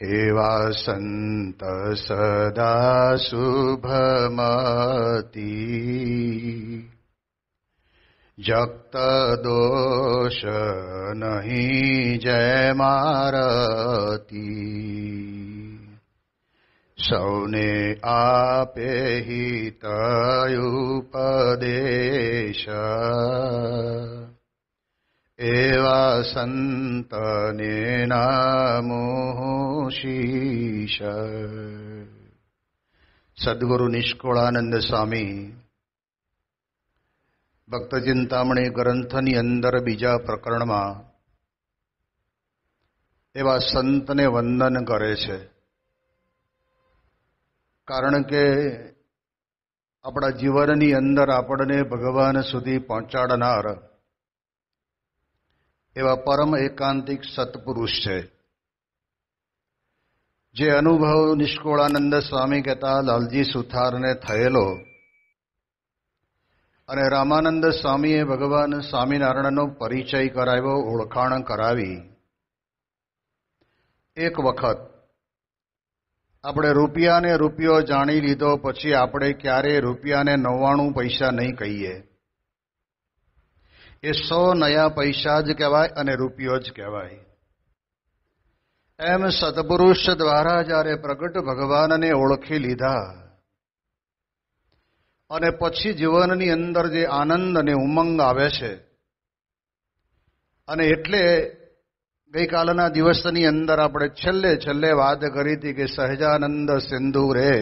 એવા સંત સદા શુભમતી જગત દોષ નહીં જય મારતી સૌને આપે હિત ઉપદેશ એવા સંતને નામો શીશ સદગુરુ નિષ્કુળાનંદ સ્વામી ભક્તચિંતામણી ગ્રંથની અંદર બીજા પ્રકરણમાં એવા સંતને વંદન કરે છે કારણ કે આપણા જીવનની અંદર આપણને ભગવાન સુધી પહોંચાડનાર એવા પરમ એકાંતિક સત્પુરુષ છે જે અનુભવ નિષ્કોળાનંદ સ્વામી કહેતા લાલજી સુથારને થયેલો અને રામાનંદ સ્વામીએ ભગવાન સ્વામિનારાયણનો પરિચય કરાવ્યો ઓળખાણ કરાવી એક વખત આપણે રૂપિયાને રૂપિયો જાણી લીધો પછી આપણે ક્યારેય રૂપિયાને નવ્વાણું પૈસા નહીં કહીએ એ સો નયા પૈસા જ કહેવાય અને રૂપિયો જ કહેવાય એમ સત્પુરુષ દ્વારા જ્યારે પ્રગટ ભગવાનને ઓળખી લીધા અને પછી જીવનની અંદર જે આનંદ અને ઉમંગ આવે છે અને એટલે ગઈકાલના દિવસની અંદર આપણે છેલ્લે છેલ્લે વાત કરી હતી કે સહજાનંદ સિંધુ રે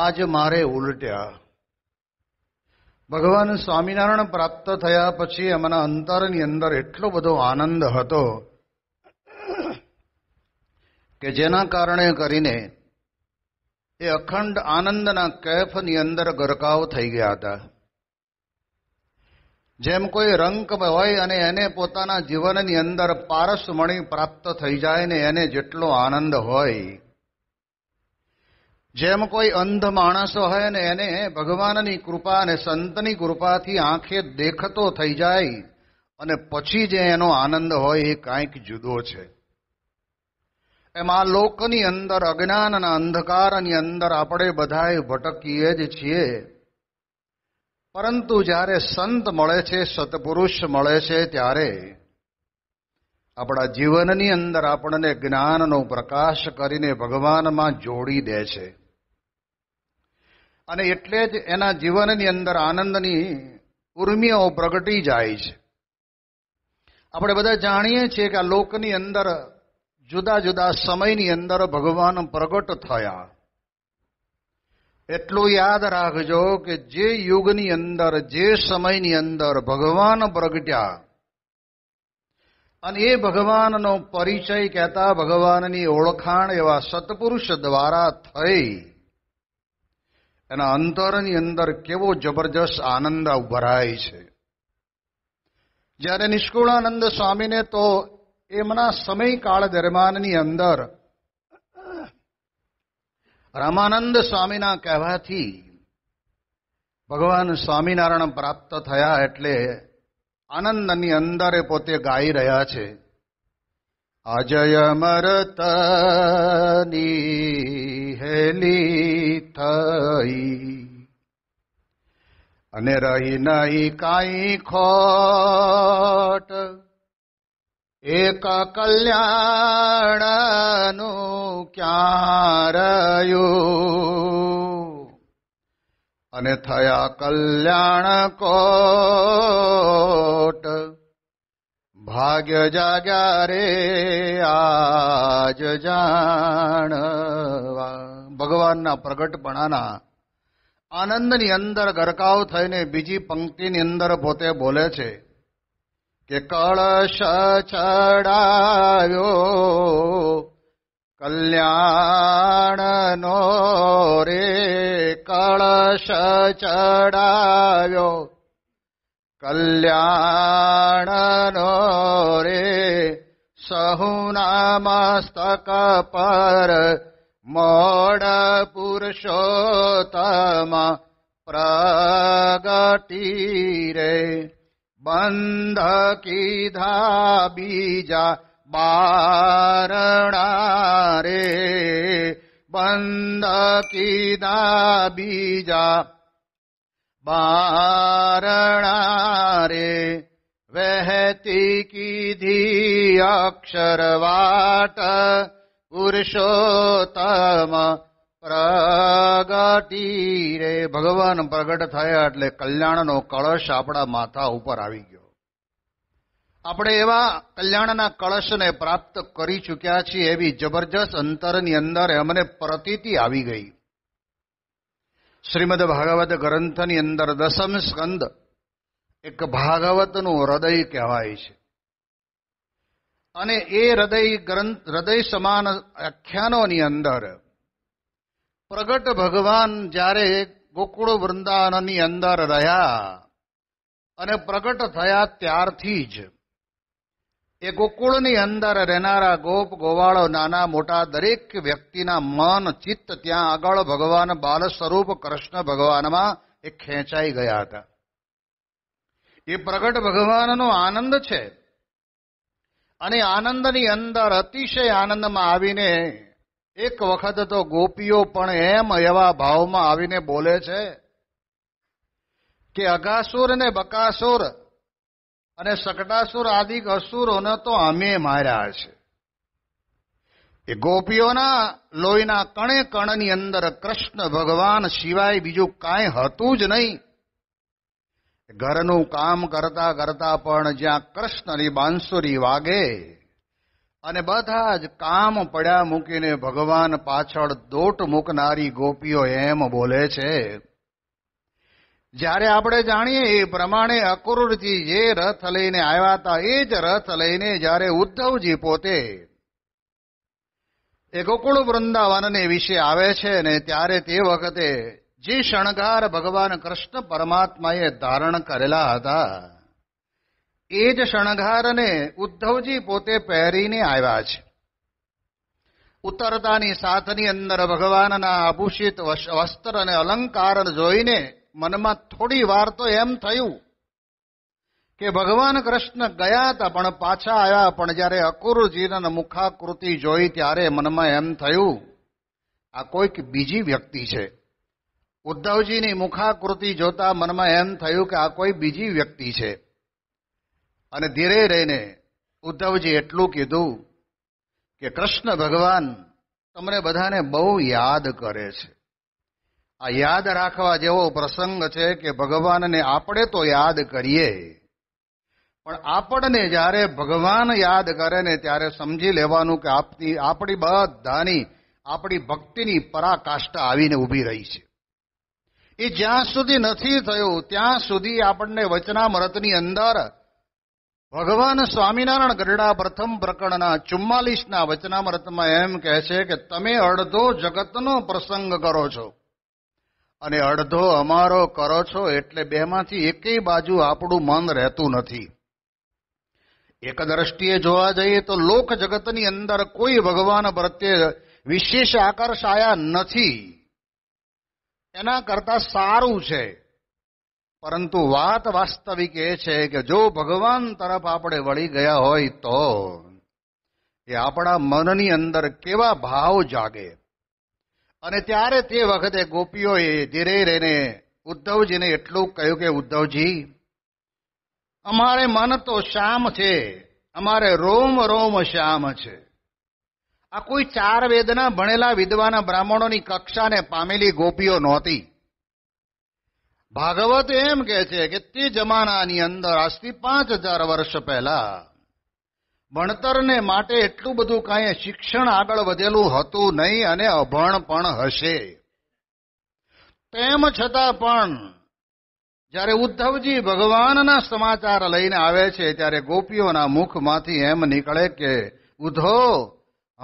આજ મારે ઉલટ્યા ભગવાન સ્વામિનારાયણ પ્રાપ્ત થયા પછી અમારા અંતરની અંદર એટલો બધો આનંદ હતો કે જેના કારણે કરીને એ અખંડ આનંદના કેફની અંદર ગરકાવ થઈ ગયા હતા જેમ કોઈ રંક હોય અને એને પોતાના જીવનની અંદર પારસમણી પ્રાપ્ત થઈ જાય ને એને જેટલો આનંદ હોય જેમ કોઈ અંધ માણસ હોય ને એને ભગવાનની કૃપા અને સંતની કૃપાથી આંખે દેખતો થઈ જાય અને પછી જે એનો આનંદ હોય એ કાંઈક જુદો છે એમાં લોકની અંદર અજ્ઞાન અને અંધકારની અંદર આપણે બધાએ ભટકીએ જ છીએ પરંતુ જ્યારે સંત મળે છે સત્પુરુષ મળે છે ત્યારે આપણા જીવનની અંદર આપણને જ્ઞાનનો પ્રકાશ કરીને ભગવાનમાં જોડી દે છે અને એટલે જ એના જીવનની અંદર આનંદની ઉર્મિઓ પ્રગટી જાય છે આપણે બધા જાણીએ છીએ કે આ લોકની અંદર જુદા જુદા સમયની અંદર ભગવાન પ્રગટ થયા એટલું યાદ રાખજો કે જે યુગની અંદર જે સમયની અંદર ભગવાન પ્રગટ્યા અને એ ભગવાનનો પરિચય કહેતા ભગવાનની ઓળખાણ એવા સત્પુરુષ દ્વારા થઈ એના અંતરની અંદર કેવો જબરજસ્ત આનંદ ભરાય છે જ્યારે નિષ્કુળાનંદ સ્વામીને તો એમના સમયકાળ દરમિયાનની અંદર રામાનંદ સ્વામીના કહેવાથી ભગવાન સ્વામિનારાયણ પ્રાપ્ત થયા એટલે આનંદની અંદર પોતે ગાઈ રહ્યા છે અજય અજયમરતની હેલી થઈ અને રહી નહીં કાંઈ ખોટ એક કલ્યાણનું ક્યાં અને થયા કલ્યાણ કોટ ભાગ્ય જાગ્યા રે આજ જાણવા ભગવાનના પ્રગટપણાના આનંદની અંદર ગરકાવ થઈને બીજી પંક્તિની અંદર પોતે બોલે છે કે કળશ ચડાવ્યો કલ્યાણનો રે કળશ ચડાવ્યો कल्याणन रे सहु मोडपुरुषोत्तम मड पुरुषोत्तम रे धा बीजा बारणारे रे बीजा બારણા રે વહેતી કીધી અક્ષરવાટ પુરુષોત્તમ પ્રગટી રે ભગવાન પ્રગટ થયા એટલે કલ્યાણનો કળશ આપણા માથા ઉપર આવી ગયો આપણે એવા કલ્યાણના કળશને પ્રાપ્ત કરી ચૂક્યા છીએ એવી જબરજસ્ત અંતરની અંદર અમને પ્રતીતિ આવી ગઈ શ્રીમદ ભાગવત ગ્રંથની અંદર દસમ સ્કંદ એક ભાગવતનું હૃદય કહેવાય છે અને એ હૃદય ગ્રંથ હૃદય સમાન આખ્યાનોની અંદર પ્રગટ ભગવાન જ્યારે ગોકુળ વૃંદાવનની અંદર રહ્યા અને પ્રગટ થયા ત્યારથી જ એ ગોકુળની અંદર રહેનારા ગોપ ગોવાળો નાના મોટા દરેક વ્યક્તિના મન ચિત્ત ત્યાં આગળ ભગવાન બાલ સ્વરૂપ કૃષ્ણ ભગવાનમાં એ ખેંચાઈ ગયા હતા એ પ્રગટ ભગવાનનો આનંદ છે અને આનંદની અંદર અતિશય આનંદમાં આવીને એક વખત તો ગોપીઓ પણ એમ એવા ભાવમાં આવીને બોલે છે કે અગાસુર ને બકાસુર અને સકટાસુર આદિક અસુરોને તો અમે માર્યા છે એ ગોપીઓના લોહીના કણે કણની અંદર કૃષ્ણ ભગવાન સિવાય બીજું કાંઈ હતું જ નહીં ઘરનું કામ કરતા કરતા પણ જ્યાં કૃષ્ણની બાંસુરી વાગે અને બધા જ કામ પડ્યા મૂકીને ભગવાન પાછળ દોટ મૂકનારી ગોપીઓ એમ બોલે છે જ્યારે આપણે જાણીએ એ પ્રમાણે અક્રૂરજી જે રથ લઈને આવ્યા હતા એ જ રથ લઈને જ્યારે ઉદ્ધવજી પોતે એ ગોકુળ વૃંદાવનને વિશે આવે છે ને ત્યારે તે વખતે જે શણગાર ભગવાન કૃષ્ણ પરમાત્માએ ધારણ કરેલા હતા એ જ શણગારને ઉદ્ધવજી પોતે પહેરીને આવ્યા છે ઉતરતાની સાથની અંદર ભગવાનના આભૂષિત વસ્ત્ર અને અલંકાર જોઈને મનમાં થોડી વાર તો એમ થયું કે ભગવાન કૃષ્ણ ગયા હતા પણ પાછા આવ્યા પણ જ્યારે અકુરજીના મુખાકૃતિ જોઈ ત્યારે મનમાં એમ થયું આ કોઈક બીજી વ્યક્તિ છે ઉદ્ધવજીની મુખાકૃતિ જોતા મનમાં એમ થયું કે આ કોઈ બીજી વ્યક્તિ છે અને ધીરે રહીને ઉદ્ધવજી એટલું કીધું કે કૃષ્ણ ભગવાન તમને બધાને બહુ યાદ કરે છે આ યાદ રાખવા જેવો પ્રસંગ છે કે ભગવાનને આપણે તો યાદ કરીએ પણ આપણને જ્યારે ભગવાન યાદ કરે ને ત્યારે સમજી લેવાનું કે આપની આપણી બધાની આપણી ભક્તિની પરાકાષ્ઠા આવીને ઊભી રહી છે એ જ્યાં સુધી નથી થયું ત્યાં સુધી આપણને વચનામૃતની અંદર ભગવાન સ્વામિનારાયણ ગરડા પ્રથમ પ્રકરણના ચુમ્માલીસના વચનામૃતમાં એમ કહે છે કે તમે અડધો જગતનો પ્રસંગ કરો છો અને અડધો અમારો કરો છો એટલે બેમાંથી એકેય બાજુ આપણું મન રહેતું નથી એક દ્રષ્ટિએ જોવા જઈએ તો લોક જગતની અંદર કોઈ ભગવાન પ્રત્યે વિશેષ આકર્ષાયા નથી એના કરતા સારું છે પરંતુ વાત વાસ્તવિક એ છે કે જો ભગવાન તરફ આપણે વળી ગયા હોય તો એ આપણા મનની અંદર કેવા ભાવ જાગે અને ત્યારે તે વખતે ગોપીઓએ ધીરે રહીને ઉદ્ધવજીને એટલું કહ્યું કે ઉદ્ધવજી અમારે મન તો શામ છે અમારે રોમ રોમ શ્યામ છે આ કોઈ ચાર વેદના ભણેલા વિદ્વાના બ્રાહ્મણોની કક્ષાને પામેલી ગોપીઓ નહોતી ભાગવત એમ કહે છે કે તે જમાનાની અંદર આજથી પાંચ હજાર વર્ષ પહેલા ભણતરને માટે એટલું બધું કાંઈ શિક્ષણ આગળ વધેલું હતું નહીં અને અભણ પણ હશે તેમ છતાં પણ જ્યારે ઉદ્ધવજી ભગવાનના સમાચાર લઈને આવે છે ત્યારે ગોપીઓના મુખમાંથી એમ નીકળે કે ઉદ્ધવ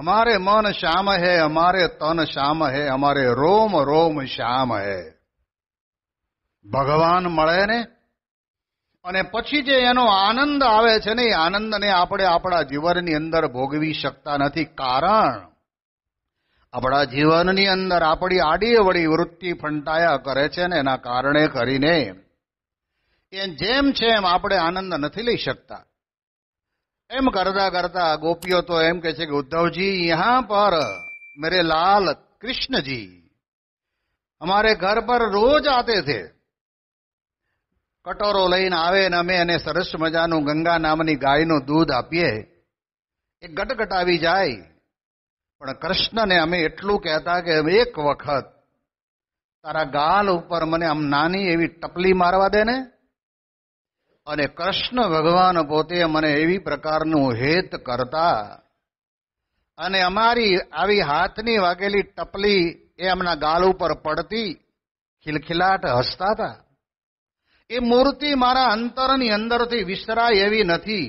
અમારે મન શ્યામ હે અમારે તન શામ હે અમારે રોમ રોમ શ્યામ હે ભગવાન મળે ને અને પછી જે એનો આનંદ આવે છે ને એ આનંદને આપણે આપણા જીવનની અંદર ભોગવી શકતા નથી કારણ આપણા જીવનની અંદર આપણી આડી વળી વૃત્તિ ફંટાયા કરે છે ને એના કારણે કરીને એ જેમ છે એમ આપણે આનંદ નથી લઈ શકતા એમ કરતા કરતા ગોપીઓ તો એમ કે છે કે ઉદ્ધવજી યહાં પર મેરે લાલ कृष्ण અમારે ઘર પર રોજ આતે થે કટોરો લઈને આવે ને અમે એને સરસ મજાનું ગંગા નામની ગાયનું દૂધ આપીએ એ ગટગટ આવી જાય પણ કૃષ્ણને અમે એટલું કહેતા કે એક વખત તારા ગાલ ઉપર મને આમ નાની એવી ટપલી મારવા દે ને અને કૃષ્ણ ભગવાન પોતે મને એવી પ્રકારનું હેત કરતા અને અમારી આવી હાથની વાગેલી ટપલી એ એમના ગાલ ઉપર પડતી ખિલખિલાટ હસતા હતા એ મૂર્તિ મારા અંતરની અંદરથી વિસરાય એવી નથી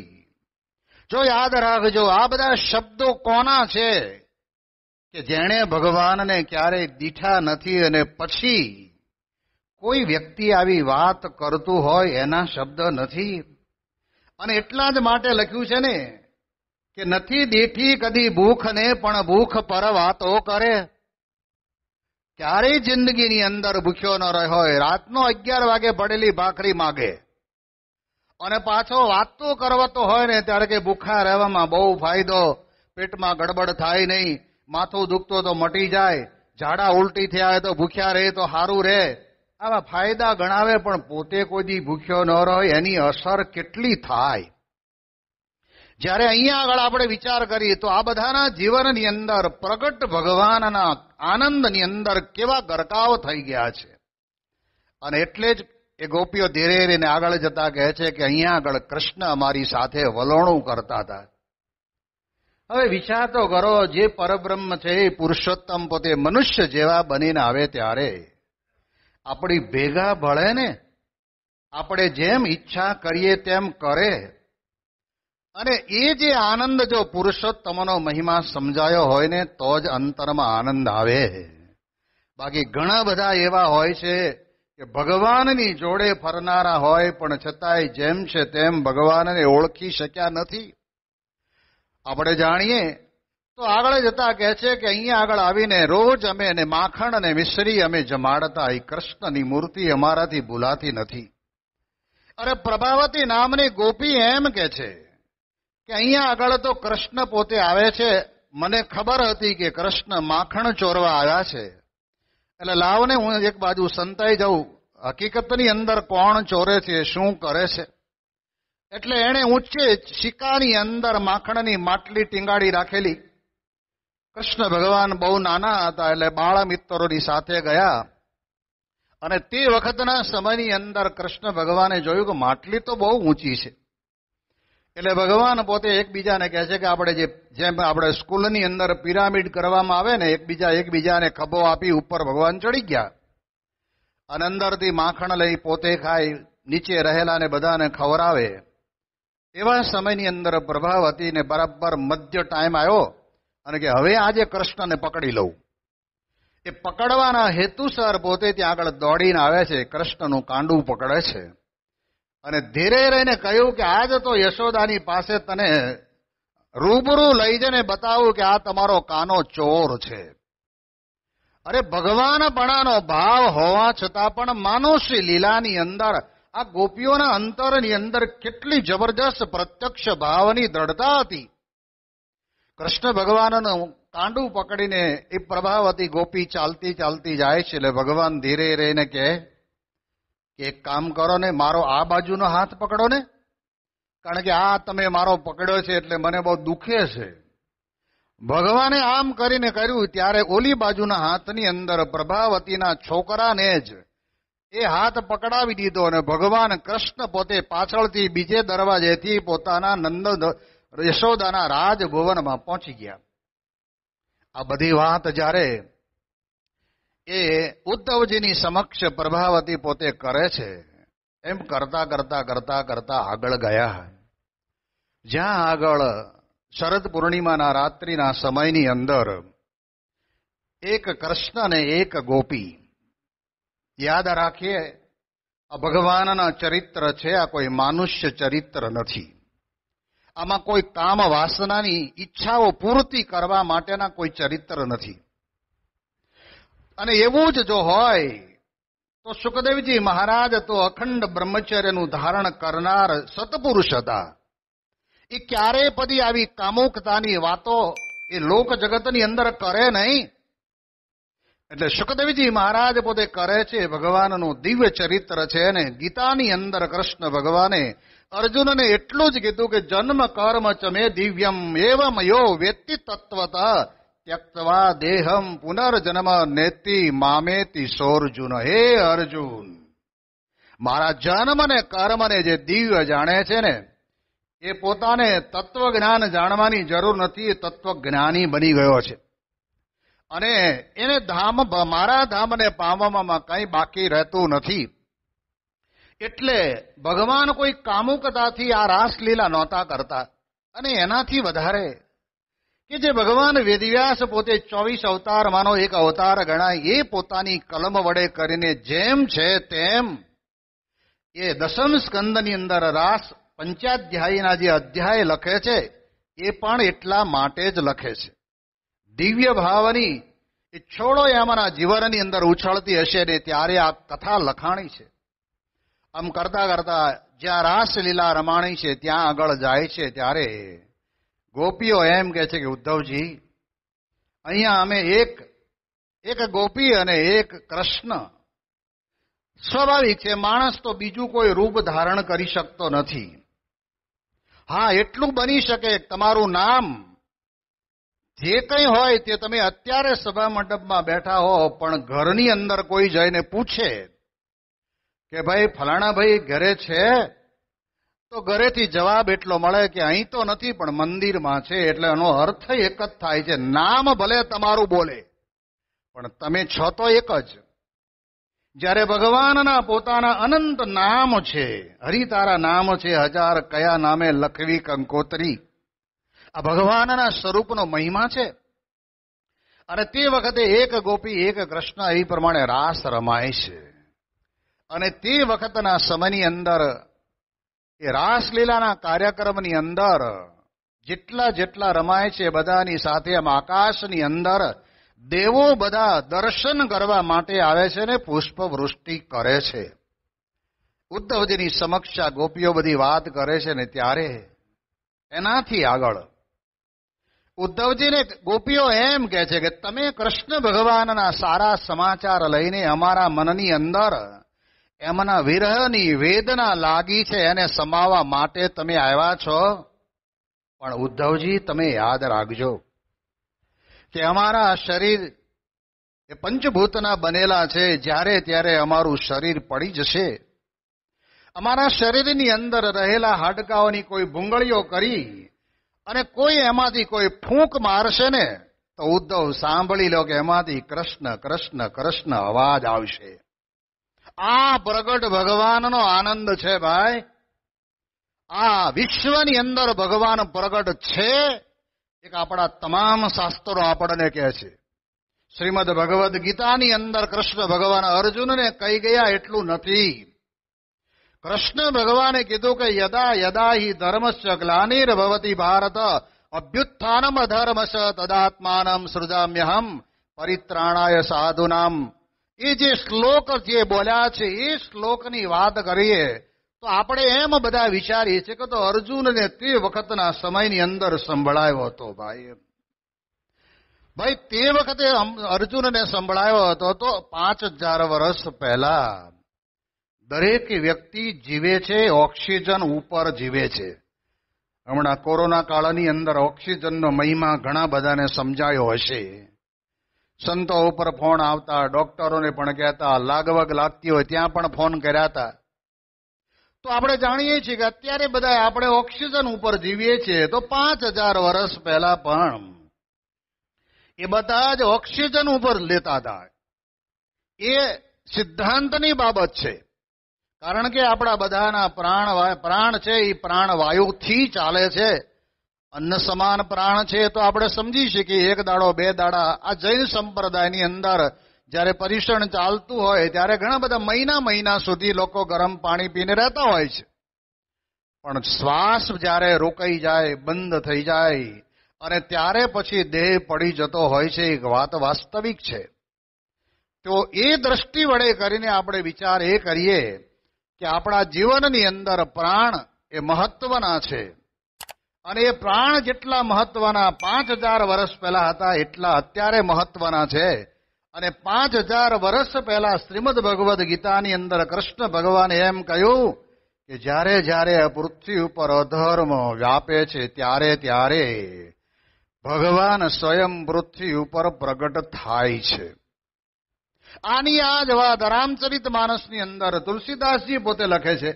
જો યાદ રાખજો આ બધા શબ્દો કોના છે કે જેણે ભગવાનને ક્યારેય દીઠા નથી અને પછી કોઈ વ્યક્તિ આવી વાત કરતું હોય એના શબ્દ નથી અને એટલા જ માટે લખ્યું છે ને કે નથી દેઠી કદી ભૂખને પણ ભૂખ પર વાતો કરે ક્યારેય જિંદગીની અંદર ભૂખ્યો ન રહ્યો હોય રાતનો અગિયાર વાગે પડેલી ભાખરી માગે અને પાછો વાતો કરવાતો હોય ને ત્યારે કે ભૂખા રહેવામાં બહુ ફાયદો પેટમાં ગડબડ થાય નહીં માથું દુખતો તો મટી જાય ઝાડા ઉલટી થયા હોય તો ભૂખ્યા રહે તો સારું રહે આવા ફાયદા ગણાવે પણ પોતે કોઈ ભૂખ્યો ન રહે એની અસર કેટલી થાય જ્યારે અહીંયા આગળ આપણે વિચાર કરીએ તો આ બધાના જીવનની અંદર પ્રગટ ભગવાનના આનંદની અંદર કેવા ગરકાવ થઈ ગયા છે અને એટલે જ એ ગોપીઓ ધીરે ધીરેને આગળ જતા કહે છે કે અહીંયા આગળ કૃષ્ણ અમારી સાથે વલોણું કરતા હતા હવે વિચાર તો કરો જે પરબ્રહ્મ છે એ પુરુષોત્તમ પોતે મનુષ્ય જેવા બનીને આવે ત્યારે આપણી ભેગા ભળે ને આપણે જેમ ઈચ્છા કરીએ તેમ કરે અને એ જે આનંદ જો પુરુષોત્તમનો મહિમા સમજાયો હોય ને તો જ અંતરમાં આનંદ આવે બાકી ઘણા બધા એવા હોય છે કે ભગવાનની જોડે ફરનારા હોય પણ છતાંય જેમ છે તેમ ભગવાનને ઓળખી શક્યા નથી આપણે જાણીએ તો આગળ જતા કહે છે કે અહીંયા આગળ આવીને રોજ અમે એને માખણ અને મિશ્રી અમે જમાડતા એ કૃષ્ણની મૂર્તિ અમારાથી ભૂલાતી નથી અરે પ્રભાવતી નામની ગોપી એમ કે છે કે અહીંયા આગળ તો કૃષ્ણ પોતે આવે છે મને ખબર હતી કે કૃષ્ણ માખણ ચોરવા આવ્યા છે એટલે લાવને હું એક બાજુ સંતાઈ જાઉં હકીકતની અંદર કોણ ચોરે છે શું કરે છે એટલે એણે ઊંચે શિકાની અંદર માખણની માટલી ટીંગાડી રાખેલી કૃષ્ણ ભગવાન બહુ નાના હતા એટલે બાળા મિત્રોની સાથે ગયા અને તે વખતના સમયની અંદર કૃષ્ણ ભગવાને જોયું કે માટલી તો બહુ ઊંચી છે એટલે ભગવાન પોતે એકબીજાને કહે છે કે આપણે જે જેમ આપણે સ્કૂલની અંદર પિરામિડ કરવામાં આવે ને એકબીજા એકબીજાને ખભો આપી ઉપર ભગવાન ચડી ગયા અને અંદરથી માખણ લઈ પોતે ખાય નીચે રહેલાને બધાને ખવરાવે એવા સમયની અંદર પ્રભાવ હતી ને બરાબર મધ્ય ટાઈમ આવ્યો અને કે હવે આજે કૃષ્ણને પકડી લઉં એ પકડવાના હેતુસર પોતે ત્યાં આગળ દોડીને આવે છે કૃષ્ણનું કાંડું પકડે છે અને ધીરે રહીને કહ્યું કે આજે તો યશોદાની પાસે તને રૂબરૂ લઈ જઈને બતાવું કે આ તમારો કાનો ચોર છે અરે ભગવાનપણાનો ભાવ હોવા છતાં પણ માનુષી લીલાની અંદર આ ગોપીઓના અંતરની અંદર કેટલી જબરજસ્ત પ્રત્યક્ષ ભાવની દ્રઢતા હતી કૃષ્ણ ભગવાનનું કાંડું પકડીને એ પ્રભાવ હતી ગોપી ચાલતી ચાલતી જાય છે એટલે ભગવાન ધીરે રહીને કહે એક કામ કરો ને મારો આ બાજુનો હાથ પકડો ને કારણ કે આ તમે મારો પકડ્યો છે એટલે મને બહુ દુખે છે ભગવાને આમ કરીને કર્યું ત્યારે ઓલી બાજુના હાથની અંદર પ્રભાવતીના છોકરાને જ એ હાથ પકડાવી દીધો અને ભગવાન કૃષ્ણ પોતે પાછળથી બીજે દરવાજેથી પોતાના નંદ યશોદાના રાજભવનમાં પહોંચી ગયા આ બધી વાત જ્યારે એ ઉદ્ધવજીની સમક્ષ પ્રભાવતી પોતે કરે છે એમ કરતા કરતા કરતા કરતા આગળ ગયા જ્યાં આગળ શરદ પૂર્ણિમાના રાત્રિના સમયની અંદર એક કૃષ્ણ અને એક ગોપી યાદ રાખીએ આ ભગવાનના ચરિત્ર છે આ કોઈ માનુષ્ય ચરિત્ર નથી આમાં કોઈ કામ વાસનાની ઈચ્છાઓ પૂર્તિ કરવા માટેના કોઈ ચરિત્ર નથી અને એવું જ જો હોય તો સુખદેવજી મહારાજ તો અખંડ બ્રહ્મચર્યનું ધારણ કરનાર સતપુરુષ હતા એ ક્યારેય પછી આવી કામુકતાની વાતો એ લોક જગતની અંદર કરે નહીં એટલે સુખદેવજી મહારાજ પોતે કરે છે ભગવાનનું દિવ્ય ચરિત્ર છે ને ગીતાની અંદર કૃષ્ણ ભગવાને અર્જુનને એટલું જ કીધું કે જન્મ કર્મ ચમે દિવ્યમ એવમ યો વેત્તિ તત્વતા ત્યક્તવા દેહમ પુનર્જન્મ નેતિ મામેતિ સોર્જુન હે અર્જુન મારા જન્મ અને કર્મને જે દિવ્ય જાણે છે ને એ પોતાને તત્વજ્ઞાન જાણવાની જરૂર નથી એ તત્વજ્ઞાની બની ગયો છે અને એને ધામ મારા ધામને પામવામાં કંઈ બાકી રહેતું નથી એટલે ભગવાન કોઈ કામુકતાથી આ રાસલીલા નહોતા કરતા અને એનાથી વધારે કે જે ભગવાન વેદવ્યાસ પોતે ચોવીસ અવતારમાંનો એક અવતાર ગણાય એ પોતાની કલમ વડે કરીને જેમ છે તેમ એ દશમ સ્કંદની અંદર રાસ પંચાધ્યાયીના જે અધ્યાય લખે છે એ પણ એટલા માટે જ લખે છે દિવ્ય ભાવની એ છોડો એમાંના જીવનની અંદર ઉછળતી હશે ને ત્યારે આ કથા લખાણી છે આમ કરતા કરતા જ્યાં રાસલીલા રમાણી છે ત્યાં આગળ જાય છે ત્યારે ગોપીઓ એમ કે છે કે ઉદ્ધવજી અહીંયા અમે એક એક ગોપી અને એક કૃષ્ણ સ્વાભાવિક છે માણસ તો બીજું કોઈ રૂપ ધારણ કરી શકતો નથી હા એટલું બની શકે તમારું નામ જે કંઈ હોય તે તમે અત્યારે સભા મંડપમાં બેઠા હો પણ ઘરની અંદર કોઈ જઈને પૂછે કે ભાઈ ફલાણા ભાઈ ઘરે છે તો ઘરેથી જવાબ એટલો મળે કે અહીં તો નથી પણ મંદિરમાં છે એટલે એનો અર્થ એક જ થાય છે નામ ભલે તમારું બોલે પણ તમે છો તો એક જ જ્યારે ભગવાનના પોતાના અનંત નામ છે હરિતારા નામ છે હજાર કયા નામે લખવી કંકોત્રી આ ભગવાનના સ્વરૂપનો મહિમા છે અને તે વખતે એક ગોપી એક કૃષ્ણ એ પ્રમાણે રાસ રમાય છે અને તે વખતના સમયની અંદર એ રાસલીલાના કાર્યક્રમની અંદર જેટલા જેટલા રમાય છે બધાની સાથે એમ આકાશની અંદર દેવો બધા દર્શન કરવા માટે આવે છે ને પુષ્પવૃષ્ટિ કરે છે ઉદ્ધવજીની સમક્ષ ગોપીઓ બધી વાત કરે છે ને ત્યારે એનાથી આગળ ઉદ્ધવજીને ગોપીઓ એમ કહે છે કે તમે કૃષ્ણ ભગવાનના સારા સમાચાર લઈને અમારા મનની અંદર એમના વિરહની વેદના લાગી છે એને સમાવા માટે તમે આવ્યા છો પણ ઉદ્ધવજી તમે યાદ રાખજો કે અમારા શરીર એ પંચભૂતના બનેલા છે જ્યારે ત્યારે અમારું શરીર પડી જશે અમારા શરીરની અંદર રહેલા હાડકાઓની કોઈ ભૂંગળીઓ કરી અને કોઈ એમાંથી કોઈ ફૂંક મારશે ને તો ઉદ્ધવ સાંભળી લો કે એમાંથી કૃષ્ણ કૃષ્ણ કૃષ્ણ અવાજ આવશે આ પ્રગટ ભગવાનનો આનંદ છે ભાઈ આ વિશ્વની અંદર ભગવાન પ્રગટ છે એક આપણા તમામ શાસ્ત્રો આપણને કહે છે શ્રીમદ ભગવદ્ ગીતાની અંદર કૃષ્ણ ભગવાન અર્જુનને કહી ગયા એટલું નથી કૃષ્ણ ભગવાને કીધું કે યદા યદા હિ ધર્મસ્ચ ગ્લાનિર્ભવતી ભારત અભ્યુત્થાનમ અધર્મશ તદાત્માનમ સૃજામ્યહમ પરિત્રાણાય સાધુનામ એ જે શ્લોક જે બોલ્યા છે એ શ્લોકની વાત કરીએ તો આપણે એમ બધા વિચારીએ છીએ કે તો અર્જુનને તે વખતના સમયની અંદર સંભળાયો હતો ભાઈ ભાઈ તે વખતે અર્જુનને સંભળાયો હતો તો પાંચ હજાર વર્ષ પહેલા દરેક વ્યક્તિ જીવે છે ઓક્સિજન ઉપર જીવે છે હમણાં કોરોના કાળની અંદર ઓક્સિજનનો મહિમા ઘણા બધાને સમજાયો હશે સંતો ઉપર ફોન આવતા ડોક્ટરોને પણ કહેતા લાગવગ લાગતી હોય ત્યાં પણ ફોન કર્યા હતા તો આપણે જાણીએ છીએ કે અત્યારે બધા આપણે ઓક્સિજન ઉપર જીવીએ છીએ તો પાંચ હજાર વર્ષ પહેલા પણ એ બધા જ ઓક્સિજન ઉપર લેતા હતા એ સિદ્ધાંતની બાબત છે કારણ કે આપણા બધાના પ્રાણ પ્રાણ છે એ પ્રાણ વાયુથી ચાલે છે અન્ન સમાન પ્રાણ છે તો આપણે સમજી શકીએ એક દાડો બે દાડા આ જૈન સંપ્રદાયની અંદર જ્યારે પરીક્ષણ ચાલતું હોય ત્યારે ઘણા બધા મહિના મહિના સુધી લોકો ગરમ પાણી પીને રહેતા હોય છે પણ શ્વાસ જ્યારે રોકાઈ જાય બંધ થઈ જાય અને ત્યારે પછી દેહ પડી જતો હોય છે એક વાત વાસ્તવિક છે તો એ દ્રષ્ટિ વડે કરીને આપણે વિચાર એ કરીએ કે આપણા જીવનની અંદર પ્રાણ એ મહત્વના છે અને એ પ્રાણ જેટલા મહત્વના પાંચ હજાર વર્ષ પહેલા હતા એટલા અત્યારે મહત્વના છે અને પાંચ હજાર વર્ષ પહેલા શ્રીમદ ભગવદ્ ગીતાની અંદર કૃષ્ણ ભગવાને એમ કહ્યું કે જ્યારે જ્યારે પૃથ્વી ઉપર અધર્મ વ્યાપે છે ત્યારે ત્યારે ભગવાન સ્વયં પૃથ્વી ઉપર પ્રગટ થાય છે આની આ જ વાત રામચરિત માણસની અંદર તુલસીદાસજી પોતે લખે છે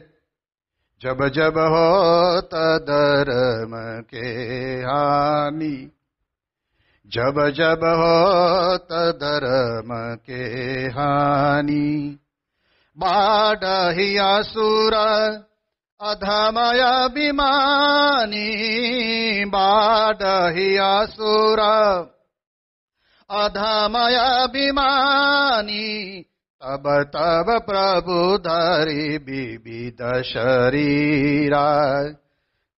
जब जब हो तदरम के हानि जब जब हो तदरम के हानि बिमानी हियासुर सुर अधमया बिमानी तब तब प्रभु धरी विविध शरीरा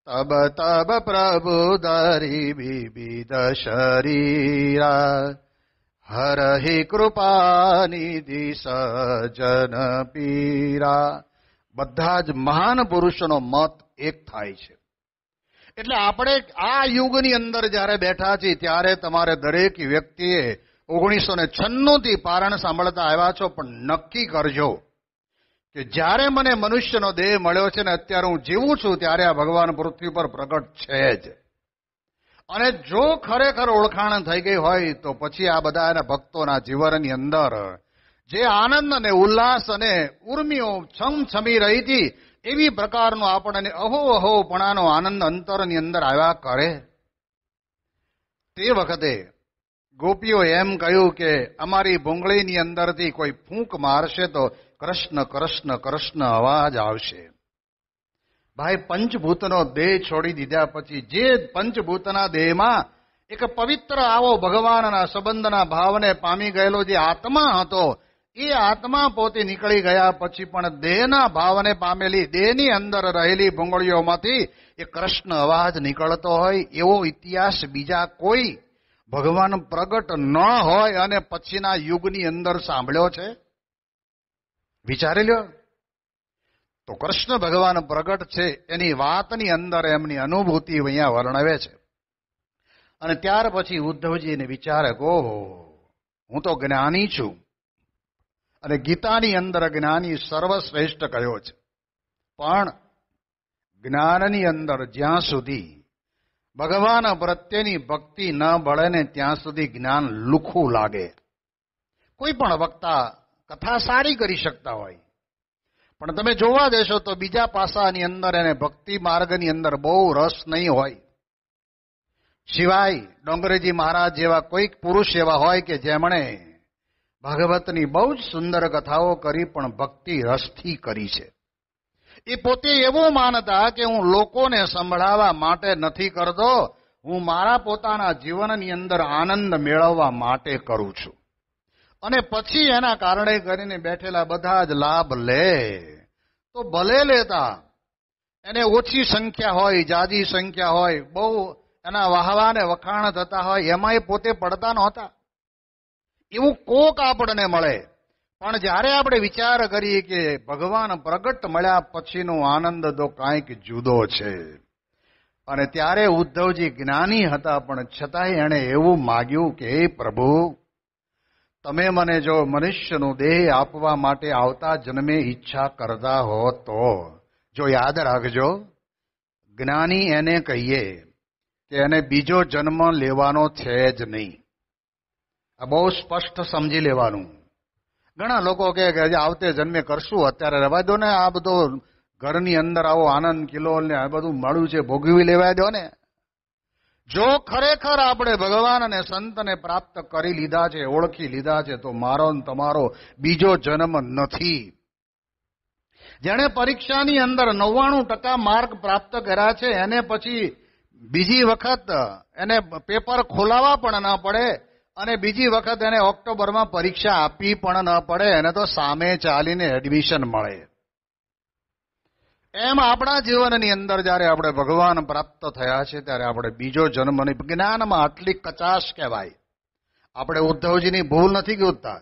तब तब प्रभु धरी विविध शरीरा हर ही કૃપા નિધિ સજન પીરા બધા જ મહાન પુરુષનો મત એક થાય છે એટલે આપણે આ યુગની અંદર જ્યારે બેઠા છીએ ત્યારે તમારે દરેક વ્યક્તિએ ઓગણીસો ને છન્નુંથી પારણ સાંભળતા આવ્યા છો પણ નક્કી કરજો કે જ્યારે મને મનુષ્યનો દેહ મળ્યો છે ને અત્યારે હું જીવું છું ત્યારે આ ભગવાન પૃથ્વી પર પ્રગટ છે જ અને જો ખરેખર ઓળખાણ થઈ ગઈ હોય તો પછી આ બધા એના ભક્તોના જીવનની અંદર જે આનંદ અને ઉલ્લાસ અને ઉર્મિઓ છમછમી રહી હતી એવી પ્રકારનો આપણને અહો અહોપણાનો આનંદ અંતરની અંદર આવ્યા કરે તે વખતે ગોપીઓએ એમ કહ્યું કે અમારી ભૂંગળીની અંદરથી કોઈ ફૂંક મારશે તો કૃષ્ણ કૃષ્ણ કૃષ્ણ અવાજ આવશે ભાઈ પંચભૂતનો દેહ છોડી દીધા પછી જે પંચભૂતના દેહમાં એક પવિત્ર આવો ભગવાનના સંબંધના ભાવને પામી ગયેલો જે આત્મા હતો એ આત્મા પોતે નીકળી ગયા પછી પણ દેહના ભાવને પામેલી દેહની અંદર રહેલી ભૂંગળીઓમાંથી એ કૃષ્ણ અવાજ નીકળતો હોય એવો ઇતિહાસ બીજા કોઈ ભગવાન પ્રગટ ન હોય અને પછીના યુગની અંદર સાંભળ્યો છે વિચારી લ્યો તો કૃષ્ણ ભગવાન પ્રગટ છે એની વાતની અંદર એમની અનુભૂતિ અહીંયા વર્ણવે છે અને ત્યાર પછી ઉદ્ધવજીને વિચારે ઓહો હું તો જ્ઞાની છું અને ગીતાની અંદર જ્ઞાની સર્વશ્રેષ્ઠ કયો છે પણ જ્ઞાનની અંદર જ્યાં સુધી ભગવાન પ્રત્યેની ભક્તિ ન બળે ત્યાં સુધી જ્ઞાન લુખું લાગે કોઈ પણ વક્તા કથા સારી કરી શકતા હોય પણ તમે જોવા દેશો તો બીજા પાસાની અંદર એને ભક્તિ માર્ગની અંદર બહુ રસ નહીં હોય સિવાય ડોંગરેજી મહારાજ જેવા કોઈક પુરુષ એવા હોય કે જેમણે ભાગવતની બહુ જ સુંદર કથાઓ કરી પણ ભક્તિ રસથી કરી છે એ પોતે એવું માનતા કે હું લોકોને સંભળાવવા માટે નથી કરતો હું મારા પોતાના જીવનની અંદર આનંદ મેળવવા માટે કરું છું અને પછી એના કારણે કરીને બેઠેલા બધા જ લાભ લે તો ભલે લેતા એને ઓછી સંખ્યા હોય જાજી સંખ્યા હોય બહુ એના વાહવાને વખાણ થતા હોય એમાંય પોતે પડતા નહોતા એવું કોક આપણને મળે પણ જ્યારે આપણે વિચાર કરીએ કે ભગવાન પ્રગટ મળ્યા પછીનો આનંદ તો કાંઈક જુદો છે અને ત્યારે ઉદ્ધવજી જ્ઞાની હતા પણ છતાંય એણે એવું માગ્યું કે હે પ્રભુ તમે મને જો મનુષ્યનો દેહ આપવા માટે આવતા જન્મે ઈચ્છા કરતા હો તો જો યાદ રાખજો જ્ઞાની એને કહીએ કે એને બીજો જન્મ લેવાનો છે જ નહીં આ બહુ સ્પષ્ટ સમજી લેવાનું ઘણા લોકો કે હજી આવતે જન્મે કરશું અત્યારે રવા દો ને આ બધો ઘરની અંદર આવો આનંદ કિલો ને આ બધું મળ્યું છે ભોગવી લેવા દો ને જો ખરેખર આપણે ભગવાન અને સંતને પ્રાપ્ત કરી લીધા છે ઓળખી લીધા છે તો મારો ને તમારો બીજો જન્મ નથી જેણે પરીક્ષાની અંદર નવ્વાણું ટકા માર્ક પ્રાપ્ત કર્યા છે એને પછી બીજી વખત એને પેપર ખોલાવા પણ ના પડે અને બીજી વખત એને ઓક્ટોબરમાં પરીક્ષા આપી પણ ન પડે એને તો સામે ચાલીને એડમિશન મળે એમ આપણા જીવનની અંદર જ્યારે આપણે ભગવાન પ્રાપ્ત થયા છે ત્યારે આપણે બીજો જન્મની જ્ઞાનમાં આટલી કચાશ કહેવાય આપણે ઉદ્ધવજીની ભૂલ નથી ગોતતા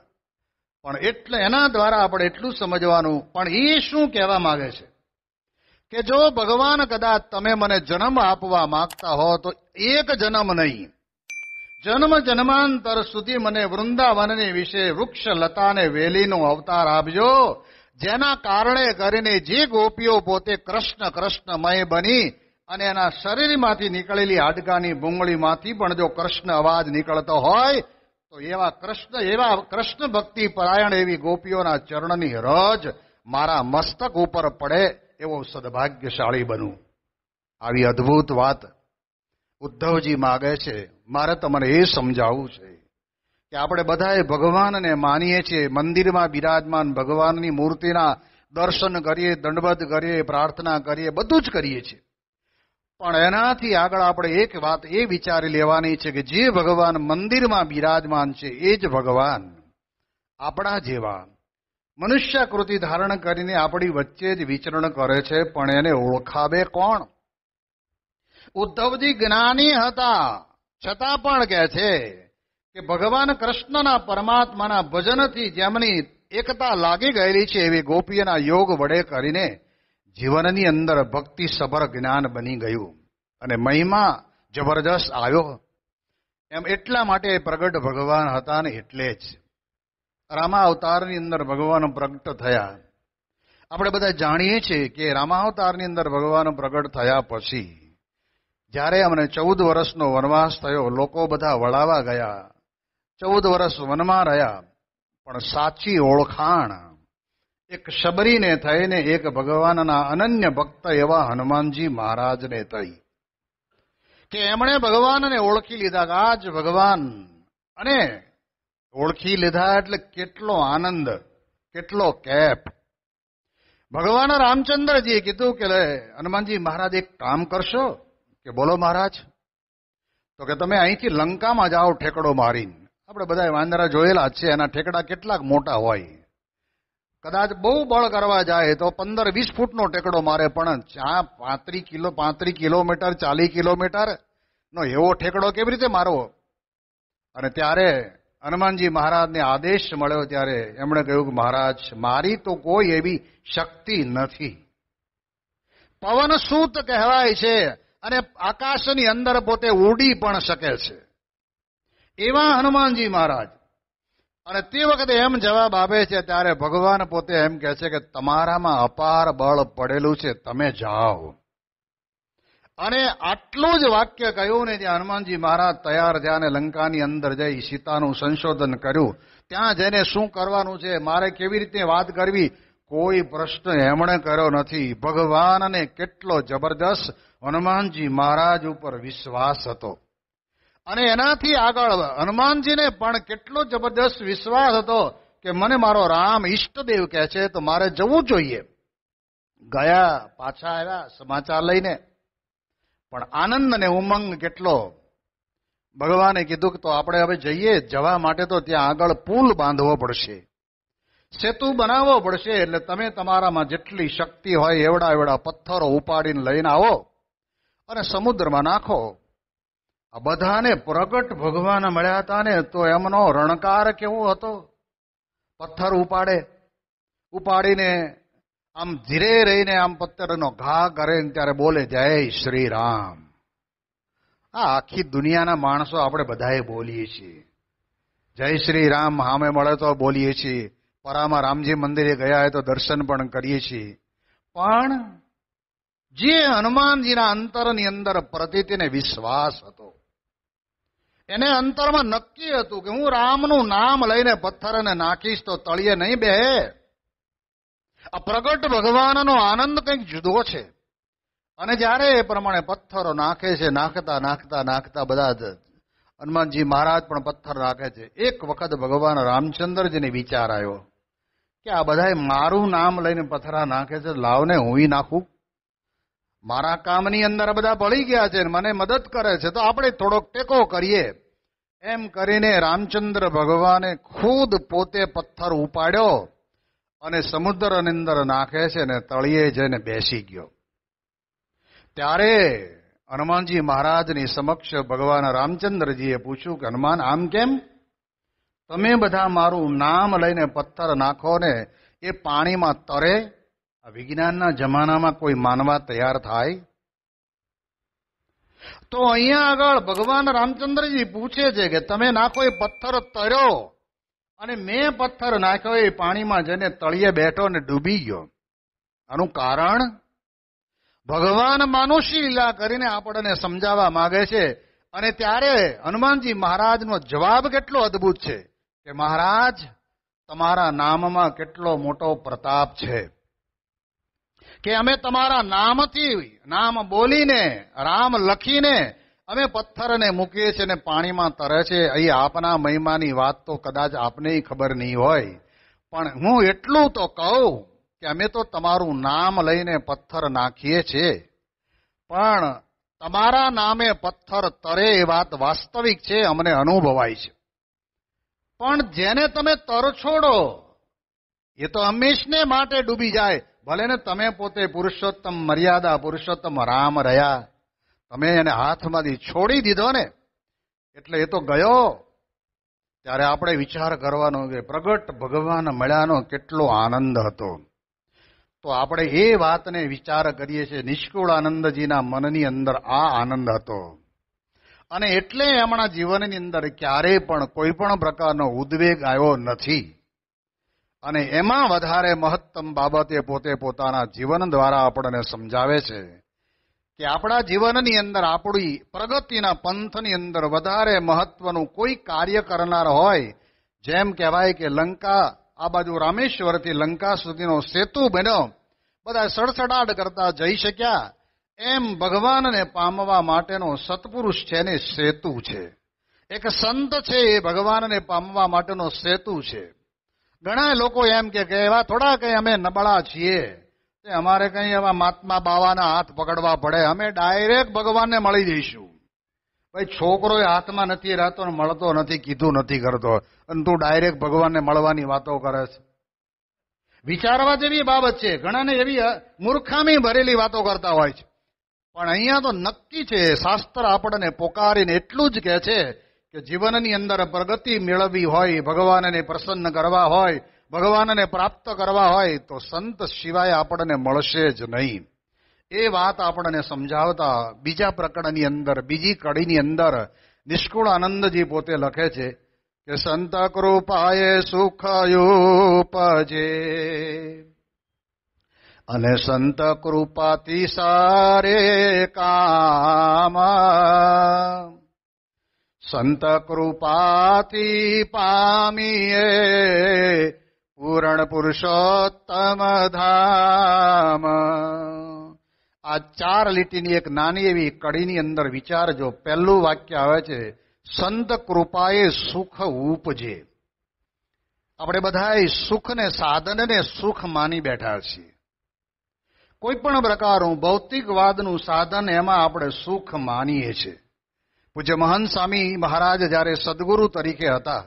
પણ એટલે એના દ્વારા આપણે એટલું સમજવાનું પણ એ શું કહેવા માંગે છે કે જો ભગવાન કદાચ તમે મને જન્મ આપવા માંગતા હો તો એક જન્મ નહીં જન્મ જન્માંતર સુધી મને વૃંદાવનની વિશે વૃક્ષ લતાને વેલીનો અવતાર આપજો જેના કારણે કરીને જે ગોપીઓ પોતે કૃષ્ણ કૃષ્ણમય બની અને એના શરીરમાંથી નીકળેલી હાડકાની ભૂંગળીમાંથી પણ જો કૃષ્ણ અવાજ નીકળતો હોય તો એવા કૃષ્ણ એવા કૃષ્ણ ભક્તિ પરાયણ એવી ગોપીઓના ચરણની રજ મારા મસ્તક ઉપર પડે એવો સદભાગ્યશાળી બનું આવી અદ્ભુત વાત ઉદ્ધવજી માગે છે મારે તમને એ સમજાવવું છે કે આપણે બધાએ ભગવાનને માનીએ છીએ મંદિરમાં બિરાજમાન ભગવાનની મૂર્તિના દર્શન કરીએ દંડવત કરીએ પ્રાર્થના કરીએ બધું જ કરીએ છીએ પણ એનાથી આગળ આપણે એક વાત એ વિચારી લેવાની છે કે જે ભગવાન મંદિરમાં બિરાજમાન છે એ જ ભગવાન આપણા જેવા મનુષ્યાકૃતિ ધારણ કરીને આપણી વચ્ચે જ વિચરણ કરે છે પણ એને ઓળખાવે કોણ ઉદ્ધવજી જ્ઞાની હતા છતાં પણ કહે છે કે ભગવાન કૃષ્ણના પરમાત્માના ભજનથી જેમની એકતા લાગી ગયેલી છે એવી ગોપીઓના યોગ વડે કરીને જીવનની અંદર ભક્તિ સભર જ્ઞાન બની ગયું અને મહિમા જબરજસ્ત આવ્યો એમ એટલા માટે પ્રગટ ભગવાન હતા ને એટલે જ રામા અવતારની અંદર ભગવાન પ્રગટ થયા આપણે બધા જાણીએ છીએ કે રામા અવતારની અંદર ભગવાન પ્રગટ થયા પછી જ્યારે અમને ચૌદ વર્ષનો વનવાસ થયો લોકો બધા વળાવા ગયા ચૌદ વર્ષ વનમાં રહ્યા પણ સાચી ઓળખાણ એક શબરીને થઈને એક ભગવાનના અનન્ય ભક્ત એવા હનુમાનજી મહારાજને થઈ કે એમણે ભગવાનને ઓળખી લીધા આજ ભગવાન અને ઓળખી લીધા એટલે કેટલો આનંદ કેટલો કેપ ભગવાન રામચંદ્રજીએ કીધું કે હનુમાનજી મહારાજ એક કામ કરશો કે બોલો મહારાજ તો કે તમે અહીંથી લંકામાં જાઓ ઠેકડો મારીને આપણે બધા વાંદરા જોયેલા છે એના ઠેકડા કેટલાક મોટા હોય કદાચ બહુ બળ કરવા જાય તો પંદર વીસ ફૂટનો ટેકડો મારે પણ ચા પાંત્રીસ કિલો પાંત્રીસ કિલોમીટર ચાલીસ કિલોમીટર નો એવો ઠેકડો કેવી રીતે મારવો અને ત્યારે હનુમાનજી મહારાજને આદેશ મળ્યો ત્યારે એમણે કહ્યું કે મહારાજ મારી તો કોઈ એવી શક્તિ નથી પવન સૂત કહેવાય છે અને આકાશની અંદર પોતે ઉડી પણ શકે છે એવા હનુમાનજી મહારાજ અને તે વખતે એમ જવાબ આપે છે ત્યારે ભગવાન પોતે એમ કહે છે કે તમારામાં અપાર બળ પડેલું છે તમે જાઓ અને આટલું જ વાક્ય કહ્યું ને ત્યાં હનુમાનજી મહારાજ તૈયાર થયા અને લંકાની અંદર જઈ સીતાનું સંશોધન કર્યું ત્યાં જઈને શું કરવાનું છે મારે કેવી રીતે વાત કરવી કોઈ પ્રશ્ન એમણે કર્યો નથી ભગવાનને કેટલો જબરજસ્ત હનુમાનજી મહારાજ ઉપર વિશ્વાસ હતો અને એનાથી આગળ હનુમાનજીને પણ કેટલો જબરદસ્ત વિશ્વાસ હતો કે મને મારો રામ ઈષ્ટદેવ કહે છે તો મારે જવું જોઈએ ગયા પાછા આવ્યા સમાચાર લઈને પણ આનંદ અને ઉમંગ કેટલો ભગવાને કીધું કે તો આપણે હવે જઈએ જવા માટે તો ત્યાં આગળ પુલ બાંધવો પડશે સેતુ બનાવવો પડશે એટલે તમે તમારામાં જેટલી શક્તિ હોય એવડા એવડા પથ્થરો ઉપાડીને લઈને આવો અને સમુદ્રમાં નાખો આ બધાને પ્રગટ ભગવાન મળ્યા હતા ને તો એમનો રણકાર કેવો હતો પથ્થર ઉપાડે ઉપાડીને આમ ધીરે રહીને આમ પથ્થરનો ઘા કરે ત્યારે બોલે જય શ્રી રામ આ આખી દુનિયાના માણસો આપણે બધાએ બોલીએ છીએ જય શ્રી રામ હામે મળે તો બોલીએ છીએ પરામાં રામજી મંદિરે ગયા હોય તો દર્શન પણ કરીએ છીએ પણ જે હનુમાનજીના અંતરની અંદર પ્રતિતિને વિશ્વાસ હતો એને અંતરમાં નક્કી હતું કે હું રામનું નામ લઈને પથ્થરને નાખીશ તો તળિયે નહીં બે આ પ્રગટ ભગવાનનો આનંદ કંઈક જુદો છે અને જ્યારે એ પ્રમાણે પથ્થરો નાખે છે નાખતા નાખતા નાખતા બધા જ હનુમાનજી મહારાજ પણ પથ્થર નાખે છે એક વખત ભગવાન રામચંદ્રજીને વિચાર આવ્યો કે આ બધા મારું નામ લઈને પથરા નાખે છે લાવને હું નાખું મારા કામની અંદર બધા ભળી ગયા છે મને મદદ કરે છે તો આપણે થોડોક ટેકો કરીએ એમ કરીને રામચંદ્ર ભગવાને ખુદ પોતે પથ્થર ઉપાડ્યો અને સમુદ્રની અંદર નાખે છે ને તળિયે જઈને બેસી ગયો ત્યારે હનુમાનજી મહારાજની સમક્ષ ભગવાન રામચંદ્રજીએ પૂછ્યું કે હનુમાન આમ કેમ તમે બધા મારું નામ લઈને પથ્થર નાખો ને એ પાણીમાં તરે વિજ્ઞાનના જમાનામાં કોઈ માનવા તૈયાર થાય તો અહીંયા આગળ ભગવાન રામચંદ્રજી પૂછે છે કે તમે નાખો એ પથ્થર તર્યો અને મેં પથ્થર નાખ્યો એ પાણીમાં જઈને તળિયે બેઠો અને ડૂબી ગયો આનું કારણ ભગવાન માનુષી લીલા કરીને આપણને સમજાવવા માંગે છે અને ત્યારે હનુમાનજી મહારાજનો જવાબ કેટલો અદ્ભુત છે કે મહારાજ તમારા નામમાં કેટલો મોટો પ્રતાપ છે કે અમે તમારા નામથી નામ બોલીને રામ લખીને અમે પથ્થરને મૂકીએ છીએ ને પાણીમાં તરે છે અહીં આપના મહિમાની વાત તો કદાચ આપને ખબર નહીં હોય પણ હું એટલું તો કહું કે અમે તો તમારું નામ લઈને પથ્થર નાખીએ છીએ પણ તમારા નામે પથ્થર તરે એ વાત વાસ્તવિક છે અમને અનુભવાય છે પણ જેને તમે તરછોડો એ તો હંમેશને માટે ડૂબી જાય ભલે ને તમે પોતે પુરુષોત્તમ મર્યાદા પુરુષોત્તમ રામ રહ્યા તમે એને હાથમાંથી છોડી દીધો ને એટલે એ તો ગયો ત્યારે આપણે વિચાર કરવાનો કે પ્રગટ ભગવાન મળ્યાનો કેટલો આનંદ હતો તો આપણે એ વાતને વિચાર કરીએ છીએ નિષ્કુળ આનંદજીના મનની અંદર આ આનંદ હતો અને એટલે એમના જીવનની અંદર ક્યારેય પણ કોઈ પણ પ્રકારનો ઉદ્વેગ આવ્યો નથી અને એમાં વધારે મહત્તમ બાબતે પોતે પોતાના જીવન દ્વારા આપણને સમજાવે છે કે આપણા જીવનની અંદર આપણી પ્રગતિના પંથની અંદર વધારે મહત્વનું કોઈ કાર્ય કરનાર હોય જેમ કહેવાય કે લંકા આ બાજુ રામેશ્વરથી લંકા સુધીનો સેતુ બન્યો બધા સડસડાટ કરતા જઈ શક્યા એમ ભગવાનને પામવા માટેનો સત્પુરુષ છે ને સેતુ છે એક સંત છે એ ભગવાનને પામવા માટેનો સેતુ છે ઘણા લોકો એમ કે એવા થોડા કંઈ અમે નબળા છીએ તે અમારે કંઈ એવા મહાત્મા બાવાના હાથ પકડવા પડે અમે ડાયરેક્ટ ભગવાનને મળી જઈશું ભાઈ છોકરો હાથમાં નથી રહેતો મળતો નથી કીધું નથી કરતો અને તું ડાયરેક્ટ ભગવાનને મળવાની વાતો કરે છે વિચારવા જેવી બાબત છે ઘણાને એવી મૂર્ખામી ભરેલી વાતો કરતા હોય છે પણ અહીંયા તો નક્કી છે શાસ્ત્ર આપણને પોકારીને એટલું જ કહે છે કે જીવનની અંદર પ્રગતિ મેળવવી હોય ભગવાનને પ્રસન્ન કરવા હોય ભગવાનને પ્રાપ્ત કરવા હોય તો સંત સિવાય આપણને મળશે જ નહીં એ વાત આપણને સમજાવતા બીજા પ્રકરણની અંદર બીજી કડીની અંદર નિષ્કુળ આનંદજી પોતે લખે છે કે સંત કૃપાએ સુખયુપજે અને સંત કૃપાથી સારે કામ સંત કૃપાથી પામીએ પૂરણ પુરુષોત્તમ ધામ આ ચાર લીટીની એક નાની એવી કડીની અંદર વિચાર જો પહેલું વાક્ય આવે છે સંત કૃપાએ સુખ ઉપજે આપણે બધા સુખને સાધનને સુખ માની બેઠા છીએ કોઈ પણ પ્રકારનું ભૌતિકવાદનું સાધન એમાં આપણે સુખ માનીએ છીએ પૂજ્ય મહંત સ્વામી મહારાજ જ્યારે સદગુરુ તરીકે હતા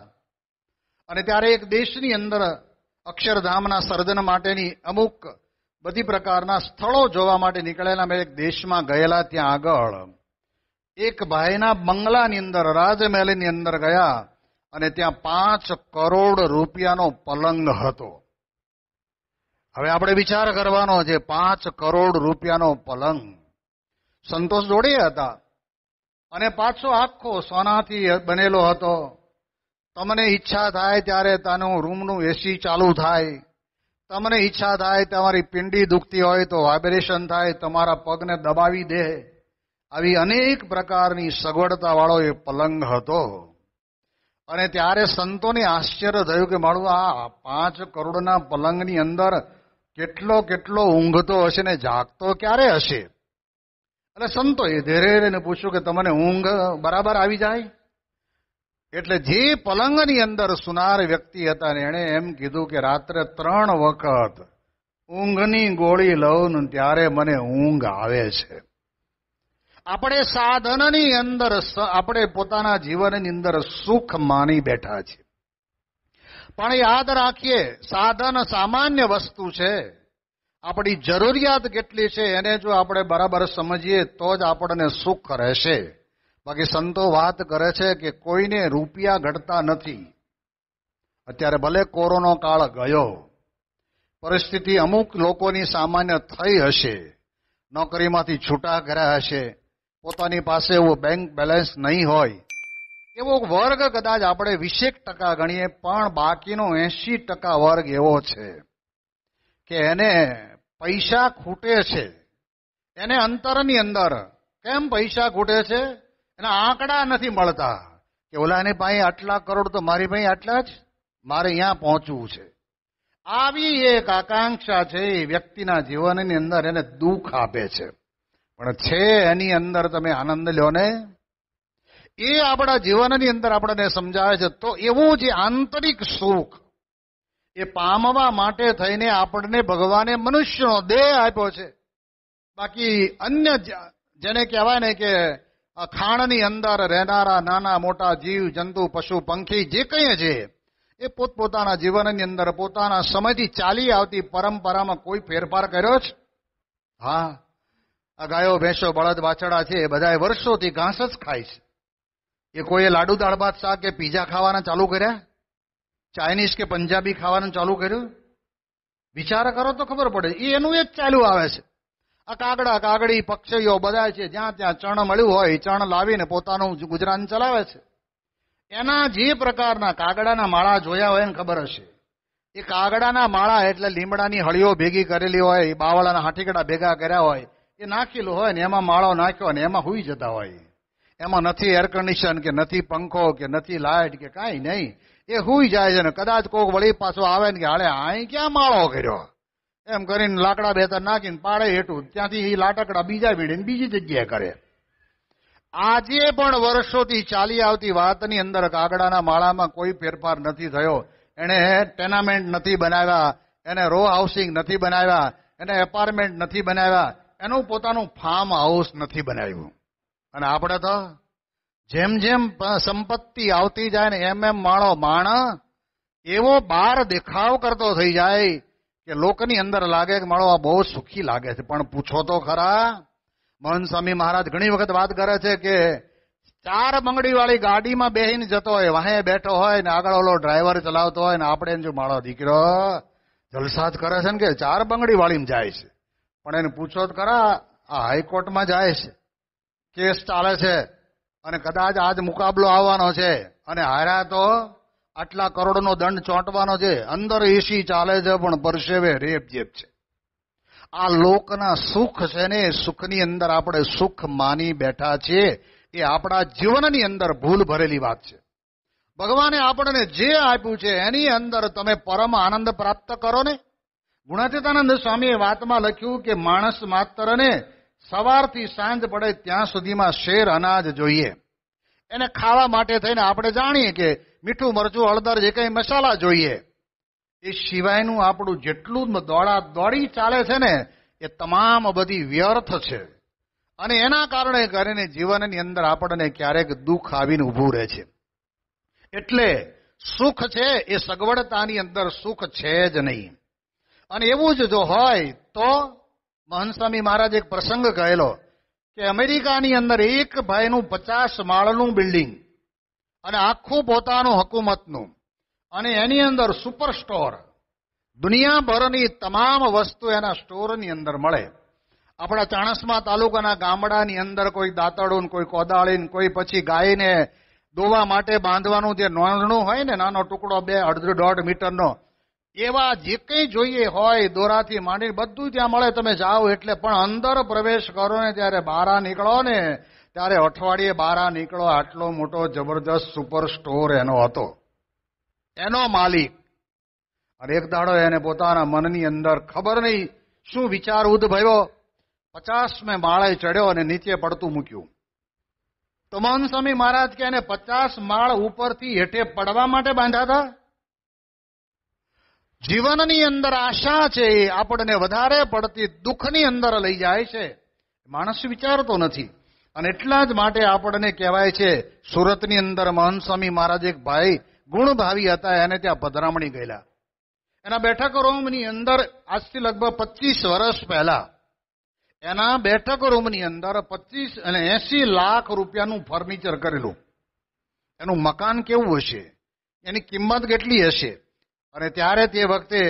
અને ત્યારે એક દેશની અંદર અક્ષરધામના સર્જન માટેની અમુક બધી પ્રકારના સ્થળો જોવા માટે નીકળેલા મેં એક દેશમાં ગયેલા ત્યાં આગળ એક ભાઈના બંગલાની અંદર રાજમહેલની અંદર ગયા અને ત્યાં પાંચ કરોડ રૂપિયાનો પલંગ હતો હવે આપણે વિચાર કરવાનો છે પાંચ કરોડ રૂપિયાનો પલંગ સંતોષ જોડે હતા અને પાછો આખો સોનાથી બનેલો હતો તમને ઈચ્છા થાય ત્યારે તેનું રૂમનું એસી ચાલુ થાય તમને ઈચ્છા થાય તમારી પિંડી દુખતી હોય તો વાઇબ્રેશન થાય તમારા પગને દબાવી દે આવી અનેક પ્રકારની સગવડતાવાળો એ પલંગ હતો અને ત્યારે સંતોને આશ્ચર્ય થયું કે મારું આ પાંચ કરોડના પલંગની અંદર કેટલો કેટલો ઊંઘતો હશે ને જાગતો ક્યારે હશે એટલે સંતોએ ધીરે ધીરેને પૂછ્યું કે તમને ઊંઘ બરાબર આવી જાય એટલે જે પલંગની અંદર સુનાર વ્યક્તિ હતા ને એણે એમ કીધું કે રાત્રે ત્રણ વખત ઊંઘની ગોળી લઉં ને ત્યારે મને ઊંઘ આવે છે આપણે સાધનની અંદર આપણે પોતાના જીવનની અંદર સુખ માની બેઠા છીએ પણ યાદ રાખીએ સાધન સામાન્ય વસ્તુ છે આપણી જરૂરિયાત કેટલી છે એને જો આપણે બરાબર સમજીએ તો જ આપણને સુખ રહેશે બાકી સંતો વાત કરે છે કે કોઈને રૂપિયા ઘટતા નથી અત્યારે ભલે કોરોનો કાળ ગયો પરિસ્થિતિ અમુક લોકોની સામાન્ય થઈ હશે નોકરીમાંથી છૂટા કર્યા હશે પોતાની પાસે એવું બેંક બેલેન્સ નહીં હોય એવો વર્ગ કદાચ આપણે વીસેક ટકા ગણીએ પણ બાકીનો એંશી ટકા વર્ગ એવો છે કે એને પૈસા ખૂટે છે એને અંતરની અંદર કેમ પૈસા ખૂટે છે એના આંકડા નથી મળતા કે ઓલાની પાસે આટલા કરોડ તો મારી પાસે આટલા જ મારે અહીંયા પહોંચવું છે આવી એક આકાંક્ષા છે એ વ્યક્તિના જીવનની અંદર એને દુઃખ આપે છે પણ છે એની અંદર તમે આનંદ લ્યો ને એ આપણા જીવનની અંદર આપણને સમજાવે છે તો એવું જે આંતરિક સુખ એ પામવા માટે થઈને આપણને ભગવાને મનુષ્યનો દેહ આપ્યો છે બાકી અન્ય જેને કહેવાય ને કે ખાણની અંદર રહેનારા નાના મોટા જીવ જંતુ પશુ પંખી જે કંઈ છે એ પોતપોતાના જીવનની અંદર પોતાના સમયથી ચાલી આવતી પરંપરામાં કોઈ ફેરફાર કર્યો છે હા આ ગાયો ભેંસો બળદ વાછડા છે એ બધા વર્ષોથી ઘાસ જ ખાય છે એ કોઈએ લાડુ દાળ ભાત શાક કે પીઝા ખાવાના ચાલુ કર્યા ચાઇનીઝ કે પંજાબી ખાવાનું ચાલુ કર્યું વિચાર કરો તો ખબર પડે એ એનું એ જ ચાલુ આવે છે આ કાગડા કાગડી પક્ષીઓ બધા છે જ્યાં ત્યાં ચણ મળ્યું હોય ચણ લાવીને પોતાનું ગુજરાન ચલાવે છે એના જે પ્રકારના કાગડાના માળા જોયા હોય એને ખબર હશે એ કાગડાના માળા એટલે લીમડાની હળીઓ ભેગી કરેલી હોય બાવળાના હાટીકડા ભેગા કર્યા હોય એ નાખેલું હોય ને એમાં માળો નાખ્યો ને એમાં હુઈ જતા હોય એમાં નથી એર કન્ડિશન કે નથી પંખો કે નથી લાઇટ કે કાંઈ નહીં એ હુઈ જાય છે ને કદાચ કોક વળી પાછો આવે ને કે હાલે અહીં ક્યાં માળો કર્યો એમ કરીને લાકડા બેતા નાખીને પાડે હેઠું ત્યાંથી એ લાટકડા બીજા ભીડીને બીજી જગ્યાએ કરે આજે પણ વર્ષોથી ચાલી આવતી વાતની અંદર કાગડાના માળામાં કોઈ ફેરફાર નથી થયો એને ટેનામેન્ટ નથી બનાવ્યા એને રો હાઉસિંગ નથી બનાવ્યા એને એપાર્ટમેન્ટ નથી બનાવ્યા એનું પોતાનું ફાર્મ હાઉસ નથી બનાવ્યું અને આપણે તો જેમ જેમ સંપત્તિ આવતી જાય ને એમ એમ માણો માણ એવો બાર દેખાવ કરતો થઈ જાય કે લોકોની અંદર લાગે કે માણો આ બહુ સુખી લાગે છે પણ પૂછો તો ખરા મોહન સ્વામી મહારાજ ઘણી વખત વાત કરે છે કે ચાર બંગડી વાળી ગાડીમાં બેહીને જતો હોય વાહે બેઠો હોય ને આગળ ઓલો ડ્રાઈવર ચલાવતો હોય ને આપણે જો મારો દીકરો જલસાદ કરે છે ને કે ચાર બંગડી વાળીમાં જાય છે પણ એને પૂછો તો ખરા આ હાઈકોર્ટમાં જાય છે કેસ ચાલે છે અને કદાચ આજ મુકાબલો આવવાનો છે અને હાર્યા તો આટલા કરોડનો દંડ ચોંટવાનો છે અંદર એસી ચાલે છે પણ પરસેવે રેપ જેપ છે આ લોકના સુખ છે ને સુખની અંદર આપણે સુખ માની બેઠા છીએ એ આપણા જીવનની અંદર ભૂલ ભરેલી વાત છે ભગવાને આપણને જે આપ્યું છે એની અંદર તમે પરમ આનંદ પ્રાપ્ત કરો ને ગુણાતીતાનંદ સ્વામીએ વાતમાં લખ્યું કે માણસ માત્ર ને સવારથી સાંજ પડે ત્યાં સુધીમાં શેર અનાજ જોઈએ એને ખાવા માટે થઈને આપણે જાણીએ કે મીઠું મરચું હળદર જે કંઈ મસાલા જોઈએ એ સિવાયનું આપણું જેટલું દોડા દોડી ચાલે છે ને એ તમામ બધી વ્યર્થ છે અને એના કારણે કરીને જીવનની અંદર આપણને ક્યારેક દુઃખ આવીને ઊભું રહે છે એટલે સુખ છે એ સગવડતાની અંદર સુખ છે જ નહીં અને એવું જ જો હોય તો મહંત મહારાજ એક પ્રસંગ કહેલો કે અમેરિકાની અંદર એક ભાઈનું પચાસ માળનું બિલ્ડિંગ અને આખું પોતાનું હકુમતનું અને એની અંદર સુપર સ્ટોર દુનિયાભરની તમામ વસ્તુ એના સ્ટોરની અંદર મળે આપણા ચાણસમા તાલુકાના ગામડાની અંદર કોઈ દાંતડું કોઈ કોદાળીન કોઈ પછી ગાયને દોવા માટે બાંધવાનું જે નોંધણું હોય ને નાનો ટુકડો બે અડધો દોઢ મીટરનો એવા જે કંઈ જોઈએ હોય દોરાથી માંડીને બધું ત્યાં મળે તમે જાઓ એટલે પણ અંદર પ્રવેશ કરો ને ત્યારે બારા નીકળો ને ત્યારે અઠવાડિયે બારા નીકળો આટલો મોટો જબરદસ્ત સુપર સ્ટોર એનો હતો એનો માલિક અને એક દાડો એને પોતાના મનની અંદર ખબર નહીં શું વિચાર ઉદભવ્યો મેં માળે ચડ્યો અને નીચે પડતું મૂક્યું તો મહન સ્વામી મહારાજ કે એને પચાસ માળ ઉપરથી હેઠે પડવા માટે બાંધ્યા હતા જીવનની અંદર આશા છે એ આપણને વધારે પડતી દુઃખની અંદર લઈ જાય છે માણસ વિચારતો નથી અને એટલા જ માટે આપણને કહેવાય છે સુરતની અંદર મહનસ્વામી સ્વામી મહારાજ એક ભાઈ ગુણભાવી હતા એને ત્યાં પધરામણી ગયેલા એના બેઠક રૂમની અંદર આજથી લગભગ પચીસ વર્ષ પહેલા એના બેઠક રૂમની અંદર પચીસ અને એસી લાખ રૂપિયાનું ફર્નિચર કરેલું એનું મકાન કેવું હશે એની કિંમત કેટલી હશે અને ત્યારે તે વખતે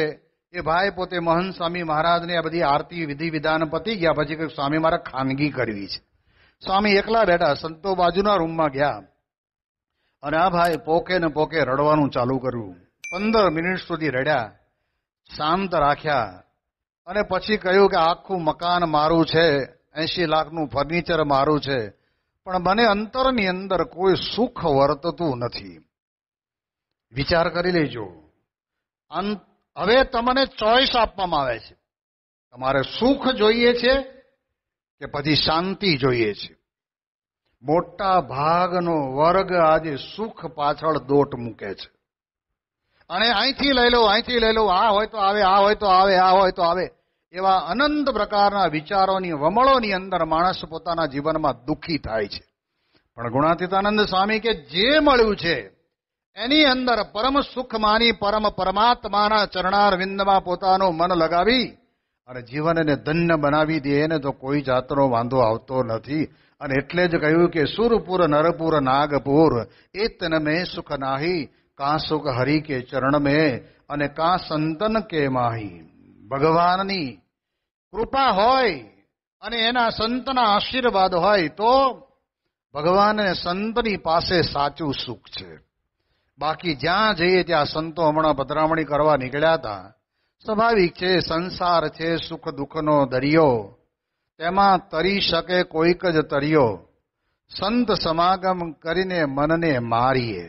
એ ભાઈ પોતે મહંત સ્વામી મહારાજને આ બધી આરતી વિધિ વિધાન પતી ગયા પછી કહ્યું સ્વામી મારા ખાનગી કરવી છે સ્વામી એકલા બેઠા સંતો બાજુના રૂમમાં ગયા અને આ ભાઈ પોકે ને પોકે રડવાનું ચાલુ કર્યું પંદર મિનિટ સુધી રડ્યા શાંત રાખ્યા અને પછી કહ્યું કે આખું મકાન મારું છે એસી લાખનું ફર્નિચર મારું છે પણ મને અંતરની અંદર કોઈ સુખ વર્તતું નથી વિચાર કરી લેજો હવે તમને ચોઈસ આપવામાં આવે છે તમારે સુખ જોઈએ છે કે પછી શાંતિ જોઈએ છે મોટા ભાગનો વર્ગ આજે સુખ પાછળ દોટ મૂકે છે અને અહીંથી લઈ લો અહીંથી લઈ લો આ હોય તો આવે આ હોય તો આવે આ હોય તો આવે એવા અનંત પ્રકારના વિચારોની વમળોની અંદર માણસ પોતાના જીવનમાં દુઃખી થાય છે પણ ગુણાતીતાનંદ સ્વામી કે જે મળ્યું છે એની અંદર પરમ સુખ માની પરમ પરમાત્માના ચરણાર વિંદમાં પોતાનું મન લગાવી અને જીવનને ધન્ય બનાવી દે એને તો કોઈ જાતનો વાંધો આવતો નથી અને એટલે જ કહ્યું કે સુરપુર નરપુર નાગપુર એતન મેં સુખ નાહી કાં સુખ હરિ કે ચરણ મેં અને કાં સંતન કે માહી ભગવાનની કૃપા હોય અને એના સંતના આશીર્વાદ હોય તો ભગવાન સંતની પાસે સાચું સુખ છે બાકી જ્યાં જઈએ ત્યાં સંતો હમણાં પધરામણી કરવા નીકળ્યા હતા સ્વાભાવિક છે સંસાર છે સુખ દુઃખનો દરિયો તેમાં તરી શકે કોઈક જ તરિયો સંત સમાગમ કરીને મનને મારીએ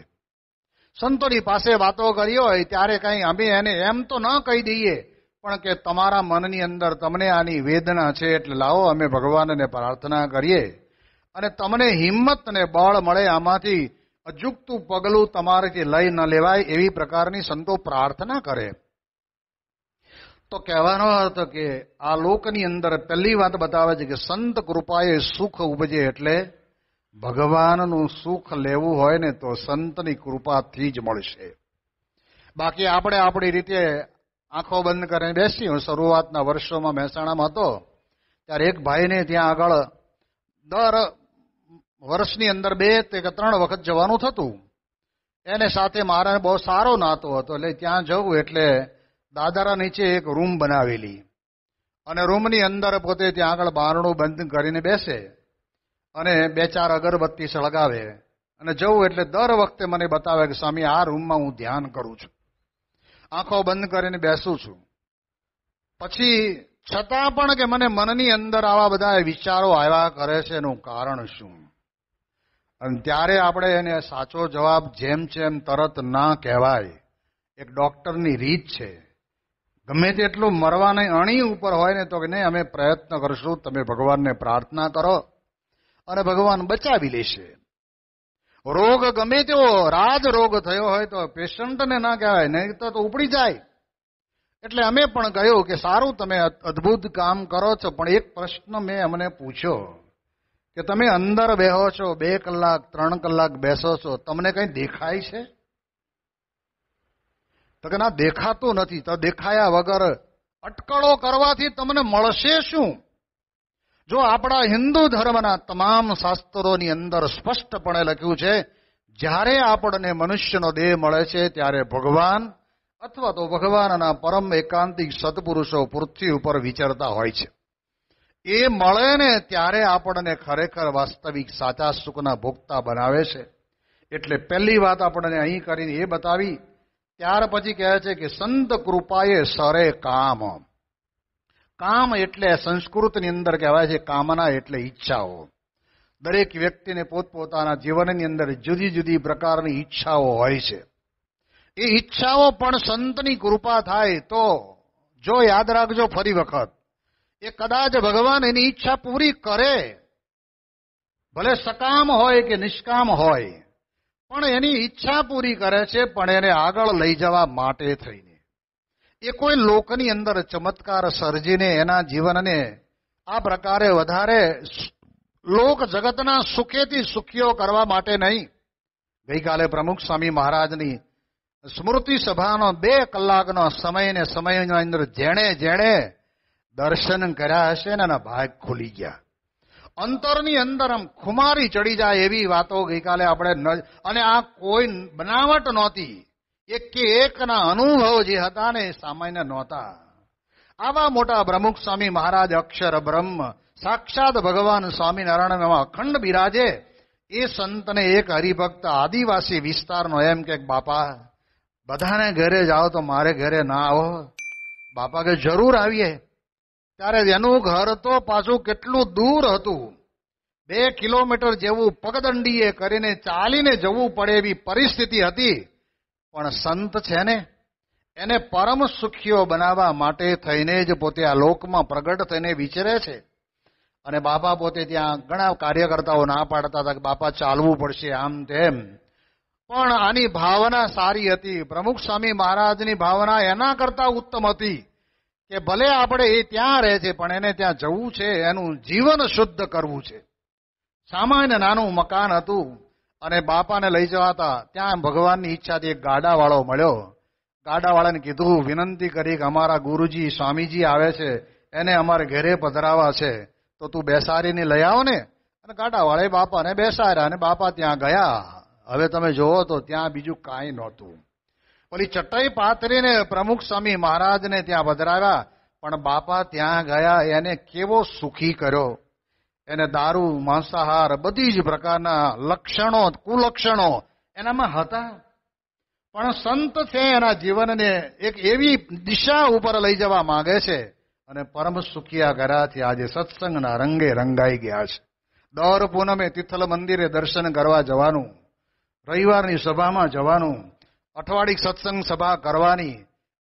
સંતોની પાસે વાતો કરી હોય ત્યારે કંઈ અમે એને એમ તો ન કહી દઈએ પણ કે તમારા મનની અંદર તમને આની વેદના છે એટલે લાવો અમે ભગવાનને પ્રાર્થના કરીએ અને તમને હિંમત અને બળ મળે આમાંથી અજુકતું પગલું તમારેથી લઈ ન લેવાય એવી પ્રકારની સંતો પ્રાર્થના કરે તો કહેવાનો અર્થ કે આ લોકની અંદર પહેલી વાત બતાવે છે કે સંત કૃપાએ સુખ ઉપજે એટલે ભગવાનનું સુખ લેવું હોય ને તો સંતની કૃપાથી જ મળશે બાકી આપણે આપણી રીતે આંખો બંધ કરીને બેસી હું શરૂઆતના વર્ષોમાં મહેસાણામાં હતો ત્યારે એક ભાઈને ત્યાં આગળ દર વર્ષની અંદર બે તે કે ત્રણ વખત જવાનું થતું એને સાથે મારા બહુ સારો નાતો હતો એટલે ત્યાં જવું એટલે દાદારા નીચે એક રૂમ બનાવેલી અને રૂમની અંદર પોતે ત્યાં આગળ બારણું બંધ કરીને બેસે અને બે ચાર અગરબત્તી સળગાવે અને જવું એટલે દર વખતે મને બતાવે કે સ્વામી આ રૂમમાં હું ધ્યાન કરું છું આંખો બંધ કરીને બેસું છું પછી છતાં પણ કે મને મનની અંદર આવા બધા વિચારો આવ્યા કરે છે એનું કારણ શું અને ત્યારે આપણે એને સાચો જવાબ જેમ છે એમ તરત ના કહેવાય એક ડૉક્ટરની રીત છે ગમે તેટલું મરવાને અણી ઉપર હોય ને તો કે નહીં અમે પ્રયત્ન કરશું તમે ભગવાનને પ્રાર્થના કરો અને ભગવાન બચાવી લેશે રોગ ગમે તેવો રાજ રોગ થયો હોય તો પેશન્ટને ના કહેવાય નહીં તો ઉપડી જાય એટલે અમે પણ કહ્યું કે સારું તમે અદ્ભુત કામ કરો છો પણ એક પ્રશ્ન મેં અમને પૂછ્યો કે તમે અંદર બેહો છો બે કલાક ત્રણ કલાક બેસો છો તમને કંઈ દેખાય છે તો કે ના દેખાતું નથી તો દેખાયા વગર અટકળો કરવાથી તમને મળશે શું જો આપણા હિન્દુ ધર્મના તમામ શાસ્ત્રોની અંદર સ્પષ્ટપણે લખ્યું છે જ્યારે આપણને મનુષ્યનો દેહ મળે છે ત્યારે ભગવાન અથવા તો ભગવાનના પરમ એકાંતિક સત્પુરુષો પૃથ્વી ઉપર વિચરતા હોય છે એ મળે ને ત્યારે આપણને ખરેખર વાસ્તવિક સાચા સુખના ભોગતા બનાવે છે એટલે પહેલી વાત આપણને અહીં કરીને એ બતાવી ત્યાર પછી કહે છે કે સંત કૃપાએ સરે કામ કામ એટલે સંસ્કૃતની અંદર કહેવાય છે કામના એટલે ઈચ્છાઓ દરેક વ્યક્તિને પોતપોતાના જીવનની અંદર જુદી જુદી પ્રકારની ઈચ્છાઓ હોય છે એ ઈચ્છાઓ પણ સંતની કૃપા થાય તો જો યાદ રાખજો ફરી વખત એ કદાચ ભગવાન એની ઈચ્છા પૂરી કરે ભલે સકામ હોય કે નિષ્કામ હોય પણ એની ઈચ્છા પૂરી કરે છે પણ એને આગળ લઈ જવા માટે થઈને એ કોઈ લોકની અંદર ચમત્કાર સર્જીને એના જીવનને આ પ્રકારે વધારે લોક જગતના સુખેથી સુખીઓ કરવા માટે નહીં ગઈકાલે પ્રમુખ સ્વામી મહારાજની સ્મૃતિ સભાનો બે કલાકનો સમય ને સમયની અંદર જેણે જેણે દર્શન કર્યા હશે ને એના ભાગ ખુલી ગયા અંતરની અંદર આમ ખુમારી ચડી જાય એવી વાતો ગઈકાલે આપણે અને આ કોઈ બનાવટ નહોતી એક એકના અનુભવ જે હતા ને સામાન્ય નહોતા આવા મોટા પ્રમુખ સ્વામી મહારાજ અક્ષર બ્રહ્મ સાક્ષાત ભગવાન સ્વામિનારાયણ એમાં અખંડ બિરાજે એ સંતને એક હરિભક્ત આદિવાસી વિસ્તારનો એમ કે બાપા બધાને ઘરે જાઓ તો મારે ઘરે ના આવો બાપા કે જરૂર આવીએ ત્યારે એનું ઘર તો પાછું કેટલું દૂર હતું બે કિલોમીટર જેવું પગદંડીએ કરીને ચાલીને જવું પડે એવી પરિસ્થિતિ હતી પણ સંત છે ને એને પરમ સુખીઓ બનાવવા માટે થઈને જ પોતે આ લોકમાં પ્રગટ થઈને વિચરે છે અને બાપા પોતે ત્યાં ઘણા કાર્યકર્તાઓ ના પાડતા હતા કે બાપા ચાલવું પડશે આમ તેમ પણ આની ભાવના સારી હતી પ્રમુખ સ્વામી મહારાજની ભાવના એના કરતા ઉત્તમ હતી કે ભલે આપણે એ ત્યાં રહે છે પણ એને ત્યાં જવું છે એનું જીવન શુદ્ધ કરવું છે સામાન્ય નાનું મકાન હતું અને બાપાને લઈ જવા હતા ત્યાં ભગવાનની ઈચ્છાથી એક ગાડાવાળો મળ્યો ગાડાવાળાને કીધું વિનંતી કરી કે અમારા ગુરુજી સ્વામીજી આવે છે એને અમારે ઘેરે પધરાવા છે તો તું બેસારીને લઈ આવો ને અને ગાડાવાળાએ બાપાને બેસાડ્યા અને બાપા ત્યાં ગયા હવે તમે જોવો તો ત્યાં બીજું કાંઈ નહોતું ઓલી ચટાઈ પાથરીને પ્રમુખ સ્વામી મહારાજને ત્યાં પધરાવ્યા પણ બાપા ત્યાં ગયા એને કેવો સુખી કર્યો એને દારૂ માંસાહાર બધી જ પ્રકારના લક્ષણો કુલક્ષણો એનામાં હતા પણ સંત છે એના જીવનને એક એવી દિશા ઉપર લઈ જવા માંગે છે અને પરમ સુખિયા ઘરાથી આજે સત્સંગના રંગે રંગાઈ ગયા છે દર પૂનમે તિથલ મંદિરે દર્શન કરવા જવાનું રવિવારની સભામાં જવાનું અઠવાડિક સત્સંગ સભા કરવાની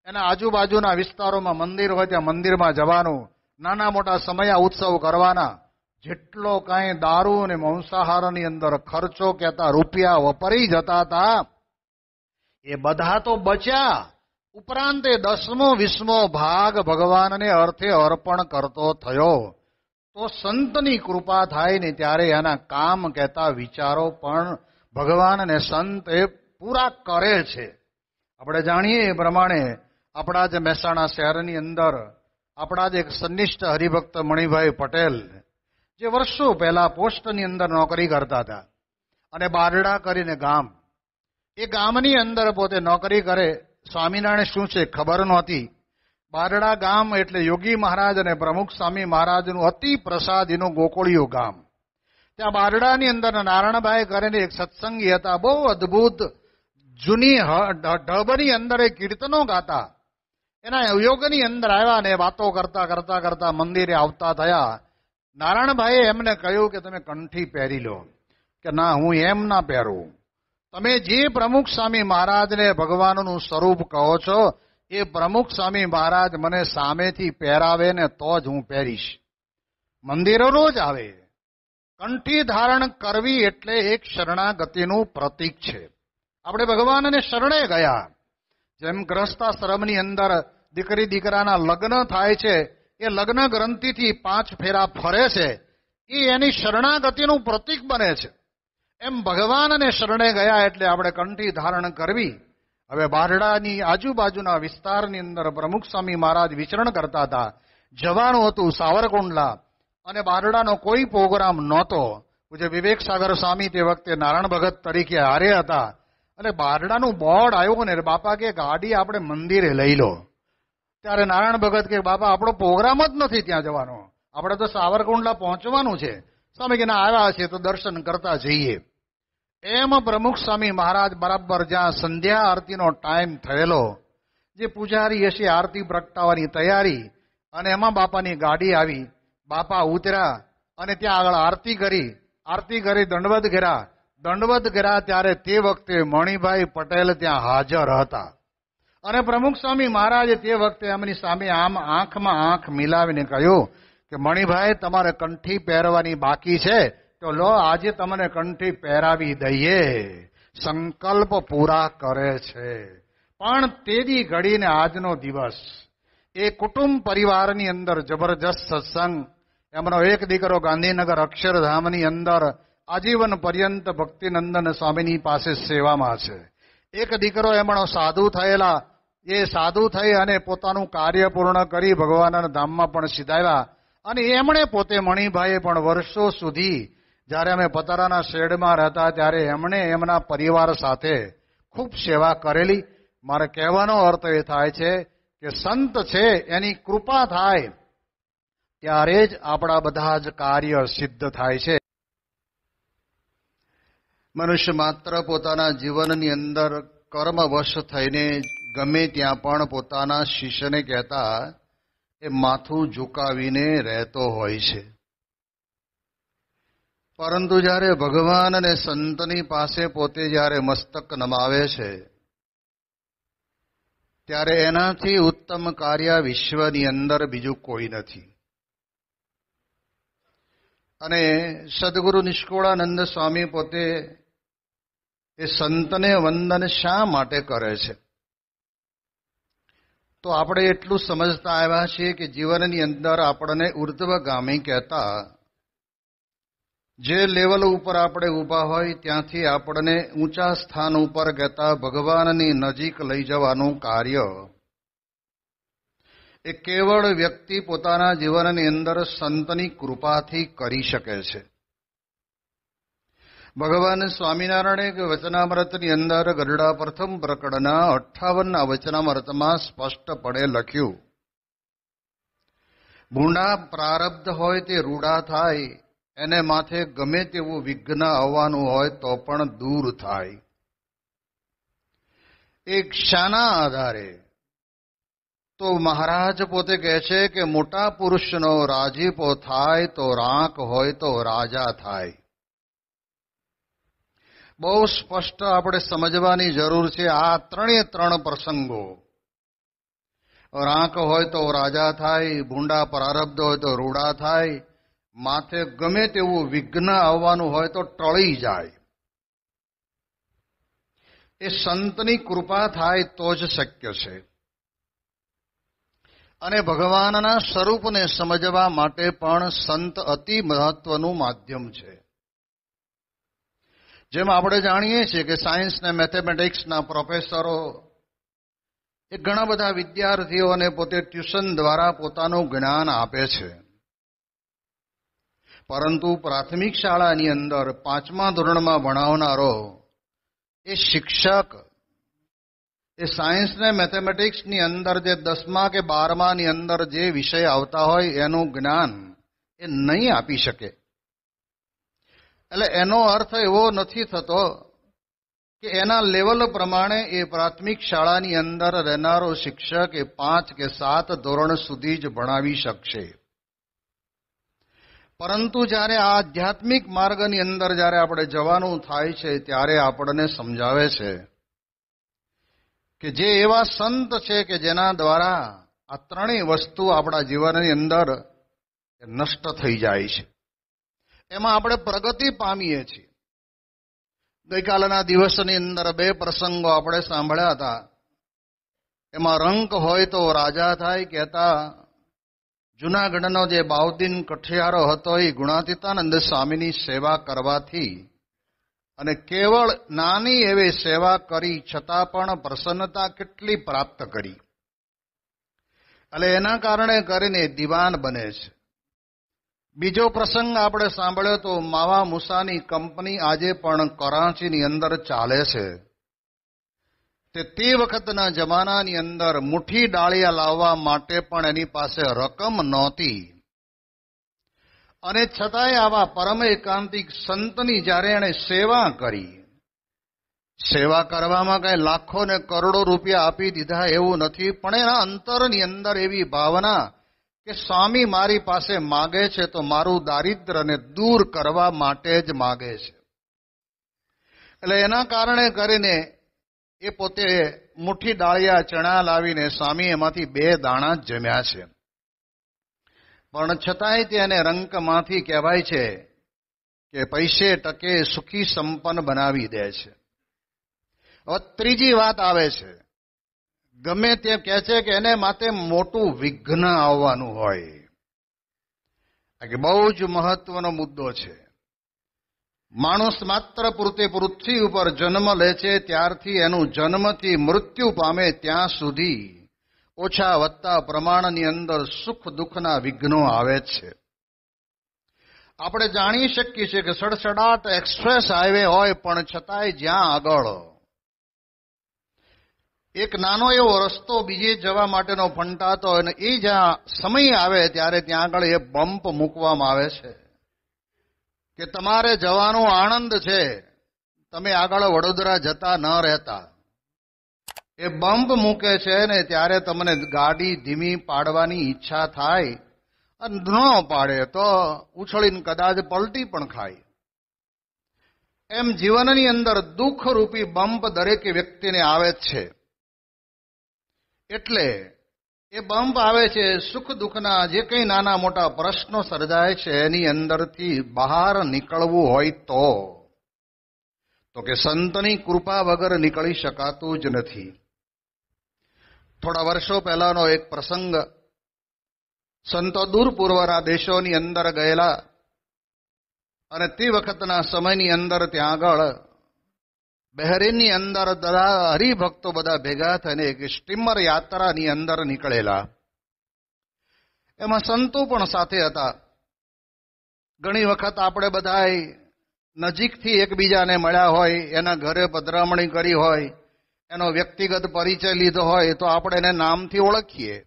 એના આજુબાજુના વિસ્તારોમાં મંદિર હોય ત્યાં મંદિરમાં જવાનું નાના મોટા સમયા ઉત્સવ કરવાના જેટલો કાંઈ દારૂ અને માંસાહારની અંદર ખર્ચો કહેતા રૂપિયા વપરી જતા હતા એ બધા તો બચ્યા ઉપરાંત એ દસમો વીસમો ભાગ ભગવાનને અર્થે અર્પણ કરતો થયો તો સંતની કૃપા થાય ને ત્યારે એના કામ કહેતા વિચારો પણ ભગવાન અને સંત એ પૂરા કરે છે આપણે જાણીએ એ પ્રમાણે આપણા જ મહેસાણા શહેરની અંદર આપણા જ એક સંનિષ્ઠ હરિભક્ત મણિભાઈ પટેલ જે વર્ષો પહેલા પોસ્ટની અંદર નોકરી કરતા હતા અને બારડા કરીને ગામ એ ગામની અંદર પોતે નોકરી કરે સ્વામિનારાયણ શું છે ખબર નહોતી બારડા ગામ એટલે યોગી મહારાજ અને પ્રમુખ સ્વામી મહારાજનું અતિ પ્રસાદીનું ગોકુળિયું ગામ ત્યાં બારડાની અંદર નારાયણભાઈ કરીને એક સત્સંગી હતા બહુ અદ્ભુત જૂની ઢબની અંદર એ કીર્તનો ગાતા એના અવયોગની અંદર આવ્યા ને વાતો કરતા કરતા કરતા મંદિરે આવતા થયા નારાયણભાઈએ એમને કહ્યું કે તમે કંઠી પહેરી લો કે ના હું એમ ના પહેરું તમે જે પ્રમુખ સ્વામી મહારાજને ભગવાનનું સ્વરૂપ કહો છો એ પ્રમુખ સ્વામી મહારાજ મને સામેથી પહેરાવે ને તો જ હું પહેરીશ મંદિરો રોજ આવે કંઠી ધારણ કરવી એટલે એક શરણાગતિનું પ્રતીક છે આપણે ભગવાનને શરણે ગયા જેમ ગ્રસ્તા શ્રમની અંદર દીકરી દીકરાના લગ્ન થાય છે એ લગ્ન ગ્રંથિથી પાંચ ફેરા ફરે છે એ એની શરણાગતિનું પ્રતીક બને છે એમ ભગવાનને શરણે ગયા એટલે આપણે કંઠી ધારણ કરવી હવે બારડાની આજુબાજુના વિસ્તારની અંદર પ્રમુખ સ્વામી મહારાજ વિચરણ કરતા હતા જવાનું હતું સાવરકુંડલા અને બારડાનો કોઈ પ્રોગ્રામ નહોતો જે વિવેક સાગર સ્વામી તે વખતે નારાયણ ભગત તરીકે હારે હતા અને બારડાનું બોર્ડ આવ્યું ને બાપા કે ગાડી આપણે મંદિરે લઈ લો ત્યારે નારાયણ ભગત કે બાપા આપણો પ્રોગ્રામ જ નથી ત્યાં જવાનો આપણે તો સાવરકુંડલા પહોંચવાનું છે સ્વામી કે આવ્યા છે તો દર્શન કરતા જઈએ એમ પ્રમુખ સ્વામી મહારાજ બરાબર જ્યાં સંધ્યા આરતીનો ટાઈમ થયેલો જે પૂજારી હશે આરતી પ્રગટાવાની તૈયારી અને એમાં બાપાની ગાડી આવી બાપા ઉતર્યા અને ત્યાં આગળ આરતી કરી આરતી કરી દંડવત કર્યા દંડવત ગયા ત્યારે તે વખતે મણિભાઈ પટેલ ત્યાં હાજર હતા અને પ્રમુખ સ્વામી મહારાજે તે વખતે એમની સામે આમ આંખમાં આંખ મિલાવીને કહ્યું કે મણિભાઈ તમારે કંઠી પહેરવાની બાકી છે તો લો આજે તમને કંઠી પહેરાવી દઈએ સંકલ્પ પૂરા કરે છે પણ તેની ઘડીને આજનો દિવસ એ કુટુંબ પરિવારની અંદર જબરજસ્ત સત્સંગ એમનો એક દીકરો ગાંધીનગર અક્ષરધામની અંદર આજીવન પર્યંત ભક્તિનંદન સ્વામીની પાસે સેવામાં છે એક દીકરો એમણો સાધુ થયેલા એ સાધુ થઈ અને પોતાનું કાર્ય પૂર્ણ કરી ભગવાનના ધામમાં પણ સિધાવ્યા અને એમણે પોતે મણિભાઈએ પણ વર્ષો સુધી જ્યારે અમે પતારાના શેડમાં રહેતા ત્યારે એમણે એમના પરિવાર સાથે ખૂબ સેવા કરેલી મારે કહેવાનો અર્થ એ થાય છે કે સંત છે એની કૃપા થાય ત્યારે જ આપણા બધા જ કાર્ય સિદ્ધ થાય છે મનુષ્ય માત્ર પોતાના જીવનની અંદર કર્મવશ થઈને ગમે ત્યાં પણ પોતાના શિષ્યને કહેતા એ માથું ઝુકાવીને રહેતો હોય છે પરંતુ જ્યારે ભગવાન અને સંતની પાસે પોતે જ્યારે મસ્તક નમાવે છે ત્યારે એનાથી ઉત્તમ કાર્ય વિશ્વની અંદર બીજું કોઈ નથી અને સદગુરુ નિષ્કોળાનંદ સ્વામી પોતે એ સંતને વંદન શા માટે કરે છે તો આપણે એટલું સમજતા આવ્યા છીએ કે જીવનની અંદર આપણને ઉર્ધ્વગામી કહેતા જે લેવલ ઉપર આપણે ઊભા હોય ત્યાંથી આપણને ઊંચા સ્થાન ઉપર કહેતા ભગવાનની નજીક લઈ જવાનું કાર્ય એ કેવળ વ્યક્તિ પોતાના જીવનની અંદર સંતની કૃપાથી કરી શકે છે ભગવાન સ્વામિનારાયણે વચનામૃતની અંદર ગરડા પ્રથમ પ્રકરણના અઠાવનના વચનામૃતમાં સ્પષ્ટપણે લખ્યું ભૂંડા પ્રારબ્ધ હોય તે રૂડા થાય એને માથે ગમે તેવું વિઘ્ન આવવાનું હોય તો પણ દૂર થાય એક શાના આધારે તો મહારાજ પોતે કહે છે કે મોટા પુરુષનો રાજીપો થાય તો રાંક હોય તો રાજા થાય બહુ સ્પષ્ટ આપણે સમજવાની જરૂર છે આ ત્રણે ત્રણ પ્રસંગો રાંક હોય તો રાજા થાય ભૂંડા પ્રારબ્ધ હોય તો રૂડા થાય માથે ગમે તેવું વિઘ્ન આવવાનું હોય તો ટળી જાય એ સંતની કૃપા થાય તો જ શક્ય છે અને ભગવાનના સ્વરૂપને સમજવા માટે પણ સંત અતિ મહત્વનું માધ્યમ છે જેમ આપણે જાણીએ છીએ કે સાયન્સ ને મેથેમેટિક્સના પ્રોફેસરો એ ઘણા બધા વિદ્યાર્થીઓને પોતે ટ્યુશન દ્વારા પોતાનું જ્ઞાન આપે છે પરંતુ પ્રાથમિક શાળાની અંદર પાંચમા ધોરણમાં ભણાવનારો એ શિક્ષક એ સાયન્સને મેથેમેટિક્સની અંદર જે દસમા કે બારમાની અંદર જે વિષય આવતા હોય એનું જ્ઞાન એ નહીં આપી શકે એટલે એનો અર્થ એવો નથી થતો કે એના લેવલ પ્રમાણે એ પ્રાથમિક શાળાની અંદર રહેનારો શિક્ષક એ પાંચ કે સાત ધોરણ સુધી જ ભણાવી શકશે પરંતુ જ્યારે આ આધ્યાત્મિક માર્ગની અંદર જ્યારે આપણે જવાનું થાય છે ત્યારે આપણને સમજાવે છે કે જે એવા સંત છે કે જેના દ્વારા આ ત્રણેય વસ્તુ આપણા જીવનની અંદર નષ્ટ થઈ જાય છે એમાં આપણે પ્રગતિ પામીએ છીએ ગઈકાલના દિવસની અંદર બે પ્રસંગો આપણે સાંભળ્યા હતા એમાં રંક હોય તો રાજા થાય કહેતા જુનાગઢનો જે બાઉદ્દીન કઠિયારો હતો એ ગુણાતીતાનંદ સ્વામીની સેવા કરવાથી અને કેવળ નાની એવી સેવા કરી છતાં પણ પ્રસન્નતા કેટલી પ્રાપ્ત કરી એટલે એના કારણે કરીને દિવાન બને છે બીજો પ્રસંગ આપણે સાંભળ્યો તો માવા મુસાની કંપની આજે પણ કરાંચીની અંદર ચાલે છે તે તે વખતના જમાનાની અંદર મુઠ્ઠી ડાળિયા લાવવા માટે પણ એની પાસે રકમ નહોતી અને છતાંય આવા પરમ એકાંતિક સંતની જ્યારે એણે સેવા કરી સેવા કરવામાં કઈ લાખો ને કરોડો રૂપિયા આપી દીધા એવું નથી પણ એના અંતરની અંદર એવી ભાવના કે સ્વામી મારી પાસે માગે છે તો મારું દારિદ્રને દૂર કરવા માટે જ માગે છે એટલે એના કારણે કરીને એ પોતે મુઠ્ઠી ડાળિયા ચણા લાવીને સ્વામી એમાંથી બે દાણા જમ્યા છે પણ છતાંય તેને રંકમાંથી કહેવાય છે કે પૈસે ટકે સુખી સંપન્ન બનાવી દે છે હવે ત્રીજી વાત આવે છે ગમે તે કહે છે કે એને માટે મોટું વિઘ્ન આવવાનું હોય કે બહુ જ મહત્વનો મુદ્દો છે માણસ માત્ર પૂરતે પૃથ્વી ઉપર જન્મ લે છે ત્યારથી એનું જન્મથી મૃત્યુ પામે ત્યાં સુધી ઓછા વત્તા પ્રમાણની અંદર સુખ દુઃખના વિઘ્નો આવે છે આપણે જાણી શકીએ છીએ કે સડસડાટ એક્સપ્રેસ હાઈવે હોય પણ છતાંય જ્યાં આગળ એક નાનો એવો રસ્તો બીજે જવા માટેનો ફંટાતો હોય અને એ જ્યાં સમય આવે ત્યારે ત્યાં આગળ એ બમ્પ મૂકવામાં આવે છે કે તમારે જવાનો આનંદ છે તમે આગળ વડોદરા જતા ન રહેતા એ બમ્પ મૂકે છે ને ત્યારે તમને ગાડી ધીમી પાડવાની ઈચ્છા થાય અને ન પાડે તો ઉછળીને કદાચ પલટી પણ ખાય એમ જીવનની અંદર દુઃખરૂપી બમ્પ દરેક વ્યક્તિને આવે છે એટલે એ બમ્પ આવે છે સુખ દુઃખના જે કંઈ નાના મોટા પ્રશ્નો સર્જાય છે એની અંદરથી બહાર નીકળવું હોય તો તો કે સંતની કૃપા વગર નીકળી શકાતું જ નથી થોડા વર્ષો પહેલાનો એક પ્રસંગ સંતો દૂર પૂર્વના દેશોની અંદર ગયેલા અને તે વખતના સમયની અંદર ત્યાં આગળ બહેરીનની અંદર બધા હરિભક્તો બધા ભેગા થઈને એક સ્ટીમર યાત્રાની અંદર નીકળેલા એમાં સંતો પણ સાથે હતા ઘણી વખત આપણે બધાએ નજીકથી એકબીજાને મળ્યા હોય એના ઘરે પધરામણી કરી હોય એનો વ્યક્તિગત પરિચય લીધો હોય તો આપણે એને નામથી ઓળખીએ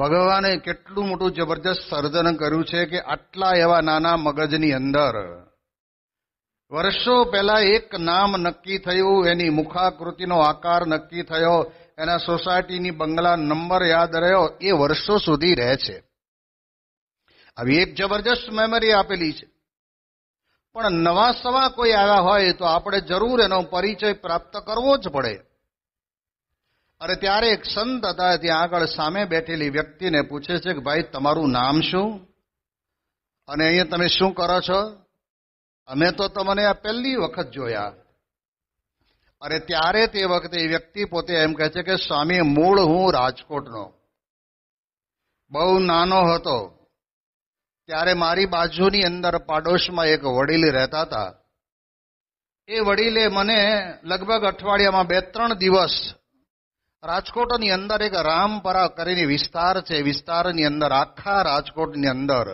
ભગવાને કેટલું મોટું જબરજસ્ત સર્જન કર્યું છે કે આટલા એવા નાના મગજની અંદર વર્ષો પહેલા એક નામ નક્કી થયું એની મુખાકૃતિનો આકાર નક્કી થયો એના સોસાયટીની બંગલા નંબર યાદ રહ્યો એ વર્ષો સુધી રહે છે આવી એક જબરજસ્ત મેમરી આપેલી છે પણ નવા સવા કોઈ આવ્યા હોય તો આપણે જરૂર એનો પરિચય પ્રાપ્ત કરવો જ પડે અને ત્યારે એક સંત હતા ત્યાં આગળ સામે બેઠેલી વ્યક્તિને પૂછે છે કે ભાઈ તમારું નામ શું અને અહીંયા તમે શું કરો છો અમે તો તમને આ પહેલી વખત જોયા અરે ત્યારે તે વખતે એ વ્યક્તિ પોતે એમ કહે છે કે સ્વામી મૂળ હું રાજકોટનો બહુ નાનો હતો ત્યારે મારી બાજુની અંદર પાડોશમાં એક વડીલ રહેતા હતા એ વડીલે મને લગભગ અઠવાડિયામાં બે ત્રણ દિવસ રાજકોટની અંદર એક રામપરા કરીને વિસ્તાર છે વિસ્તારની અંદર આખા રાજકોટની અંદર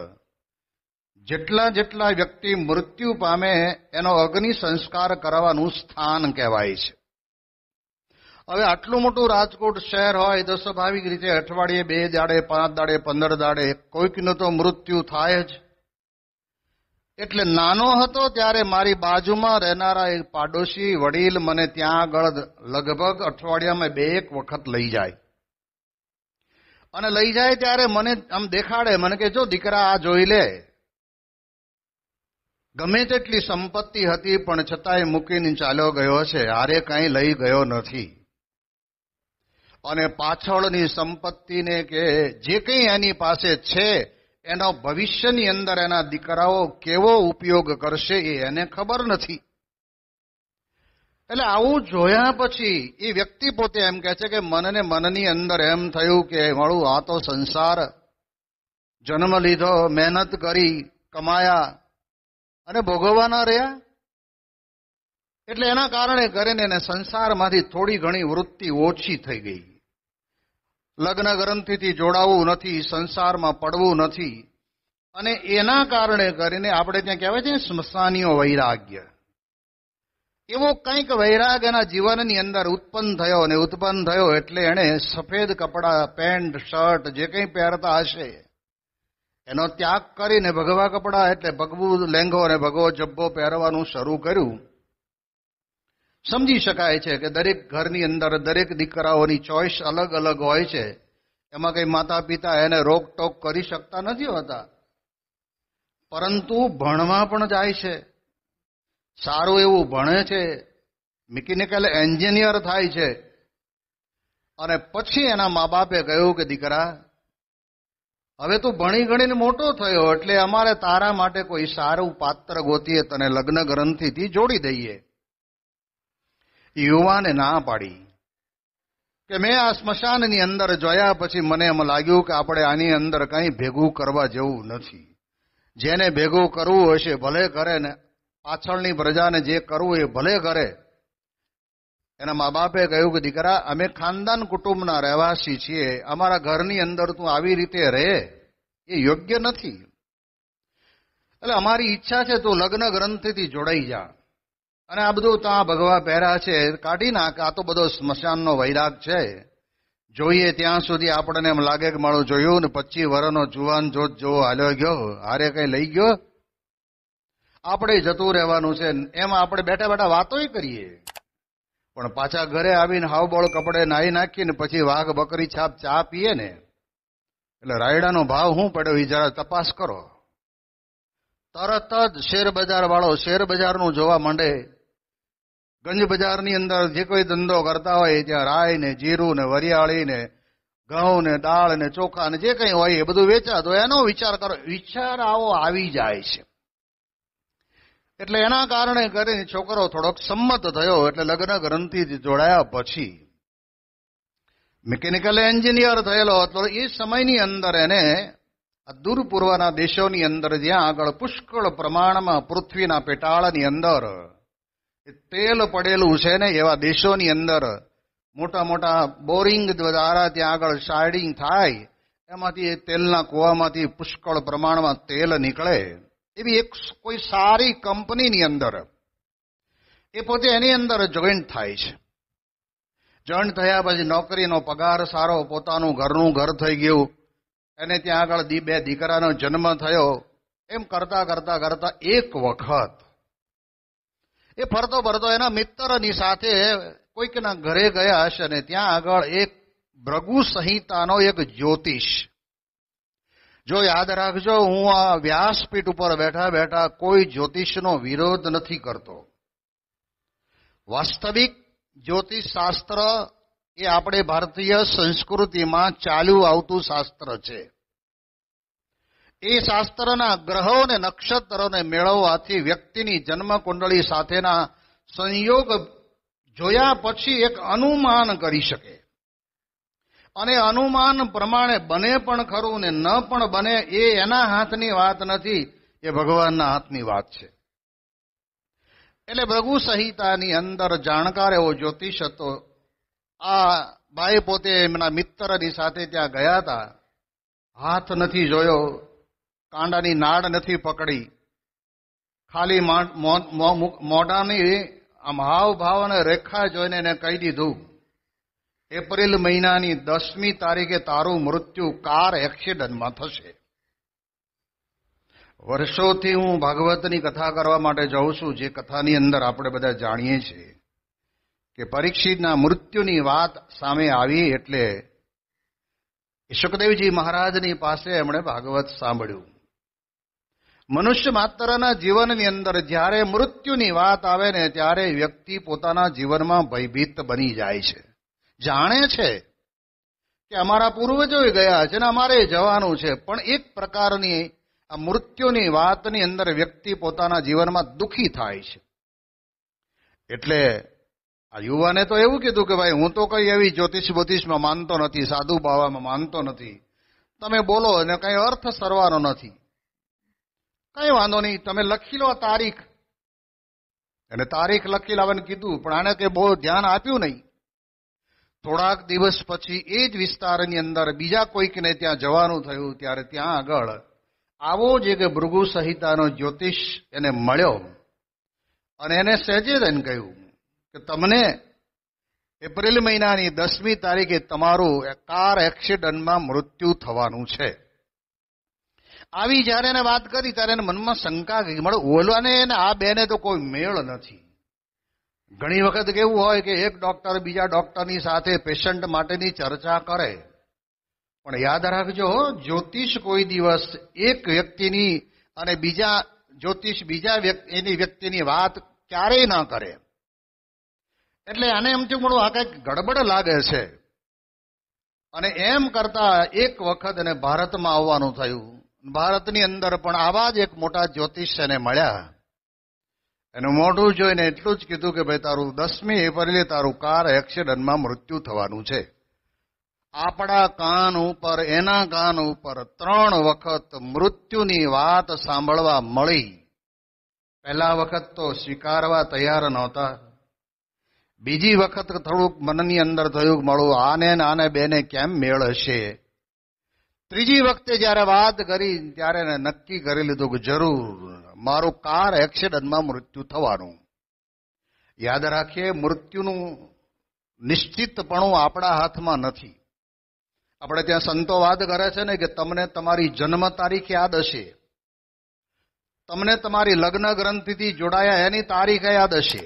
જેટલા જેટલા વ્યક્તિ મૃત્યુ પામે એનો અગ્નિ સંસ્કાર કરવાનું સ્થાન કહેવાય છે હવે આટલું મોટું રાજકોટ શહેર હોય તો સ્વાભાવિક રીતે અઠવાડિયે બે દાડે પાંચ દાડે પંદર દાડે કોઈકનું તો મૃત્યુ થાય જ એટલે નાનો હતો ત્યારે મારી બાજુમાં રહેનારા એક પાડોશી વડીલ મને ત્યાં આગળ લગભગ અઠવાડિયામાં બે એક વખત લઈ જાય અને લઈ જાય ત્યારે મને આમ દેખાડે મને કે જો દીકરા આ જોઈ લે ગમે તેટલી સંપત્તિ હતી પણ છતાંય મૂકીને ચાલ્યો ગયો છે હારે કંઈ લઈ ગયો નથી અને પાછળની સંપત્તિને કે જે કંઈ એની પાસે છે એનો ભવિષ્યની અંદર એના દીકરાઓ કેવો ઉપયોગ કરશે એ એને ખબર નથી એટલે આવું જોયા પછી એ વ્યક્તિ પોતે એમ કહે છે કે મનને મનની અંદર એમ થયું કે મારું આ તો સંસાર જન્મ લીધો મહેનત કરી કમાયા અને ભોગવવાના રહ્યા એટલે એના કારણે કરીને એને સંસારમાંથી થોડી ઘણી વૃત્તિ ઓછી થઈ ગઈ લગ્ન ગ્રંથિથી જોડાવું નથી સંસારમાં પડવું નથી અને એના કારણે કરીને આપણે ત્યાં કહેવાય છે સ્મશાનીય વૈરાગ્ય એવો કંઈક વૈરાગ એના જીવનની અંદર ઉત્પન્ન થયો અને ઉત્પન્ન થયો એટલે એણે સફેદ કપડાં પેન્ટ શર્ટ જે કંઈ પહેરતા હશે એનો ત્યાગ કરીને ભગવા કપડાં એટલે ભગવું લેંઘો અને ભગવો જબ્બો પહેરવાનું શરૂ કર્યું સમજી શકાય છે કે દરેક ઘરની અંદર દરેક દીકરાઓની ચોઈસ અલગ અલગ હોય છે એમાં કંઈ માતા પિતા એને રોકટોક કરી શકતા નથી હોતા પરંતુ ભણવા પણ જાય છે સારું એવું ભણે છે મિકેનિકલ એન્જિનિયર થાય છે અને પછી એના મા બાપે કહ્યું કે દીકરા હવે તું ભણી ગણીને મોટો થયો એટલે અમારે તારા માટે કોઈ સારું પાત્ર ગોતીએ તને લગ્ન ગ્રંથિથી જોડી દઈએ યુવાને ના પાડી કે મેં આ સ્મશાનની અંદર જોયા પછી મને એમ લાગ્યું કે આપણે આની અંદર કંઈ ભેગું કરવા જેવું નથી જેને ભેગું કરવું હશે ભલે કરે ને પાછળની પ્રજાને જે કરવું એ ભલે કરે એના મા બાપે કહ્યું કે દીકરા અમે ખાનદાન કુટુંબના રહેવાસી છીએ અમારા ઘરની અંદર તું આવી રીતે રહે એ યોગ્ય નથી એટલે અમારી ઈચ્છા છે તું લગ્ન ગ્રંથિથી જોડાઈ જા અને આ બધું ત્યાં ભગવા પહેરા છે કાઢી નાખ આ તો બધો સ્મશાનનો વૈરાગ છે જોઈએ ત્યાં સુધી આપણને એમ લાગે કે મારું જોયું ને પચીસ વરનો જુવાન જોત જોવો હાલ્યો ગયો હારે કઈ લઈ ગયો આપણે જતું રહેવાનું છે એમ આપણે બેઠા બેઠા વાતો કરીએ પણ પાછા ઘરે આવીને હાવબોળ કપડે નાહી નાખીને પછી વાઘ બકરી છાપ ચા પીએ ને એટલે રાયડાનો ભાવ શું પડ્યો એ જરા તપાસ કરો તરત જ શેર બજાર વાળો શેર બજારનું જોવા માંડે ગંજ બજારની અંદર જે કોઈ ધંધો કરતા હોય ત્યાં રાય ને જીરું ને વરિયાળી ને ઘઉં ને દાળ ને ચોખા ને જે કંઈ હોય એ બધું વેચાતું એનો વિચાર કરો વિચાર આવો આવી જાય છે એટલે એના કારણે કરીને છોકરો થોડોક સંમત થયો એટલે લગ્ન ગ્રંથિથી જોડાયા પછી મિકેનિકલ એન્જિનિયર થયેલો હતો એ સમયની અંદર એને દૂર પૂર્વના દેશોની અંદર જ્યાં આગળ પુષ્કળ પ્રમાણમાં પૃથ્વીના પેટાળની અંદર તેલ પડેલું છે ને એવા દેશોની અંદર મોટા મોટા બોરિંગ દ્વારા ત્યાં આગળ શાઇડિંગ થાય એમાંથી એ તેલના કૂવામાંથી પુષ્કળ પ્રમાણમાં તેલ નીકળે એવી એક કોઈ સારી કંપનીની અંદર એ પોતે એની અંદર જોઈન્ટ થાય છે જોઈન્ટ થયા પછી નોકરીનો પગાર સારો પોતાનું ઘરનું ઘર થઈ ગયું એને ત્યાં આગળ બે દીકરાનો જન્મ થયો એમ કરતા કરતા કરતા એક વખત એ ફરતો ફરતો એના મિત્રની સાથે કોઈકના ઘરે ગયા હશે અને ત્યાં આગળ એક ભૃગુ સંહિતાનો એક જ્યોતિષ જો યાદ રાખજો હું આ વ્યાસપીઠ ઉપર બેઠા બેઠા કોઈ જ્યોતિષનો વિરોધ નથી કરતો વાસ્તવિક જ્યોતિષ શાસ્ત્ર એ આપણે ભારતીય સંસ્કૃતિમાં ચાલુ આવતું શાસ્ત્ર છે એ શાસ્ત્રના ગ્રહો ને નક્ષત્રોને મેળવવાથી વ્યક્તિની જન્મ કુંડળી સાથેના સંયોગ જોયા પછી એક અનુમાન કરી શકે અને અનુમાન પ્રમાણે બને પણ ખરું ને ન પણ બને એ એના હાથની વાત નથી એ ભગવાનના હાથની વાત છે એટલે ભૃગુ સંહિતાની અંદર જાણકાર એવો જ્યોતિષ હતો આ ભાઈ પોતે એમના મિત્રની સાથે ત્યાં ગયા હતા હાથ નથી જોયો કાંડાની નાડ નથી પકડી ખાલી મોઢાની આમ અને રેખા જોઈને એને કહી દીધું એપ્રિલ મહિનાની દસમી તારીખે તારું મૃત્યુ કાર એક્સિડન્ટમાં થશે વર્ષોથી હું ભાગવતની કથા કરવા માટે જાઉં છું જે કથાની અંદર આપણે બધા જાણીએ છીએ કે પરીક્ષિતના મૃત્યુની વાત સામે આવી એટલે શુકદેવજી મહારાજની પાસે એમણે ભાગવત સાંભળ્યું મનુષ્ય માત્રના જીવનની અંદર જ્યારે મૃત્યુની વાત આવે ને ત્યારે વ્યક્તિ પોતાના જીવનમાં ભયભીત બની જાય છે જાણે છે કે અમારા પૂર્વજોએ ગયા છે ને અમારે જવાનું છે પણ એક પ્રકારની આ મૃત્યુની વાતની અંદર વ્યક્તિ પોતાના જીવનમાં દુખી થાય છે એટલે આ યુવાને તો એવું કીધું કે ભાઈ હું તો કઈ એવી જ્યોતિષ બોતિષમાં માનતો નથી સાધુ બાવામાં માનતો નથી તમે બોલો અને કઈ અર્થ સરવાનો નથી કઈ વાંધો નહીં તમે લખી લો તારીખ એને તારીખ લખી લાવવાનું કીધું પણ આને કઈ બહુ ધ્યાન આપ્યું નહીં થોડાક દિવસ પછી એ જ વિસ્તારની અંદર બીજા કોઈકને ત્યાં જવાનું થયું ત્યારે ત્યાં આગળ આવો જ એક ભૃગુ સહિતાનો જ્યોતિષ એને મળ્યો અને એને સહેજે જ કહ્યું કે તમને એપ્રિલ મહિનાની દસમી તારીખે તમારું કાર એક્સિડન્ટમાં મૃત્યુ થવાનું છે આવી જ્યારે એને વાત કરી ત્યારે એને મનમાં શંકા ગઈ મળે ઓલાને ને આ બેને તો કોઈ મેળ નથી ઘણી વખત કેવું હોય કે એક ડોક્ટર બીજા ડોક્ટરની સાથે પેશન્ટ માટેની ચર્ચા કરે પણ યાદ રાખજો જ્યોતિષ કોઈ દિવસ એક વ્યક્તિની અને બીજા જ્યોતિષ બીજા એની વ્યક્તિની વાત ક્યારેય ના કરે એટલે આને એમ થયું આ કંઈક ગડબડ લાગે છે અને એમ કરતા એક વખત એને ભારતમાં આવવાનું થયું ભારતની અંદર પણ આવા જ એક મોટા જ્યોતિષ્યને મળ્યા એનું મોઢું જોઈને એટલું જ કીધું કે ભાઈ તારું દસમી એપ્રિલે તારું કાર એક્સિડન્ટમાં મૃત્યુ થવાનું છે આપણા કાન ઉપર એના કાન ઉપર ત્રણ વખત મૃત્યુની વાત સાંભળવા મળી પહેલા વખત તો સ્વીકારવા તૈયાર નહોતા બીજી વખત થોડુંક મનની અંદર થયું મળું આને આને બેને કેમ મેળ હશે ત્રીજી વખતે જ્યારે વાત કરી ત્યારે નક્કી કરી લીધું કે જરૂર મારું કાર એક્સિડન્ટમાં મૃત્યુ થવાનું યાદ રાખીએ મૃત્યુનું નિશ્ચિતપણું આપણા હાથમાં નથી આપણે ત્યાં સંતો વાત કરે છે ને કે તમને તમારી જન્મ તારીખ યાદ હશે તમને તમારી લગ્ન ગ્રંથિથી જોડાયા એની તારીખ યાદ હશે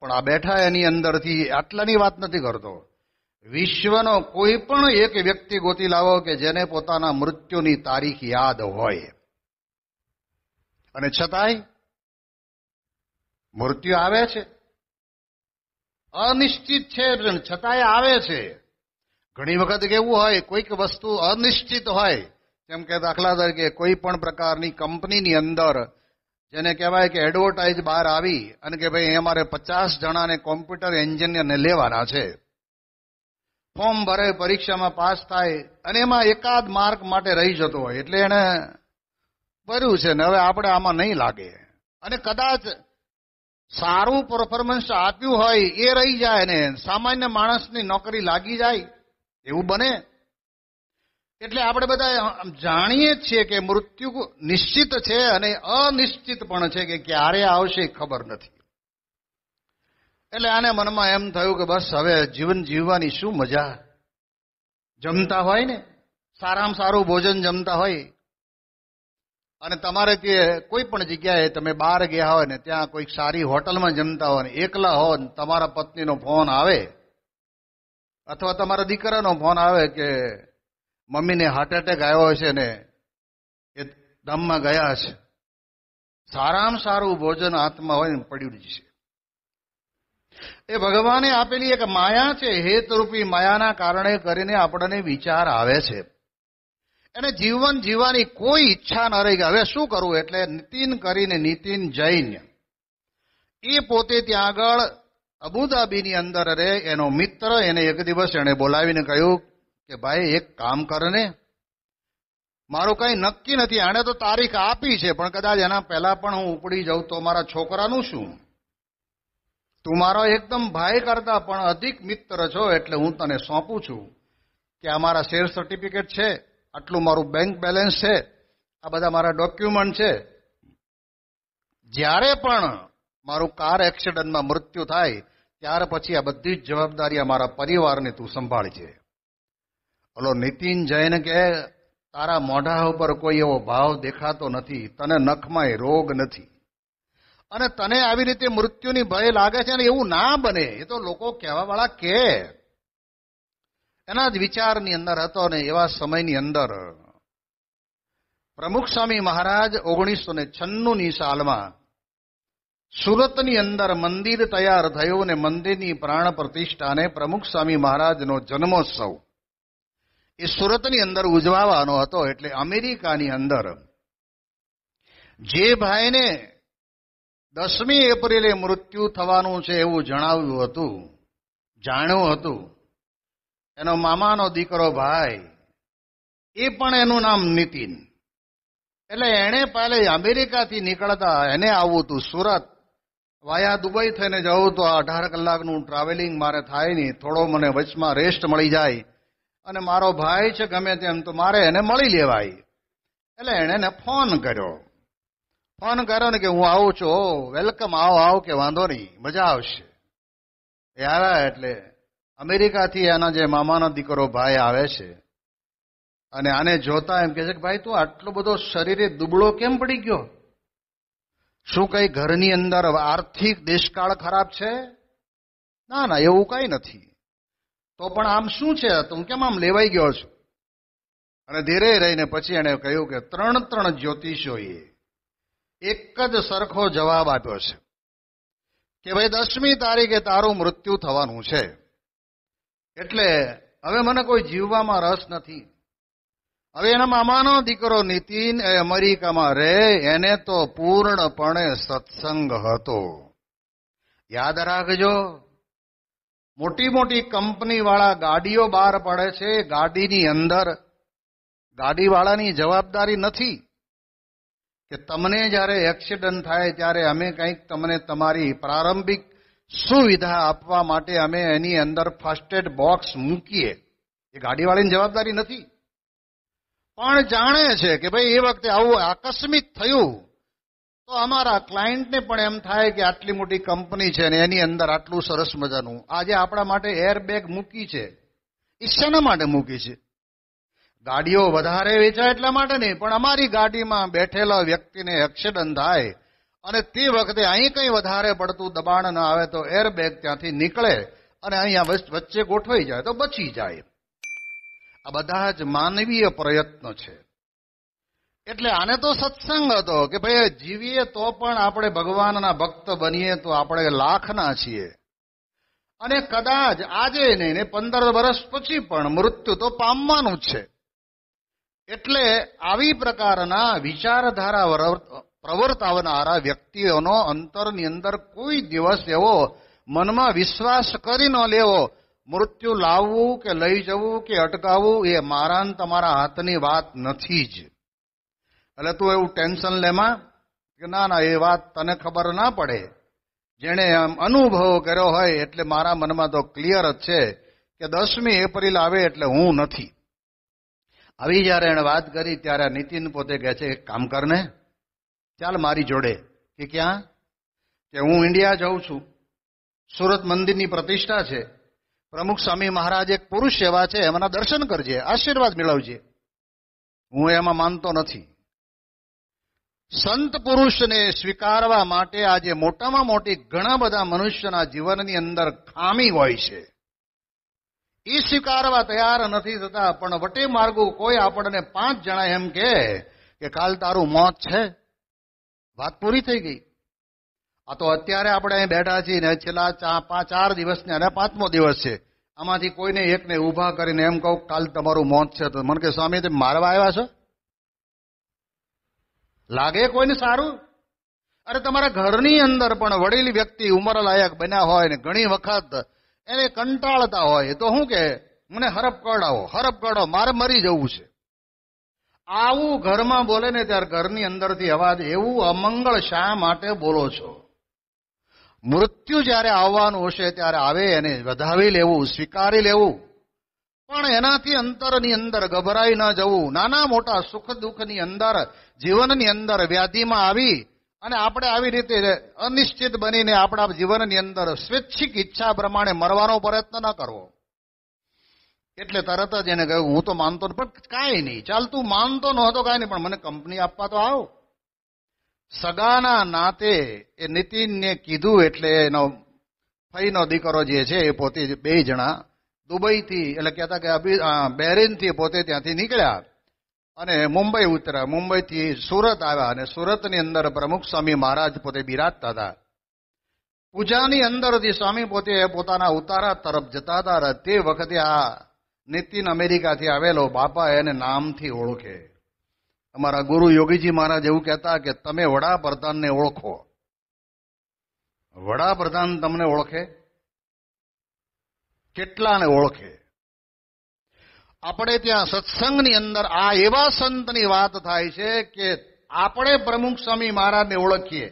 પણ આ બેઠા એની અંદરથી આટલાની વાત નથી કરતો વિશ્વનો કોઈ પણ એક વ્યક્તિ ગોતી લાવો કે જેને પોતાના મૃત્યુની તારીખ યાદ હોય અને છતાંય મૃત્યુ આવે છે અનિશ્ચિત છે છતાંય આવે છે ઘણી વખત કેવું હોય કોઈક વસ્તુ અનિશ્ચિત હોય જેમ કે દાખલા તરીકે કોઈ પણ પ્રકારની કંપનીની અંદર જેને કહેવાય કે એડવર્ટાઇઝ બહાર આવી અને કે ભાઈ અમારે પચાસ જણાને કોમ્પ્યુટર એન્જિનિયરને લેવાના છે ફોર્મ ભરે પરીક્ષામાં પાસ થાય અને એમાં એકાદ માર્ક માટે રહી જતો હોય એટલે એણે ભર્યું છે ને હવે આપણે આમાં નહીં લાગે અને કદાચ સારું પરફોર્મન્સ આપ્યું હોય એ રહી જાય ને સામાન્ય માણસની નોકરી લાગી જાય એવું બને એટલે આપણે બધા જાણીએ છીએ કે મૃત્યુ નિશ્ચિત છે અને અનિશ્ચિત પણ છે કે ક્યારે આવશે ખબર નથી એટલે આને મનમાં એમ થયું કે બસ હવે જીવન જીવવાની શું મજા જમતા હોય ને સારામાં સારું ભોજન જમતા હોય અને તમારે કે કોઈ પણ જગ્યાએ તમે બહાર ગયા હોય ને ત્યાં કોઈક સારી હોટલમાં જમતા હોય ને એકલા હો ને તમારા પત્નીનો ફોન આવે અથવા તમારા દીકરાનો ફોન આવે કે મમ્મીને હાર્ટ એટેક આવ્યો હશે ને એ દમમાં ગયા છે સારામાં સારું ભોજન હાથમાં હોય ને પડ્યું જ છે એ ભગવાને આપેલી એક માયા છે હેતરૂપી માયાના કારણે કરીને આપણને વિચાર આવે છે એને જીવન જીવવાની કોઈ ઈચ્છા ન રહી હવે શું કરવું એટલે નીતિન કરીને નીતિન જૈન એ પોતે ત્યાં આગળ અબુધાબીની અંદર રહે એનો મિત્ર એને એક દિવસ એણે બોલાવીને કહ્યું કે ભાઈ એક કામ કર ને મારું કઈ નક્કી નથી આણે તો તારીખ આપી છે પણ કદાચ એના પહેલા પણ હું ઉપડી જાઉં તો મારા છોકરાનું શું તું મારો એકદમ ભાઈ કરતા પણ અધિક મિત્ર છો એટલે હું તને સોંપું છું કે આ મારા શેર સર્ટિફિકેટ છે આટલું મારું બેંક બેલેન્સ છે આ બધા મારા ડોક્યુમેન્ટ છે જ્યારે પણ મારું કાર એક્સિડન્ટમાં મૃત્યુ થાય ત્યાર પછી આ બધી જ જવાબદારી અમારા પરિવારને તું સંભાળજે ઓલો નીતિન જૈન કે તારા મોઢા ઉપર કોઈ એવો ભાવ દેખાતો નથી તને નખમાં રોગ નથી અને તને આવી રીતે મૃત્યુની ભય લાગે છે અને એવું ના બને એ તો લોકો કહેવાવાળા કે એના જ વિચારની અંદર હતો ને એવા સમયની અંદર પ્રમુખ સ્વામી મહારાજ ઓગણીસો ને છન્નુંની સાલમાં સુરતની અંદર મંદિર તૈયાર થયું ને મંદિરની પ્રાણ પ્રતિષ્ઠાને પ્રમુખ સ્વામી મહારાજનો જન્મોત્સવ એ સુરતની અંદર ઉજવાવાનો હતો એટલે અમેરિકાની અંદર જે ભાઈને દસમી એપ્રિલે મૃત્યુ થવાનું છે એવું જણાવ્યું હતું જાણ્યું હતું એનો મામાનો દીકરો ભાઈ એ પણ એનું નામ નીતિન એટલે એણે પહેલે અમેરિકાથી નીકળતા એને આવું હતું સુરત વાયા દુબઈ થઈને જવું તો અઢાર કલાકનું ટ્રાવેલિંગ મારે થાય નહીં થોડો મને વચમાં રેસ્ટ મળી જાય અને મારો ભાઈ છે ગમે તેમ તો મારે એને મળી લેવાય એટલે એણે ફોન કર્યો ફોન કરો ને કે હું આવું છું ઓ વેલકમ આવો આવો કે વાંધો નહીં મજા આવશે એ આવ્યા એટલે અમેરિકાથી એના જે મામાનો દીકરો ભાઈ આવે છે અને આને જોતા એમ કે છે કે ભાઈ તું આટલો બધો શરીરે દુબળો કેમ પડી ગયો શું કઈ ઘરની અંદર આર્થિક દેશકાળ ખરાબ છે ના ના એવું કઈ નથી તો પણ આમ શું છે તું કેમ આમ લેવાઈ ગયો છું અને ધીરે રહીને પછી એણે કહ્યું કે ત્રણ ત્રણ જ્યોતિષોએ એક જ સરખો જવાબ આપ્યો છે કે ભાઈ દસમી તારીખે તારું મૃત્યુ થવાનું છે એટલે હવે મને કોઈ જીવવામાં રસ નથી હવે એના મામાનો દીકરો નીતિન એ અમેરિકામાં રહે એને તો પૂર્ણપણે સત્સંગ હતો યાદ રાખજો મોટી મોટી કંપનીવાળા ગાડીઓ બહાર પડે છે ગાડીની અંદર ગાડીવાળાની જવાબદારી નથી કે તમને જ્યારે એક્સિડન્ટ થાય ત્યારે અમે કંઈક તમને તમારી પ્રારંભિક સુવિધા આપવા માટે અમે એની અંદર ફર્સ્ટ એડ બોક્સ મૂકીએ એ ગાડીવાળીની જવાબદારી નથી પણ જાણે છે કે ભાઈ એ વખતે આવું આકસ્મિક થયું તો અમારા ક્લાયન્ટને પણ એમ થાય કે આટલી મોટી કંપની છે ને એની અંદર આટલું સરસ મજાનું આજે આપણા માટે એરબેગ મૂકી છે એ શેના માટે મૂકી છે ગાડીઓ વધારે વેચાય એટલા માટે નહીં પણ અમારી ગાડીમાં બેઠેલા વ્યક્તિને એક્સિડન્ટ થાય અને તે વખતે અહીં કંઈ વધારે પડતું દબાણ ન આવે તો એરબેગ ત્યાંથી નીકળે અને અહીંયા વચ્ચે ગોઠવાઈ જાય તો બચી જાય આ બધા જ માનવીય પ્રયત્નો છે એટલે આને તો સત્સંગ હતો કે ભાઈ જીવીએ તો પણ આપણે ભગવાનના ભક્ત બનીએ તો આપણે લાખના છીએ અને કદાચ આજે નહીં ને પંદર વર્ષ પછી પણ મૃત્યુ તો પામવાનું જ છે એટલે આવી પ્રકારના વિચારધારા પ્રવર્તાવનારા વ્યક્તિઓનો અંતરની અંદર કોઈ દિવસ એવો મનમાં વિશ્વાસ કરી ન લેવો મૃત્યુ લાવવું કે લઈ જવું કે અટકાવવું એ મારા તમારા હાથની વાત નથી જ એટલે તું એવું ટેન્શન લેમાં કે ના ના એ વાત તને ખબર ના પડે જેણે આમ અનુભવ કર્યો હોય એટલે મારા મનમાં તો ક્લિયર જ છે કે દસમી એપ્રિલ આવે એટલે હું નથી આવી જ્યારે એણે વાત કરી ત્યારે નીતિન પોતે કહે છે કામ કરને ચાલ મારી જોડે કે ક્યાં કે હું ઇન્ડિયા જઉં છું સુરત મંદિરની પ્રતિષ્ઠા છે પ્રમુખ સ્વામી મહારાજ એક પુરુષ સેવા છે એમના દર્શન કરજે આશીર્વાદ મેળવજે હું એમાં માનતો નથી સંત પુરુષને સ્વીકારવા માટે આજે મોટામાં મોટી ઘણા બધા મનુષ્યના જીવનની અંદર ખામી હોય છે એ સ્વીકારવા તૈયાર નથી થતા પણ વટે માર્ગો કોઈ આપણને પાંચ જણા એમ કે કે કાલ તારું મોત છે વાત પૂરી થઈ ગઈ આ તો અત્યારે આપણે અહીં બેઠા છીએ ને છેલ્લા ચાર દિવસ ને અને પાંચમો દિવસ છે આમાંથી કોઈને એકને ઊભા કરીને એમ કહું કાલ તમારું મોત છે તો મને કે સ્વામી તમે મારવા આવ્યા છો લાગે કોઈને સારું અરે તમારા ઘરની અંદર પણ વડીલ વ્યક્તિ ઉંમર બન્યા હોય ને ઘણી વખત એને કંટાળતા હોય તો શું કે મને હરફ કડાવો હરફ કડાવો મારે મરી જવું છે આવું ઘરમાં બોલે ને ત્યારે ઘરની અંદરથી અવાજ એવું અમંગળ શા માટે બોલો છો મૃત્યુ જ્યારે આવવાનું હશે ત્યારે આવે એને વધાવી લેવું સ્વીકારી લેવું પણ એનાથી અંતરની અંદર ગભરાઈ ન જવું નાના મોટા સુખ દુઃખની અંદર જીવનની અંદર વ્યાધિમાં આવી અને આપણે આવી રીતે અનિશ્ચિત બનીને આપણા જીવનની અંદર સ્વૈચ્છિક ઈચ્છા પ્રમાણે મરવાનો પ્રયત્ન ન કરવો એટલે તરત જ એને કહ્યું હું તો માનતો પણ કાંઈ નહીં ચાલ તું માનતો નહોતો કાંઈ નહીં પણ મને કંપની આપવા તો આવો સગાના નાતે એ નીતિનને કીધું એટલે એનો ફઈનો દીકરો જે છે એ પોતે બે જણા દુબઈથી એટલે કહેતા કે અભી બેરિનથી પોતે ત્યાંથી નીકળ્યા અને મુંબઈ ઉતર્યા મુંબઈથી સુરત આવ્યા અને સુરતની અંદર પ્રમુખ સ્વામી મહારાજ પોતે બિરાજતા હતા પૂજાની અંદરથી સ્વામી પોતે પોતાના ઉતારા તરફ જતા હતા તે વખતે આ નીતિન અમેરિકાથી આવેલો બાપા એને નામથી ઓળખે અમારા ગુરુ યોગીજી મહારાજ એવું કહેતા કે તમે વડાપ્રધાનને ઓળખો વડાપ્રધાન તમને ઓળખે કેટલાને ઓળખે આપણે ત્યાં સત્સંગની અંદર આ એવા સંતની વાત થાય છે કે આપણે પ્રમુખ સ્વામી મહારાજને ઓળખીએ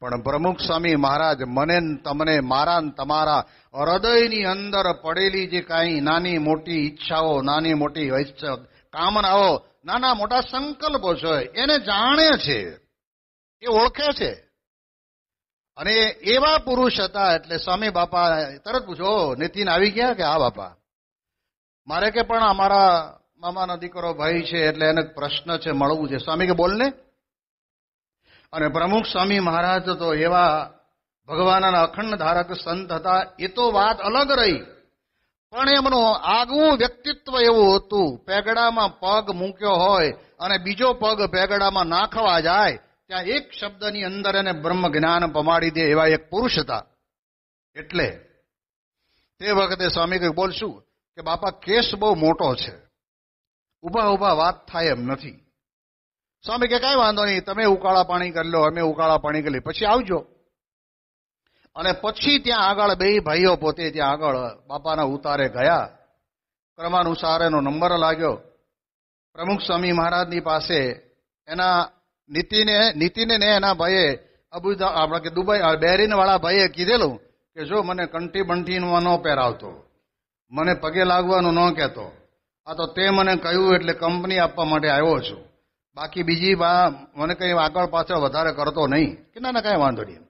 પણ પ્રમુખ સ્વામી મહારાજ મને તમને મારા તમારા હૃદયની અંદર પડેલી જે કાંઈ નાની મોટી ઈચ્છાઓ નાની મોટી કામનાઓ નાના મોટા સંકલ્પો છે એને જાણે છે એ ઓળખે છે અને એવા પુરુષ હતા એટલે સ્વામી બાપા તરત પૂછો નીતિન આવી ગયા કે આ બાપા મારે કે પણ અમારા મામાનો દીકરો ભાઈ છે એટલે એને પ્રશ્ન છે મળવું છે સ્વામી કે બોલને અને પ્રમુખ સ્વામી મહારાજ તો એવા ભગવાનના અખંડ ધારક સંત હતા એ તો વાત અલગ રહી પણ એમનું આગવું વ્યક્તિત્વ એવું હતું પેગડામાં પગ મૂક્યો હોય અને બીજો પગ પેગડામાં નાખવા જાય ત્યાં એક શબ્દની અંદર એને બ્રહ્મ જ્ઞાન પમાડી દે એવા એક પુરુષ હતા એટલે તે વખતે સ્વામી કંઈક બોલશું કે બાપા કેસ બહુ મોટો છે ઊભા ઊભા વાત થાય એમ નથી સ્વામી કે કાંઈ વાંધો નહીં તમે ઉકાળા પાણી કરી લો અમે ઉકાળા પાણી કરી પછી આવજો અને પછી ત્યાં આગળ બે ભાઈઓ પોતે ત્યાં આગળ બાપાના ઉતારે ગયા ક્રમાનુસાર એનો નંબર લાગ્યો પ્રમુખ સ્વામી મહારાજની પાસે એના નીતિને નીતિને ને એના ભાઈએ અબુધા આપણે કે દુબઈ બેરીન વાળા ભાઈએ કીધેલું કે જો મને કંટી બંટીમાં ન પહેરાવતો મને પગે લાગવાનું ન કહેતો આ તો તે મને કહ્યું એટલે કંપની આપવા માટે આવ્યો છું બાકી બીજી બા મને કંઈ આગળ પાછળ વધારે કરતો નહીં કે ના ના કાંઈ વાંધો નહીં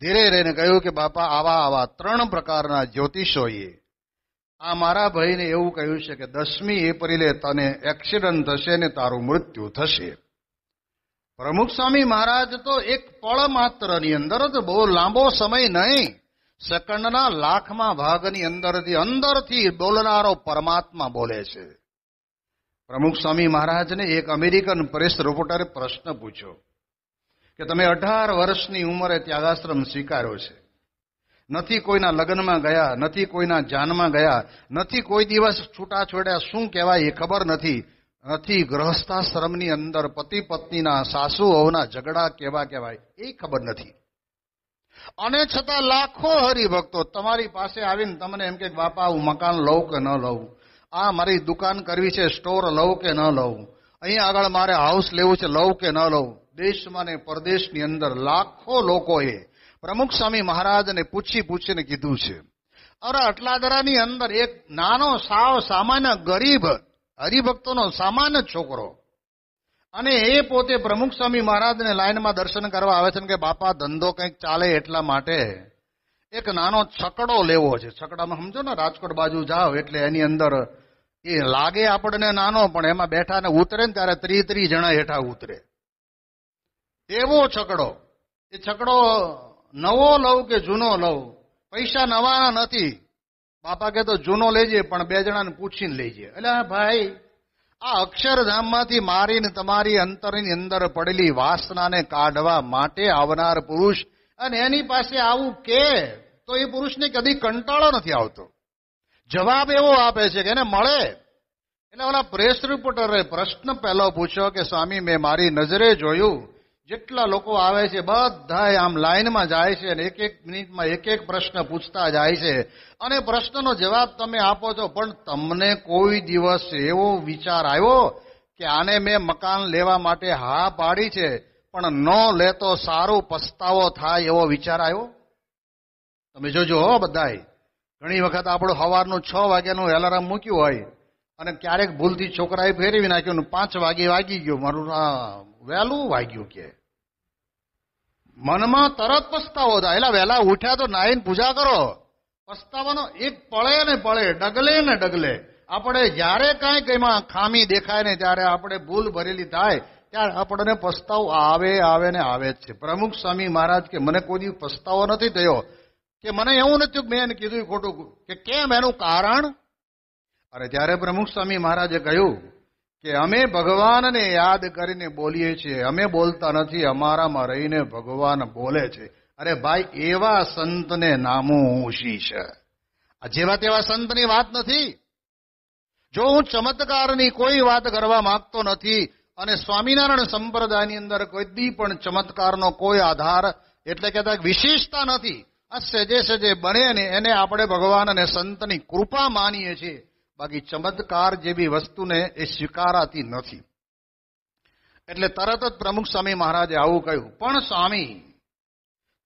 ધીરે રહીને કહ્યું કે બાપા આવા આવા ત્રણ પ્રકારના જ્યોતિષોએ આ મારા ભાઈને એવું કહ્યું છે કે દસમી એપ્રિલે તને એક્સિડન્ટ થશે ને તારું મૃત્યુ થશે પ્રમુખ સ્વામી મહારાજ તો એક પળ માત્રની અંદર જ બહુ લાંબો સમય નહીં સેકન્ડના લાખમાં ભાગની અંદરથી અંદરથી બોલનારો પરમાત્મા બોલે છે પ્રમુખ સ્વામી મહારાજને એક અમેરિકન પ્રેસ રિપોર્ટરે પ્રશ્ન પૂછ્યો કે તમે અઢાર વર્ષની ઉંમરે ત્યાગાશ્રમ સ્વીકાર્યો છે નથી કોઈના લગ્નમાં ગયા નથી કોઈના જાનમાં ગયા નથી કોઈ દિવસ છૂટા છોડ્યા શું કહેવાય એ ખબર નથી નથી ગ્રહસ્થાશ્રમની અંદર પતિ પત્નીના સાસુઓના ઝઘડા કેવા કહેવાય એ ખબર નથી અને છતાં લાખો હરિભક્તો તમારી પાસે આવીને તમને એમ કે બાપા હું મકાન લઉં કે ન લઉં આ મારી દુકાન કરવી છે સ્ટોર લઉં કે ન લઉં અહીં આગળ મારે હાઉસ લેવું છે લઉં કે ન લઉં દેશમાં ને પરદેશની અંદર લાખો લોકોએ પ્રમુખ સ્વામી મહારાજને પૂછી પૂછીને કીધું છે અરે અટલાદરાની અંદર એક નાનો સાવ સામાન્ય ગરીબ હરિભક્તોનો સામાન્ય છોકરો અને એ પોતે પ્રમુખ સ્વામી મહારાજને લાઈનમાં દર્શન કરવા આવે છે કે બાપા ધંધો કંઈક ચાલે એટલા માટે એક નાનો છકડો લેવો છે છકડામાં સમજો ને રાજકોટ બાજુ જાઓ એટલે એની અંદર એ લાગે આપણને નાનો પણ એમાં બેઠા ને ઉતરે ને ત્યારે ત્રી ત્રી જણા હેઠા ઉતરે એવો છકડો એ છકડો નવો લઉં કે જૂનો લઉં પૈસા નવા નથી બાપા કે તો જૂનો લેજે પણ બે જણાને પૂછીને લઈ લેજે એટલે ભાઈ આ અક્ષરધામમાંથી મારીને તમારી અંતરની અંદર પડેલી વાસનાને કાઢવા માટે આવનાર પુરુષ અને એની પાસે આવું કે તો એ પુરુષને કદી કંટાળો નથી આવતો જવાબ એવો આપે છે કે એને મળે એટલે ઓલા પ્રેસ રિપોર્ટરે પ્રશ્ન પહેલો પૂછ્યો કે સ્વામી મેં મારી નજરે જોયું જેટલા લોકો આવે છે બધા આમ લાઇનમાં જાય છે અને એક એક મિનિટમાં એક એક પ્રશ્ન પૂછતા જાય છે અને પ્રશ્નનો જવાબ તમે આપો છો પણ તમને કોઈ દિવસ એવો વિચાર આવ્યો કે આને મેં મકાન લેવા માટે હા પાડી છે પણ ન લેતો સારો પસ્તાવો થાય એવો વિચાર આવ્યો તમે જોજો હો બધાય ઘણી વખત આપણું સવારનું છ વાગ્યાનું એલાર્મ મૂક્યું હોય અને ક્યારેક ભૂલથી છોકરાએ ફેરવી નાખ્યું પાંચ વાગે વાગી ગયો મારું વહેલું વાગ્યું કે મનમાં તરત પસ્તાવો થાય એટલે વહેલા ઉઠ્યા તો નાહીને પૂજા કરો પસ્તાવાનો એક પળે ને પળે ડગલે ને ડગલે આપણે જ્યારે કાંઈક એમાં ખામી દેખાય ને ત્યારે આપણે ભૂલ ભરેલી થાય ત્યારે આપણને પસ્તાવો આવે આવે ને આવે જ છે પ્રમુખ સ્વામી મહારાજ કે મને કોઈ પસ્તાવો નથી થયો કે મને એવું નથી મેં એને કીધું ખોટું કે કેમ એનું કારણ અરે જ્યારે પ્રમુખ સ્વામી મહારાજે કહ્યું કે અમે ભગવાનને યાદ કરીને બોલીએ છીએ અમે બોલતા નથી અમારામાં રહીને ભગવાન બોલે છે અરે ભાઈ એવા સંતને નામો ઊંશી છે આ જેવા તેવા સંતની વાત નથી જો હું ચમત્કારની કોઈ વાત કરવા માંગતો નથી અને સ્વામિનારાયણ સંપ્રદાયની અંદર કોઈ પણ ચમત્કારનો કોઈ આધાર એટલે કે વિશેષતા નથી આ સજે સજે બને ને એને આપણે ભગવાન અને સંતની કૃપા માનીએ છીએ બાકી ચમત્કાર જેવી વસ્તુને એ સ્વીકારાતી નથી એટલે તરત જ પ્રમુખ સ્વામી મહારાજે આવું કહ્યું પણ સ્વામી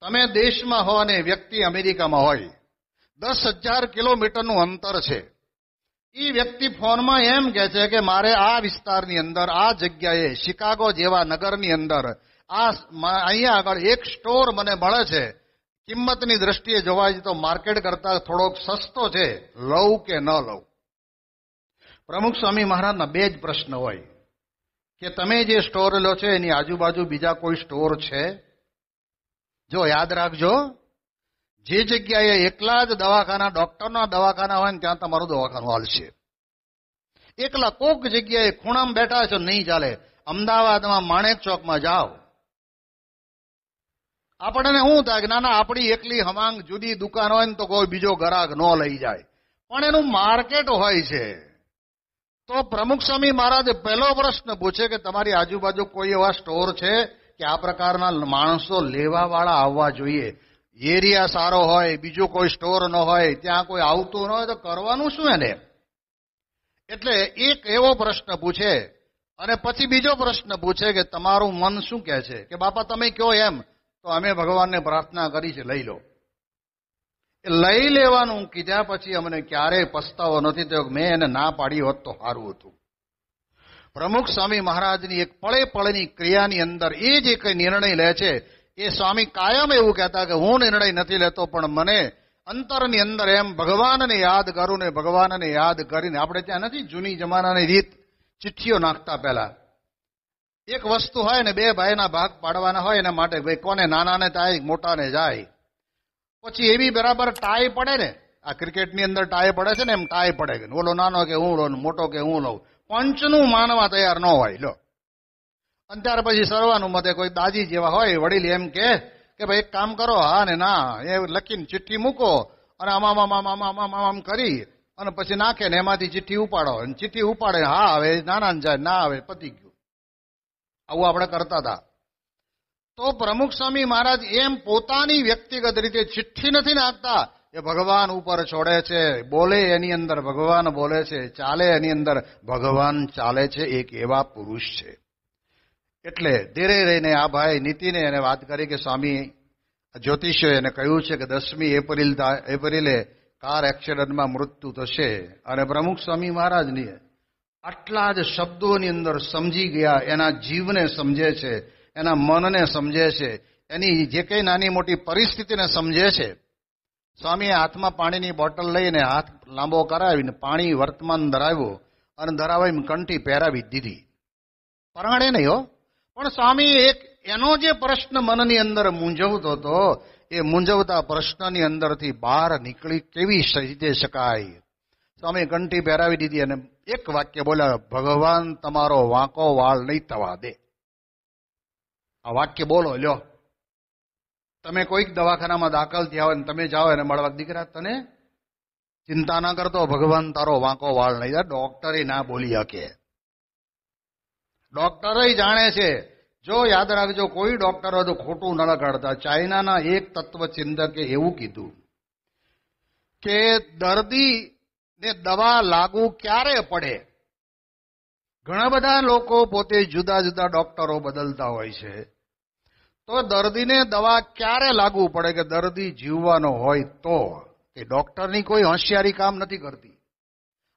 તમે દેશમાં હો અને વ્યક્તિ અમેરિકામાં હોય દસ હજાર કિલોમીટરનું અંતર છે એ વ્યક્તિ ફોનમાં એમ કે છે કે મારે આ વિસ્તારની અંદર આ જગ્યાએ શિકાગો જેવા નગરની અંદર આ અહીંયા આગળ એક સ્ટોર મને મળે છે કિંમતની દ્રષ્ટિએ જોવા તો માર્કેટ કરતા થોડોક સસ્તો છે લઉં કે ન લઉં પ્રમુખ સ્વામી મહારાજના બે જ પ્રશ્ન હોય કે તમે જે સ્ટોર લો છો એની આજુબાજુ બીજા કોઈ સ્ટોર છે જો યાદ રાખજો જે જગ્યાએ એકલા જ દવાખાના ડોક્ટરના દવાખાના હોય ને ત્યાં તમારું દવાખાનું હાલશે એકલા કોક જગ્યાએ ખૂણામાં બેઠા છો નહીં ચાલે અમદાવાદમાં માણેક ચોકમાં જાઓ આપણને શું થાય ના ના આપણી એકલી હમાંગ જુદી દુકાન હોય ને તો કોઈ બીજો ગ્રાહક ન લઈ જાય પણ એનું માર્કેટ હોય છે તો પ્રમુખ સ્વામી મહારાજે પહેલો પ્રશ્ન પૂછે કે તમારી આજુબાજુ કોઈ એવા સ્ટોર છે કે આ પ્રકારના માણસો લેવા વાળા આવવા જોઈએ એરિયા સારો હોય બીજો કોઈ સ્ટોર ન હોય ત્યાં કોઈ આવતું ન હોય તો કરવાનું શું એને એટલે એક એવો પ્રશ્ન પૂછે અને પછી બીજો પ્રશ્ન પૂછે કે તમારું મન શું કહે છે કે બાપા તમે કયો એમ તો અમે ભગવાનને પ્રાર્થના કરી છે લઈ લો લઈ લેવાનું કીધા પછી અમને ક્યારેય પસ્તાવો નથી થયો મેં એને ના પાડી હોત તો સારું હતું પ્રમુખ સ્વામી મહારાજની એક પળે પળની ક્રિયાની અંદર એ જે કંઈ નિર્ણય લે છે એ સ્વામી કાયમ એવું કહેતા કે હું નિર્ણય નથી લેતો પણ મને અંતરની અંદર એમ ભગવાનને યાદ કરું ને ભગવાનને યાદ કરીને આપણે ત્યાં નથી જૂની જમાનાની રીત ચિઠ્ઠીઓ નાખતા પહેલા એક વસ્તુ હોય ને બે ભાઈના ભાગ પાડવાના હોય એના માટે ભાઈ કોને નાનાને થાય મોટાને જાય પછી એવી બરાબર ટાય પડે ને આ ક્રિકેટની અંદર ટાય પડે છે ને એમ ટાય પડે કે ઓલો નાનો કે હું લઉં મોટો કે હું લઉં પંચનું માનવા તૈયાર ન હોય લો અને ત્યાર પછી મતે કોઈ દાજી જેવા હોય વડીલ એમ કે કે ભાઈ એક કામ કરો હા ને ના એ લખીને ચિઠ્ઠી મૂકો અને આમાં આમાં આમાં આમાં કરી અને પછી નાખે ને એમાંથી ચિઠ્ઠી ઉપાડો અને ચિઠ્ઠી ઉપાડે હા આવે ના ના જાય ના આવે પતી ગયું આવું આપણે કરતા હતા તો પ્રમુખ સ્વામી મહારાજ એમ પોતાની વ્યક્તિગત રીતે ચિઠ્ઠી નથી નાખતા એ ભગવાન ઉપર છોડે છે બોલે એની અંદર ભગવાન બોલે છે ચાલે એની અંદર ભગવાન ચાલે છે એક એવા પુરુષ છે એટલે ધીરે રહીને આ ભાઈ નીતિને એને વાત કરી કે સ્વામી જ્યોતિષે એને કહ્યું છે કે દસમી એપ્રિલ એપ્રિલે કાર એક્સિડન્ટમાં મૃત્યુ થશે અને પ્રમુખ સ્વામી મહારાજની આટલા જ શબ્દોની અંદર સમજી ગયા એના જીવને સમજે છે એના મનને સમજે છે એની જે કંઈ નાની મોટી પરિસ્થિતિને સમજે છે સ્વામીએ હાથમાં પાણીની બોટલ લઈને હાથ લાંબો કરાવીને પાણી વર્તમાન ધરાવ્યું અને ધરાવી કંઠી પહેરાવી દીધી પરાણે નહીં હો પણ સ્વામી એક એનો જે પ્રશ્ન મનની અંદર મૂંઝવતો હતો એ મૂંઝવતા પ્રશ્નની અંદરથી બહાર નીકળી કેવી રીતે શકાય સ્વામી કંઠી પહેરાવી દીધી અને એક વાક્ય બોલ્યા ભગવાન તમારો વાંકો વાળ નહીં થવા દે આ વાક્ય બોલો લ્યો તમે કોઈક દવાખાનામાં દાખલ થયા હોય ને તમે જાઓ અને મળવા દીકરા તને ચિંતા ના કરતો ભગવાન તારો વાંકો વાળ નહીં જાય ડોક્ટરે ના બોલી શકે ડોક્ટરે જાણે છે જો યાદ રાખજો કોઈ ડોક્ટર હતું ખોટું ન લગાડતા ચાઇનાના એક તત્વ ચિંતકે એવું કીધું કે દર્દી ને દવા લાગુ ક્યારે પડે ઘણા બધા લોકો પોતે જુદા જુદા ડોક્ટરો બદલતા હોય છે તો દર્દીને દવા ક્યારે લાગુ પડે કે દર્દી જીવવાનો હોય તો એ ડોક્ટરની કોઈ હોશિયારી કામ નથી કરતી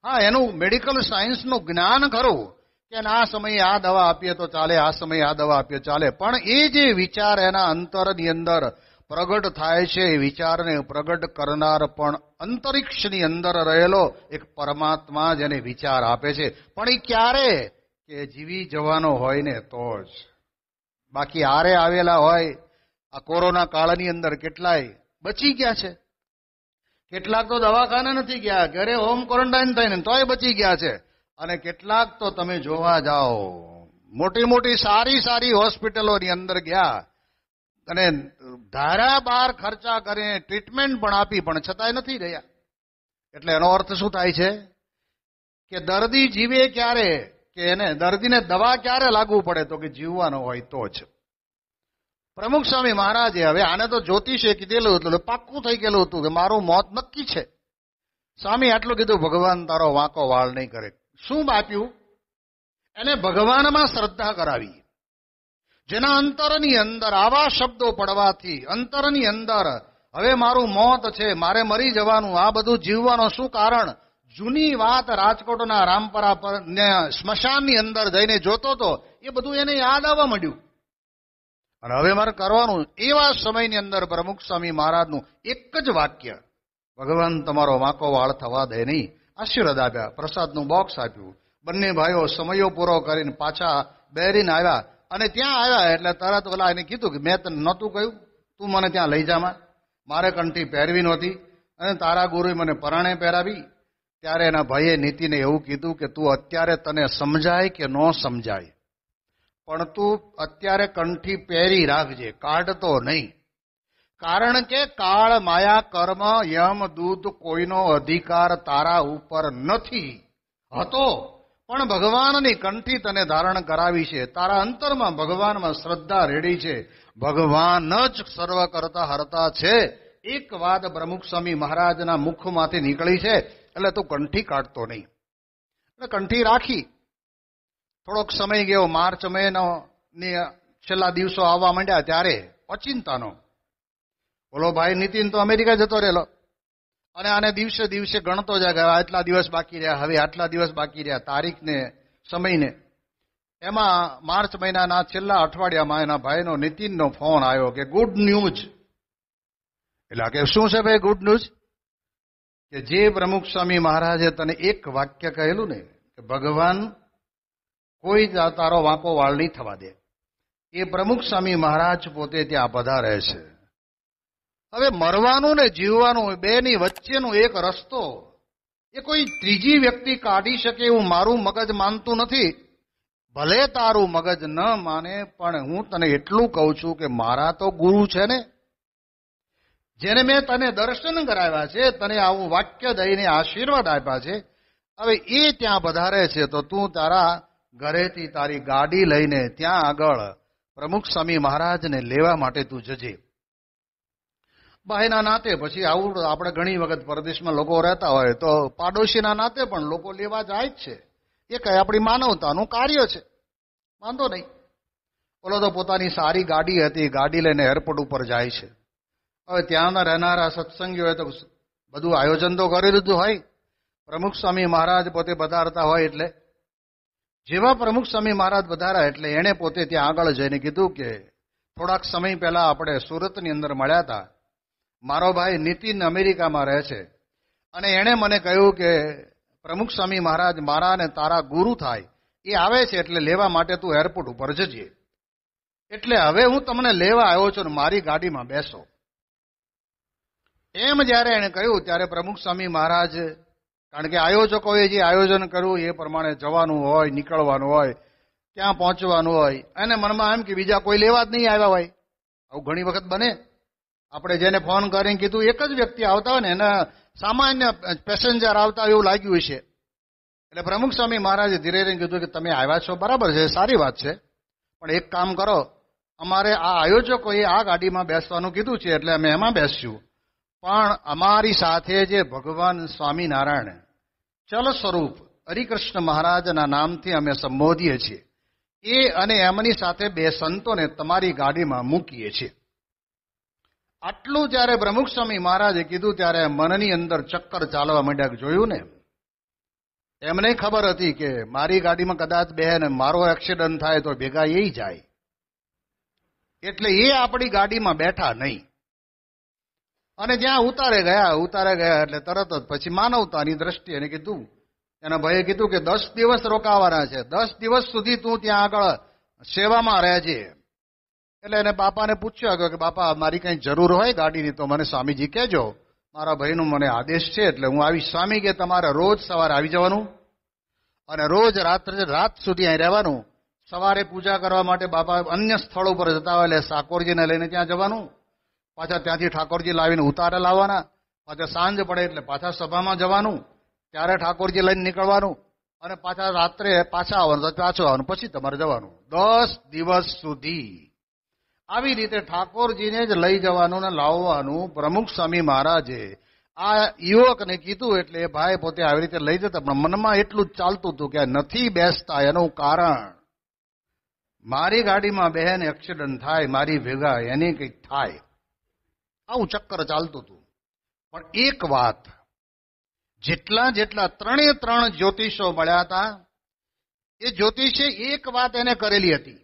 હા એનું મેડિકલ સાયન્સનું જ્ઞાન ખરું કે આ સમયે આ દવા આપીએ તો ચાલે આ સમયે આ દવા આપીએ ચાલે પણ એ જે વિચાર એના અંતરની અંદર પ્રગટ થાય છે એ વિચારને પ્રગટ કરનાર પણ અંતરિક્ષની અંદર રહેલો એક પરમાત્મા જ એને વિચાર આપે છે પણ એ ક્યારે કે જીવી જવાનો હોય ને તો જ બાકી હારે આવેલા હોય આ કોરોના કાળની અંદર કેટલાય બચી ગયા છે કેટલાક તો દવાખાને નથી ગયા ઘરે હોમ ક્વોરન્ટાઇન થઈને તોય બચી ગયા છે અને કેટલાક તો તમે જોવા જાઓ મોટી મોટી સારી સારી હોસ્પિટલોની અંદર ગયા અને ધારા ધારાબાર ખર્ચા કરીને ટ્રીટમેન્ટ પણ આપી પણ છતાંય નથી ગયા એટલે એનો અર્થ શું થાય છે કે દર્દી જીવે ક્યારે કે એને દર્દીને દવા ક્યારે લાગવું પડે તો કે જીવવાનો હોય તો જ પ્રમુખ સ્વામી મહારાજે હવે આને તો જ્યોતિષે કીધેલું હતું પાક્કું થઈ ગયેલું હતું કે મારું મોત નક્કી છે સ્વામી આટલું કીધું ભગવાન તારો વાંકો વાળ નહીં કરે શું બાપ્યું એને ભગવાનમાં શ્રદ્ધા કરાવી જેના અંતરની અંદર આવા શબ્દો પડવાથી અંતરની અંદર હવે મારું મોત છે મારે મરી જવાનું આ બધું જીવવાનો શું કારણ જૂની વાત રાજકોટના રામપરા પર સ્મશાનની અંદર જઈને જોતો હતો એ બધું એને યાદ આવવા માંડ્યું અને હવે મારે કરવાનું એવા સમયની અંદર પ્રમુખ સ્વામી મહારાજનું એક જ વાક્ય ભગવાન તમારો વાંકો વાળ થવા દે નહીં આશીર્વાદ આપ્યા પ્રસાદનું બોક્સ આપ્યું બંને ભાઈઓ સમયો પૂરો કરીને પાછા બેરીને આવ્યા અને ત્યાં આવ્યા એટલે તરત ઓલા એને કીધું કે મેં તને નહોતું કહ્યું તું મને ત્યાં લઈ જામાં મારે કંઠી પહેરવી નહોતી અને તારા ગુરુએ મને પરાણે પહેરાવી ત્યારે એના ભાઈએ નીતિને એવું કીધું કે તું અત્યારે તને સમજાય કે ન સમજાય પણ તું અત્યારે કંઠી પહેરી રાખજે કાઢતો નહીં કારણ કે કાળ માયા કર્મ યમ દૂધ કોઈનો અધિકાર તારા ઉપર નથી હતો પણ ભગવાનની કંઠી તને ધારણ કરાવી છે તારા અંતરમાં ભગવાનમાં શ્રદ્ધા રેડી છે ભગવાન જ સર્વ કરતા હરતા છે એક વાત પ્રમુખ સ્વામી મહારાજના મુખમાંથી નીકળી છે એટલે તું કંઠી કાઢતો નહીં એટલે કંઠી રાખી થોડોક સમય ગયો માર્ચ મહિનો ની છેલ્લા દિવસો આવવા માંડ્યા ત્યારે અચિંતાનો બોલો ભાઈ નીતિન તો અમેરિકા જતો રહેલો અને આને દિવસે દિવસે ગણતો જ ગયો આટલા દિવસ બાકી રહ્યા હવે આટલા દિવસ બાકી રહ્યા તારીખને સમયને એમાં માર્ચ મહિનાના છેલ્લા અઠવાડિયામાં એના ભાઈનો નીતિનનો ફોન આવ્યો કે ગુડ ન્યૂઝ એટલે કે શું છે ભાઈ ગુડ ન્યૂઝ કે જે પ્રમુખ સ્વામી મહારાજે તને એક વાક્ય કહેલું ને કે ભગવાન કોઈ તારો વાંકો વાળ નહીં થવા દે એ પ્રમુખ સ્વામી મહારાજ પોતે ત્યાં બધા રહે છે હવે મરવાનું ને જીવવાનું બેની વચ્ચેનો એક રસ્તો એ કોઈ ત્રીજી વ્યક્તિ કાઢી શકે એવું મારું મગજ માનતું નથી ભલે તારું મગજ ન માને પણ હું તને એટલું કહું છું કે મારા તો ગુરુ છે ને જેને મેં તને દર્શન કરાવ્યા છે તને આવું વાક્ય દઈને આશીર્વાદ આપ્યા છે હવે એ ત્યાં વધારે છે તો તું તારા ઘરેથી તારી ગાડી લઈને ત્યાં આગળ પ્રમુખ સ્વામી મહારાજને લેવા માટે તું જજે ભાઈના નાતે પછી આવું આપણે ઘણી વખત પરદેશમાં લોકો રહેતા હોય તો પાડોશીના નાતે પણ લોકો લેવા જાય જ છે એ કઈ આપણી માનવતાનું કાર્ય છે વાંધો નહીં ઓલો તો પોતાની સારી ગાડી હતી ગાડી લઈને એરપોર્ટ ઉપર જાય છે હવે ત્યાંના રહેનારા સત્સંગીઓએ તો બધું આયોજન તો કરી દીધું હોય પ્રમુખ સ્વામી મહારાજ પોતે પધારતા હોય એટલે જેવા પ્રમુખ સ્વામી મહારાજ વધારા એટલે એણે પોતે ત્યાં આગળ જઈને કીધું કે થોડાક સમય પહેલા આપણે સુરતની અંદર મળ્યા હતા મારો ભાઈ નીતિન અમેરિકામાં રહે છે અને એણે મને કહ્યું કે પ્રમુખ સ્વામી મહારાજ મારા અને તારા ગુરુ થાય એ આવે છે એટલે લેવા માટે તું એરપોર્ટ ઉપર જજે એટલે હવે હું તમને લેવા આવ્યો છું મારી ગાડીમાં બેસો એમ જ્યારે એણે કહ્યું ત્યારે પ્રમુખ સ્વામી મહારાજ કારણ કે આયોજકોએ જે આયોજન કર્યું એ પ્રમાણે જવાનું હોય નીકળવાનું હોય ત્યાં પહોંચવાનું હોય અને મનમાં એમ કે બીજા કોઈ લેવા જ નહીં આવ્યા હોય આવું ઘણી વખત બને આપણે જેને ફોન કરીને કીધું એક જ વ્યક્તિ આવતા હોય ને એને સામાન્ય પેસેન્જર આવતા એવું લાગ્યું છે એટલે પ્રમુખ સ્વામી મહારાજે ધીરે કીધું કે તમે આવ્યા છો બરાબર છે સારી વાત છે પણ એક કામ કરો અમારે આ આયોજકોએ આ ગાડીમાં બેસવાનું કીધું છે એટલે અમે એમાં બેસ્યું પણ અમારી સાથે જે ભગવાન સ્વામિનારાયણ ચલ સ્વરૂપ હરિકૃષ્ણ મહારાજના નામથી અમે સંબોધીએ છીએ એ અને એમની સાથે બે સંતોને તમારી ગાડીમાં મૂકીએ છીએ આટલું જ્યારે પ્રમુખ સ્વામી મહારાજે કીધું ત્યારે મનની અંદર ચક્કર ચાલવા માંડ્યા જોયું ને એમને ખબર હતી કે મારી ગાડીમાં કદાચ બે ને મારો એક્સિડન્ટ થાય તો ભેગા એ જાય એટલે એ આપણી ગાડીમાં બેઠા નહીં અને ત્યાં ઉતારે ગયા ઉતારે ગયા એટલે તરત જ પછી માનવતાની દ્રષ્ટિ એને કીધું એને ભાઈએ કીધું કે દસ દિવસ રોકાવાના છે દસ દિવસ સુધી તું ત્યાં આગળ સેવામાં રહેજે એટલે એને બાપાને પૂછ્યો કે બાપા મારી કંઈ જરૂર હોય ગાડીની તો મને સ્વામીજી કહેજો મારા ભાઈનો મને આદેશ છે એટલે હું આવી સ્વામી કે તમારે રોજ સવારે આવી જવાનું અને રોજ રાત્રે રાત સુધી અહીં રહેવાનું સવારે પૂજા કરવા માટે બાપા અન્ય સ્થળો પર જતા હોય એટલે સાકોરજીને લઈને ત્યાં જવાનું પાછા ત્યાંથી ઠાકોરજી લાવીને ઉતારે લાવવાના પાછા સાંજ પડે એટલે પાછા સભામાં જવાનું ત્યારે ઠાકોરજી લઈને નીકળવાનું અને પાછા રાત્રે પાછા આવવાનું પાછું આવવાનું પછી તમારે જવાનું દસ દિવસ સુધી આવી રીતે ઠાકોરજીને જ લઈ જવાનું ને લાવવાનું પ્રમુખ સ્વામી મહારાજે આ યુવકને કીધું એટલે ભાઈ પોતે આવી રીતે લઈ જતા પણ મનમાં એટલું જ ચાલતું હતું કે નથી બેસતા એનું કારણ મારી ગાડીમાં બહેન એક્સિડન્ટ થાય મારી ભેગા એની કંઈક થાય આવું ચક્કર ચાલતું હતું પણ એક વાત જેટલા જેટલા ત્રણે ત્રણ જ્યોતિષો મળ્યા હતા એ જ્યોતિષે એક વાત એને કરેલી હતી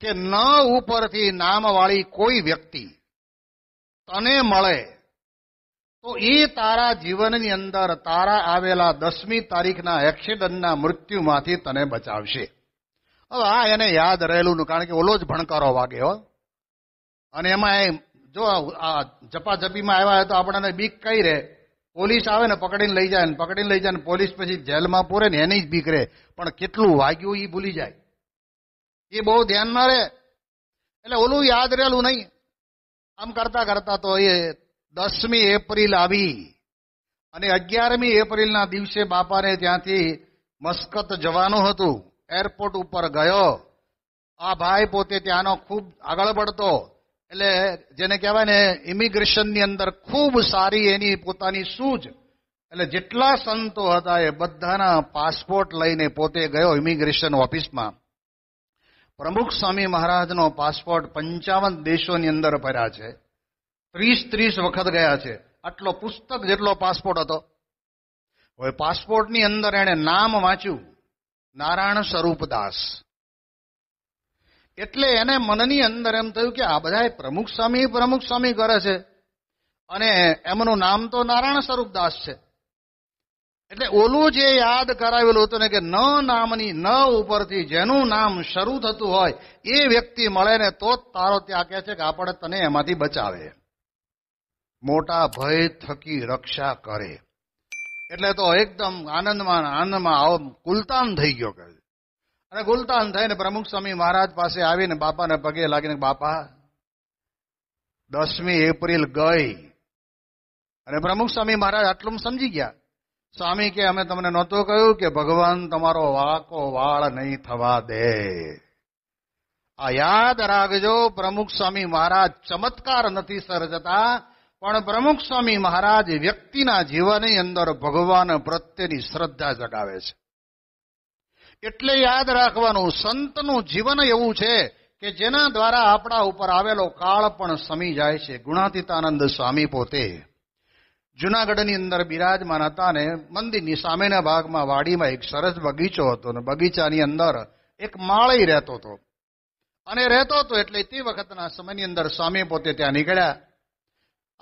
કે ન ઉપરથી નામવાળી કોઈ વ્યક્તિ તને મળે તો એ તારા જીવનની અંદર તારા આવેલા દસમી તારીખના એક્સિડન્ટના મૃત્યુમાંથી તને બચાવશે હવે આ એને યાદ રહેલું નું કારણ કે ઓલો જ ભણકારો વાગ્યો અને એમાં જો આ જપાજપીમાં આવ્યા હોય તો આપણને બીક કઈ રહે પોલીસ આવે ને પકડીને લઈ જાય ને પકડીને લઈ જાય ને પોલીસ પછી જેલમાં પૂરે ને એની જ બીક રહે પણ કેટલું વાગ્યું એ ભૂલી જાય એ બહુ ધ્યાન ના રહે એટલે ઓલું યાદ રહેલું નહીં આમ કરતા કરતા તો એ દસમી એપ્રિલ આવી અને અગિયારમી એપ્રિલના દિવસે બાપાને ત્યાંથી મસ્કત જવાનું હતું એરપોર્ટ ઉપર ગયો આ ભાઈ પોતે ત્યાંનો ખૂબ આગળ પડતો એટલે જેને કહેવાય ને ઇમિગ્રેશનની અંદર ખૂબ સારી એની પોતાની સૂઝ એટલે જેટલા સંતો હતા એ બધાના પાસપોર્ટ લઈને પોતે ગયો ઇમિગ્રેશન ઓફિસમાં પ્રમુખ સ્વામી મહારાજનો પાસપોર્ટ પંચાવન દેશોની અંદર ફર્યા છે ત્રીસ ત્રીસ વખત ગયા છે આટલો પુસ્તક જેટલો પાસપોર્ટ હતો હવે પાસપોર્ટની અંદર એણે નામ વાંચ્યું નારાયણ સ્વરૂપદાસ એટલે એને મનની અંદર એમ થયું કે આ બધા પ્રમુખ સ્વામી પ્રમુખ સ્વામી કરે છે અને એમનું નામ તો નારાયણ સ્વરૂપદાસ છે એટલે ઓલું જે યાદ કરાવેલું હતું ને કે ન નામની ન ઉપરથી જેનું નામ શરૂ થતું હોય એ વ્યક્તિ મળે ને તો જ તારો ત્યાં કહે છે કે આપણે તને એમાંથી બચાવે મોટા ભય થકી રક્ષા કરે એટલે તો એકદમ આનંદમાં આનંદમાં આવો કુલતાન થઈ ગયો કહે અને ગુલતાન થઈને પ્રમુખ સ્વામી મહારાજ પાસે આવીને બાપાને પગે લાગીને બાપા દસમી એપ્રિલ ગઈ અને પ્રમુખ સ્વામી મહારાજ આટલું સમજી ગયા સ્વામી કે અમે તમને નહોતું કહ્યું કે ભગવાન તમારો વાકો વાળ નહીં થવા દે આ યાદ રાખજો પ્રમુખ સ્વામી મહારાજ ચમત્કાર નથી સર્જતા પણ પ્રમુખ સ્વામી મહારાજ વ્યક્તિના જીવનની અંદર ભગવાન પ્રત્યેની શ્રદ્ધા જગાવે છે એટલે યાદ રાખવાનું સંતનું જીવન એવું છે કે જેના દ્વારા આપણા ઉપર આવેલો કાળ પણ સમી જાય છે ગુણાતીતાનંદ સ્વામી પોતે જુનાગઢની અંદર બિરાજમાન હતા ને મંદિરની સામેના ભાગમાં વાડીમાં એક સરસ બગીચો હતો ને બગીચાની અંદર એક માળી રહેતો હતો અને રહેતો હતો એટલે તે વખતના સમયની અંદર સ્વામી પોતે ત્યાં નીકળ્યા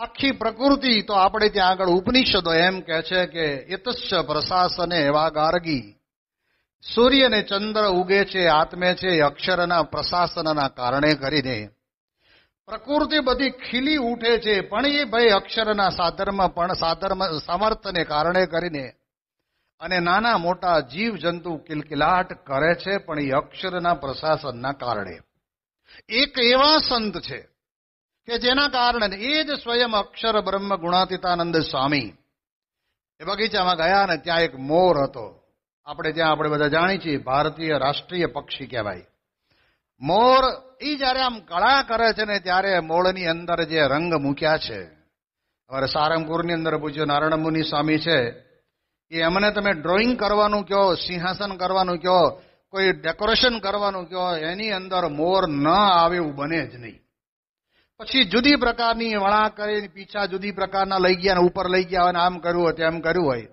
આખી પ્રકૃતિ તો આપણે ત્યાં આગળ ઉપનિષદો એમ કહે છે કે એતસ્ય પ્રશાસને એવા ગાર્ગી સૂર્ય અને ચંદ્ર ઉગે છે આત્મે છે અક્ષરના પ્રશાસનના કારણે કરીને પ્રકૃતિ બધી ખીલી ઉઠે છે પણ એ ભાઈ અક્ષરના સાધર્મમાં પણ સાધર્મ સમર્થને કારણે કરીને અને નાના મોટા જીવ જંતુ કિલકિલાટ કરે છે પણ એ અક્ષરના પ્રશાસનના કારણે એક એવા સંત છે કે જેના કારણે એ જ સ્વયં અક્ષર બ્રહ્મ ગુણાતીતાનંદ સ્વામી એ બગીચામાં ગયા ને ત્યાં એક મોર હતો આપણે ત્યાં આપણે બધા જાણીએ છીએ ભારતીય રાષ્ટ્રીય પક્ષી કહેવાય મોર એ જ્યારે આમ કળા કરે છે ને ત્યારે મોળની અંદર જે રંગ મૂક્યા છે હવે સારંગપુરની અંદર પૂછ્યું નારાયણ મુનિ સ્વામી છે એ એમને તમે ડ્રોઈંગ કરવાનું કહો સિંહાસન કરવાનું કહો કોઈ ડેકોરેશન કરવાનું કહો એની અંદર મોર ન આવે એવું બને જ નહીં પછી જુદી પ્રકારની વણા કરીને પીછા જુદી પ્રકારના લઈ ગયા ઉપર લઈ ગયા અને આમ કર્યું હોય તેમ કર્યું હોય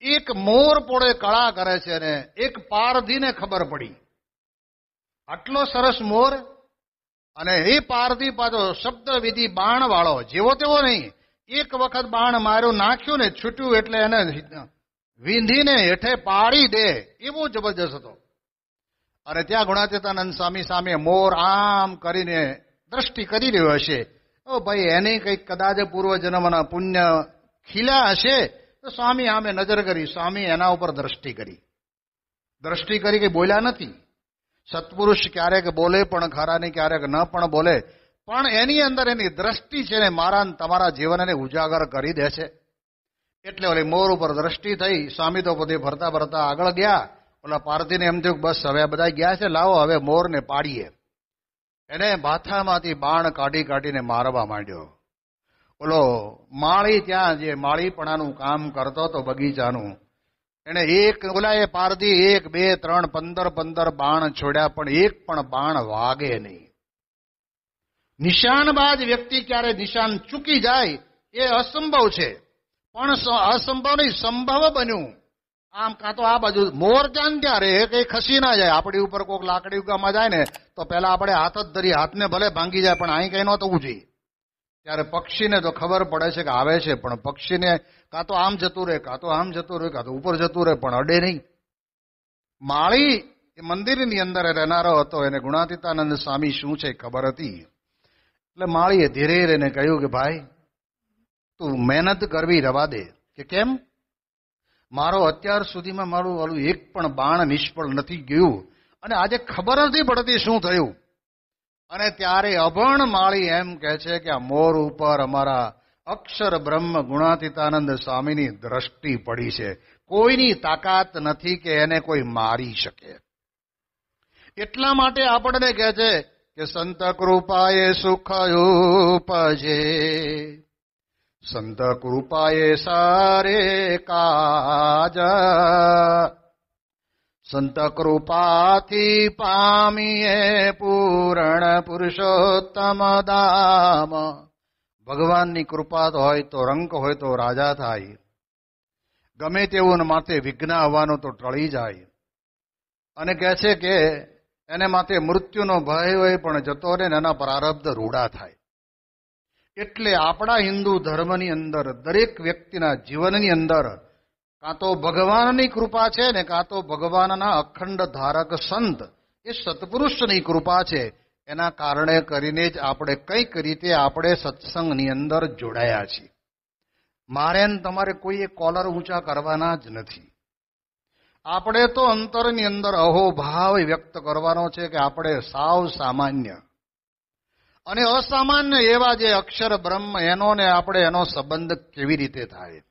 એક મોર પોળે કળા કરે છે ને એક પારધીને ખબર પડી આટલો સરસ મોર અને એ પારધી પાછો શબ્દ વિધિ બાણ વાળો જેવો તેવો નહીં એક વખત બાણ માર્યું નાખ્યું ને છૂટ્યું એટલે એને વિંધીને હેઠે પાડી દે એવો જબરજસ્ત હતો અને ત્યાં ગુણાતીતાનંદ સ્વામી સામે મોર આમ કરીને દ્રષ્ટિ કરી રહ્યો હશે ઓ ભાઈ એને કંઈક કદાચ પૂર્વજન્મના પુણ્ય ખીલા હશે તો સ્વામી આમે નજર કરી સ્વામી એના ઉપર દ્રષ્ટિ કરી દ્રષ્ટિ કરી કે બોલ્યા નથી સત્પુરુષ ક્યારેક બોલે પણ ખરાની ક્યારેક ન પણ બોલે પણ એની અંદર એની દ્રષ્ટિ છે ને મારા તમારા જીવનને ઉજાગર કરી દે છે એટલે ઓલી મોર ઉપર દ્રષ્ટિ થઈ સ્વામી તો પોતે ભરતા ભરતા આગળ ગયા ઓલા પાર્થીને એમ થયું બસ હવે બધા ગયા છે લાવો હવે મોરને પાડીએ એને માથામાંથી બાણ કાઢી કાઢીને મારવા માંડ્યો ઓલો માળી ત્યાં જે માળીપણાનું કામ કરતો હતો બગીચાનું એને એક ઓલા એ પારધી એક બે ત્રણ પંદર પંદર બાણ છોડ્યા પણ એક પણ બાણ વાગે નહીં નિશાનબાજ વ્યક્તિ ક્યારે નિશાન ચૂકી જાય એ અસંભવ છે પણ અસંભવ નહીં સંભવ બન્યું આમ કાં તો આ બાજુ મોર ક્યારે ત્યારે કઈ ખસી ના જાય આપણી ઉપર કોઈક લાકડી ઉગામાં જાય ને તો પેલા આપણે હાથ જ ધરી હાથને ભલે ભાંગી જાય પણ અહીં કઈ નહોતું જોઈએ ત્યારે પક્ષીને તો ખબર પડે છે કે આવે છે પણ પક્ષીને કાં તો આમ જતું રહે કાં તો આમ જતું રહે કાં તો ઉપર જતું રહે પણ અડે નહીં માળી એ મંદિરની અંદર રહેનારો હતો એને ગુણાતીતાનંદ સ્વામી શું છે ખબર હતી એટલે માળીએ ધીરે એને કહ્યું કે ભાઈ તું મહેનત કરવી રવા દે કે કેમ મારો અત્યાર સુધીમાં મારું ઓલું એક પણ બાણ નિષ્ફળ નથી ગયું અને આજે ખબર નથી પડતી શું થયું અને ત્યારે અભણ માળી એમ કહે છે કે આ મોર ઉપર અમારા અક્ષર બ્રહ્મ ગુણાતીતાનંદ સ્વામીની દ્રષ્ટિ પડી છે કોઈની તાકાત નથી કે એને કોઈ મારી શકે એટલા માટે આપણને કહે છે કે સંત કૃપાએ ઉપજે સંત કૃપાએ સારે કાજ સંત કૃપાથી પામીએ પૂરણ પુરુષોત્તમ દામ ભગવાનની કૃપા તો હોય તો રંક હોય તો રાજા થાય ગમે તેવું માથે વિઘ્ન આવવાનો તો ટળી જાય અને કહે છે કે એને માથે મૃત્યુનો ભય હોય પણ જતો રહે એના પ્રારબ્ધ રૂડા થાય એટલે આપણા હિન્દુ ધર્મની અંદર દરેક વ્યક્તિના જીવનની અંદર કાં તો ભગવાનની કૃપા છે ને કાં તો ભગવાનના અખંડ ધારક સંત એ સત્પુરુષની કૃપા છે એના કારણે કરીને જ આપણે કંઈક રીતે આપણે સત્સંગની અંદર જોડાયા છીએ મારે તમારે કોઈએ કોલર ઊંચા કરવાના જ નથી આપણે તો અંતરની અંદર અહોભાવ વ્યક્ત કરવાનો છે કે આપણે સાવ સામાન્ય અને અસામાન્ય એવા જે અક્ષર બ્રહ્મ એનો ને આપણે એનો સંબંધ કેવી રીતે થાય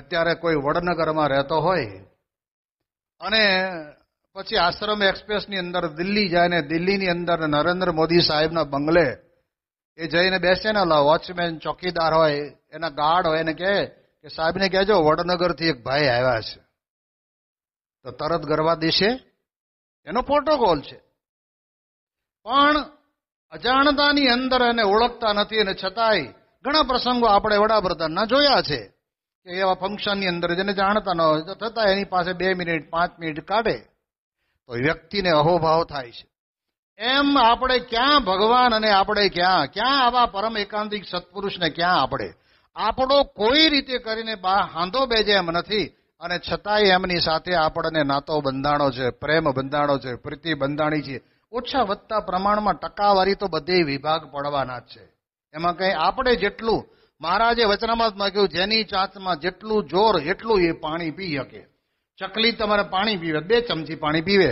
અત્યારે કોઈ વડનગરમાં રહેતો હોય અને પછી આશ્રમ એક્સપ્રેસની અંદર દિલ્હી જાય ને દિલ્હીની અંદર નરેન્દ્ર મોદી સાહેબના બંગલે એ જઈને બેસે ને વોચમેન ચોકીદાર હોય એના ગાર્ડ હોય એને કહે કે સાહેબને કહેજો વડનગરથી એક ભાઈ આવ્યા છે તો તરત ગરવા દેશે એનો પ્રોટોકોલ છે પણ અજાણતાની અંદર એને ઓળખતા નથી અને છતાંય ઘણા પ્રસંગો આપણે વડાપ્રધાનના જોયા છે કે એવા ફંક્શનની અંદર જેને જાણતા ન હોય તો થતા એની પાસે બે મિનિટ પાંચ મિનિટ કાઢે તો વ્યક્તિને અહોભાવ થાય છે એમ આપણે ક્યાં ભગવાન અને આપણે ક્યાં ક્યાં આવા પરમ એકાંતિક સત્પુરુષને ક્યાં આપણે આપણો કોઈ રીતે કરીને બા હાંધો બેજે એમ નથી અને છતાંય એમની સાથે આપણને નાતો બંધાણો છે પ્રેમ બંધાણો છે પ્રીતિ બંધાણી છે ઓછા વધતા પ્રમાણમાં ટકાવારી તો બધે વિભાગ પડવાના જ છે એમાં કંઈ આપણે જેટલું મહારાજે વચનામાં કહ્યું જેની ચાંચમાં જેટલું જોર એટલું એ પાણી પી શકે ચકલી તમારે પાણી પીવે બે ચમચી પાણી પીવે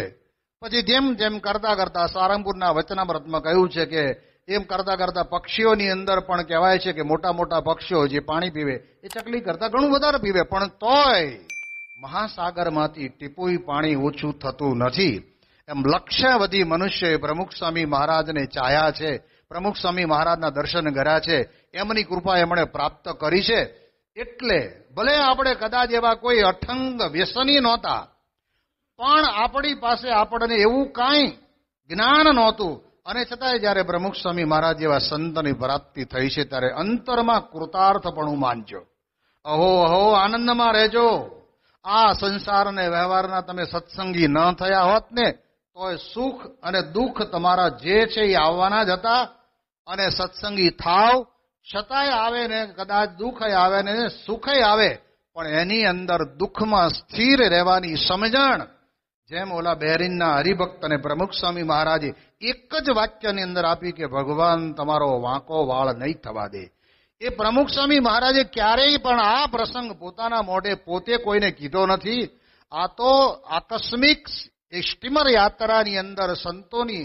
પછી જેમ જેમ કરતા કરતા સારંગપુરના વચનામૃતમાં કહ્યું છે કે એમ કરતા કરતા પક્ષીઓની અંદર પણ કહેવાય છે કે મોટા મોટા પક્ષીઓ જે પાણી પીવે એ ચકલી કરતા ઘણું વધારે પીવે પણ તોય મહાસાગરમાંથી ટીપુઈ પાણી ઓછું થતું નથી એમ લક્ષ્યવધી મનુષ્યએ પ્રમુખ સ્વામી મહારાજને ચાયા છે પ્રમુખ સ્વામી મહારાજના દર્શન કર્યા છે એમની કૃપા એમણે પ્રાપ્ત કરી છે એટલે ભલે આપણે કદાચ એવા કોઈ અઠંગ વ્યસની નહોતા પણ આપણી પાસે આપણને એવું કાંઈ જ્ઞાન નહોતું અને છતાંય જ્યારે પ્રમુખ સ્વામી મહારાજ જેવા સંતની પ્રાપ્તિ થઈ છે ત્યારે અંતરમાં કૃતાર્થ કૃતાર્થપણું માનજો અહો અહો આનંદમાં રહેજો આ સંસારને વ્યવહારના તમે સત્સંગી ન થયા હોત ને તો સુખ અને દુઃખ તમારા જે છે એ આવવાના જ હતા અને સત્સંગી થાવ છતાંય આવે ને કદાચ દુઃખય આવે ને સુખય આવે પણ એની અંદર દુઃખમાં સ્થિર રહેવાની સમજણ જેમ ઓલા બહેરીનના હરિભક્ત અને પ્રમુખ સ્વામી મહારાજે એક જ વાક્યની અંદર આપી કે ભગવાન તમારો વાંકો વાળ નહીં થવા દે એ પ્રમુખ સ્વામી મહારાજે ક્યારેય પણ આ પ્રસંગ પોતાના મોઢે પોતે કોઈને કીધો નથી આ તો આકસ્મિક એ સ્ટીમર યાત્રાની અંદર સંતોની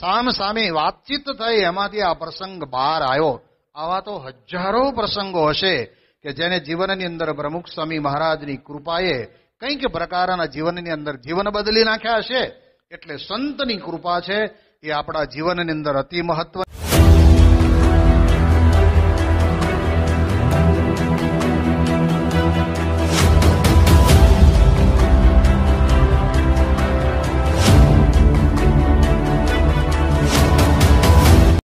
સામ સામે વાતચીત થઈ એમાંથી આ પ્રસંગ બહાર આવ્યો આવા તો હજારો પ્રસંગો હશે કે જેને જીવનની અંદર પ્રમુખ સ્વામી મહારાજની કૃપાએ કંઈક પ્રકારના જીવનની અંદર જીવન બદલી નાખ્યા હશે એટલે સંતની કૃપા છે એ આપણા જીવનની અંદર અતિ મહત્વ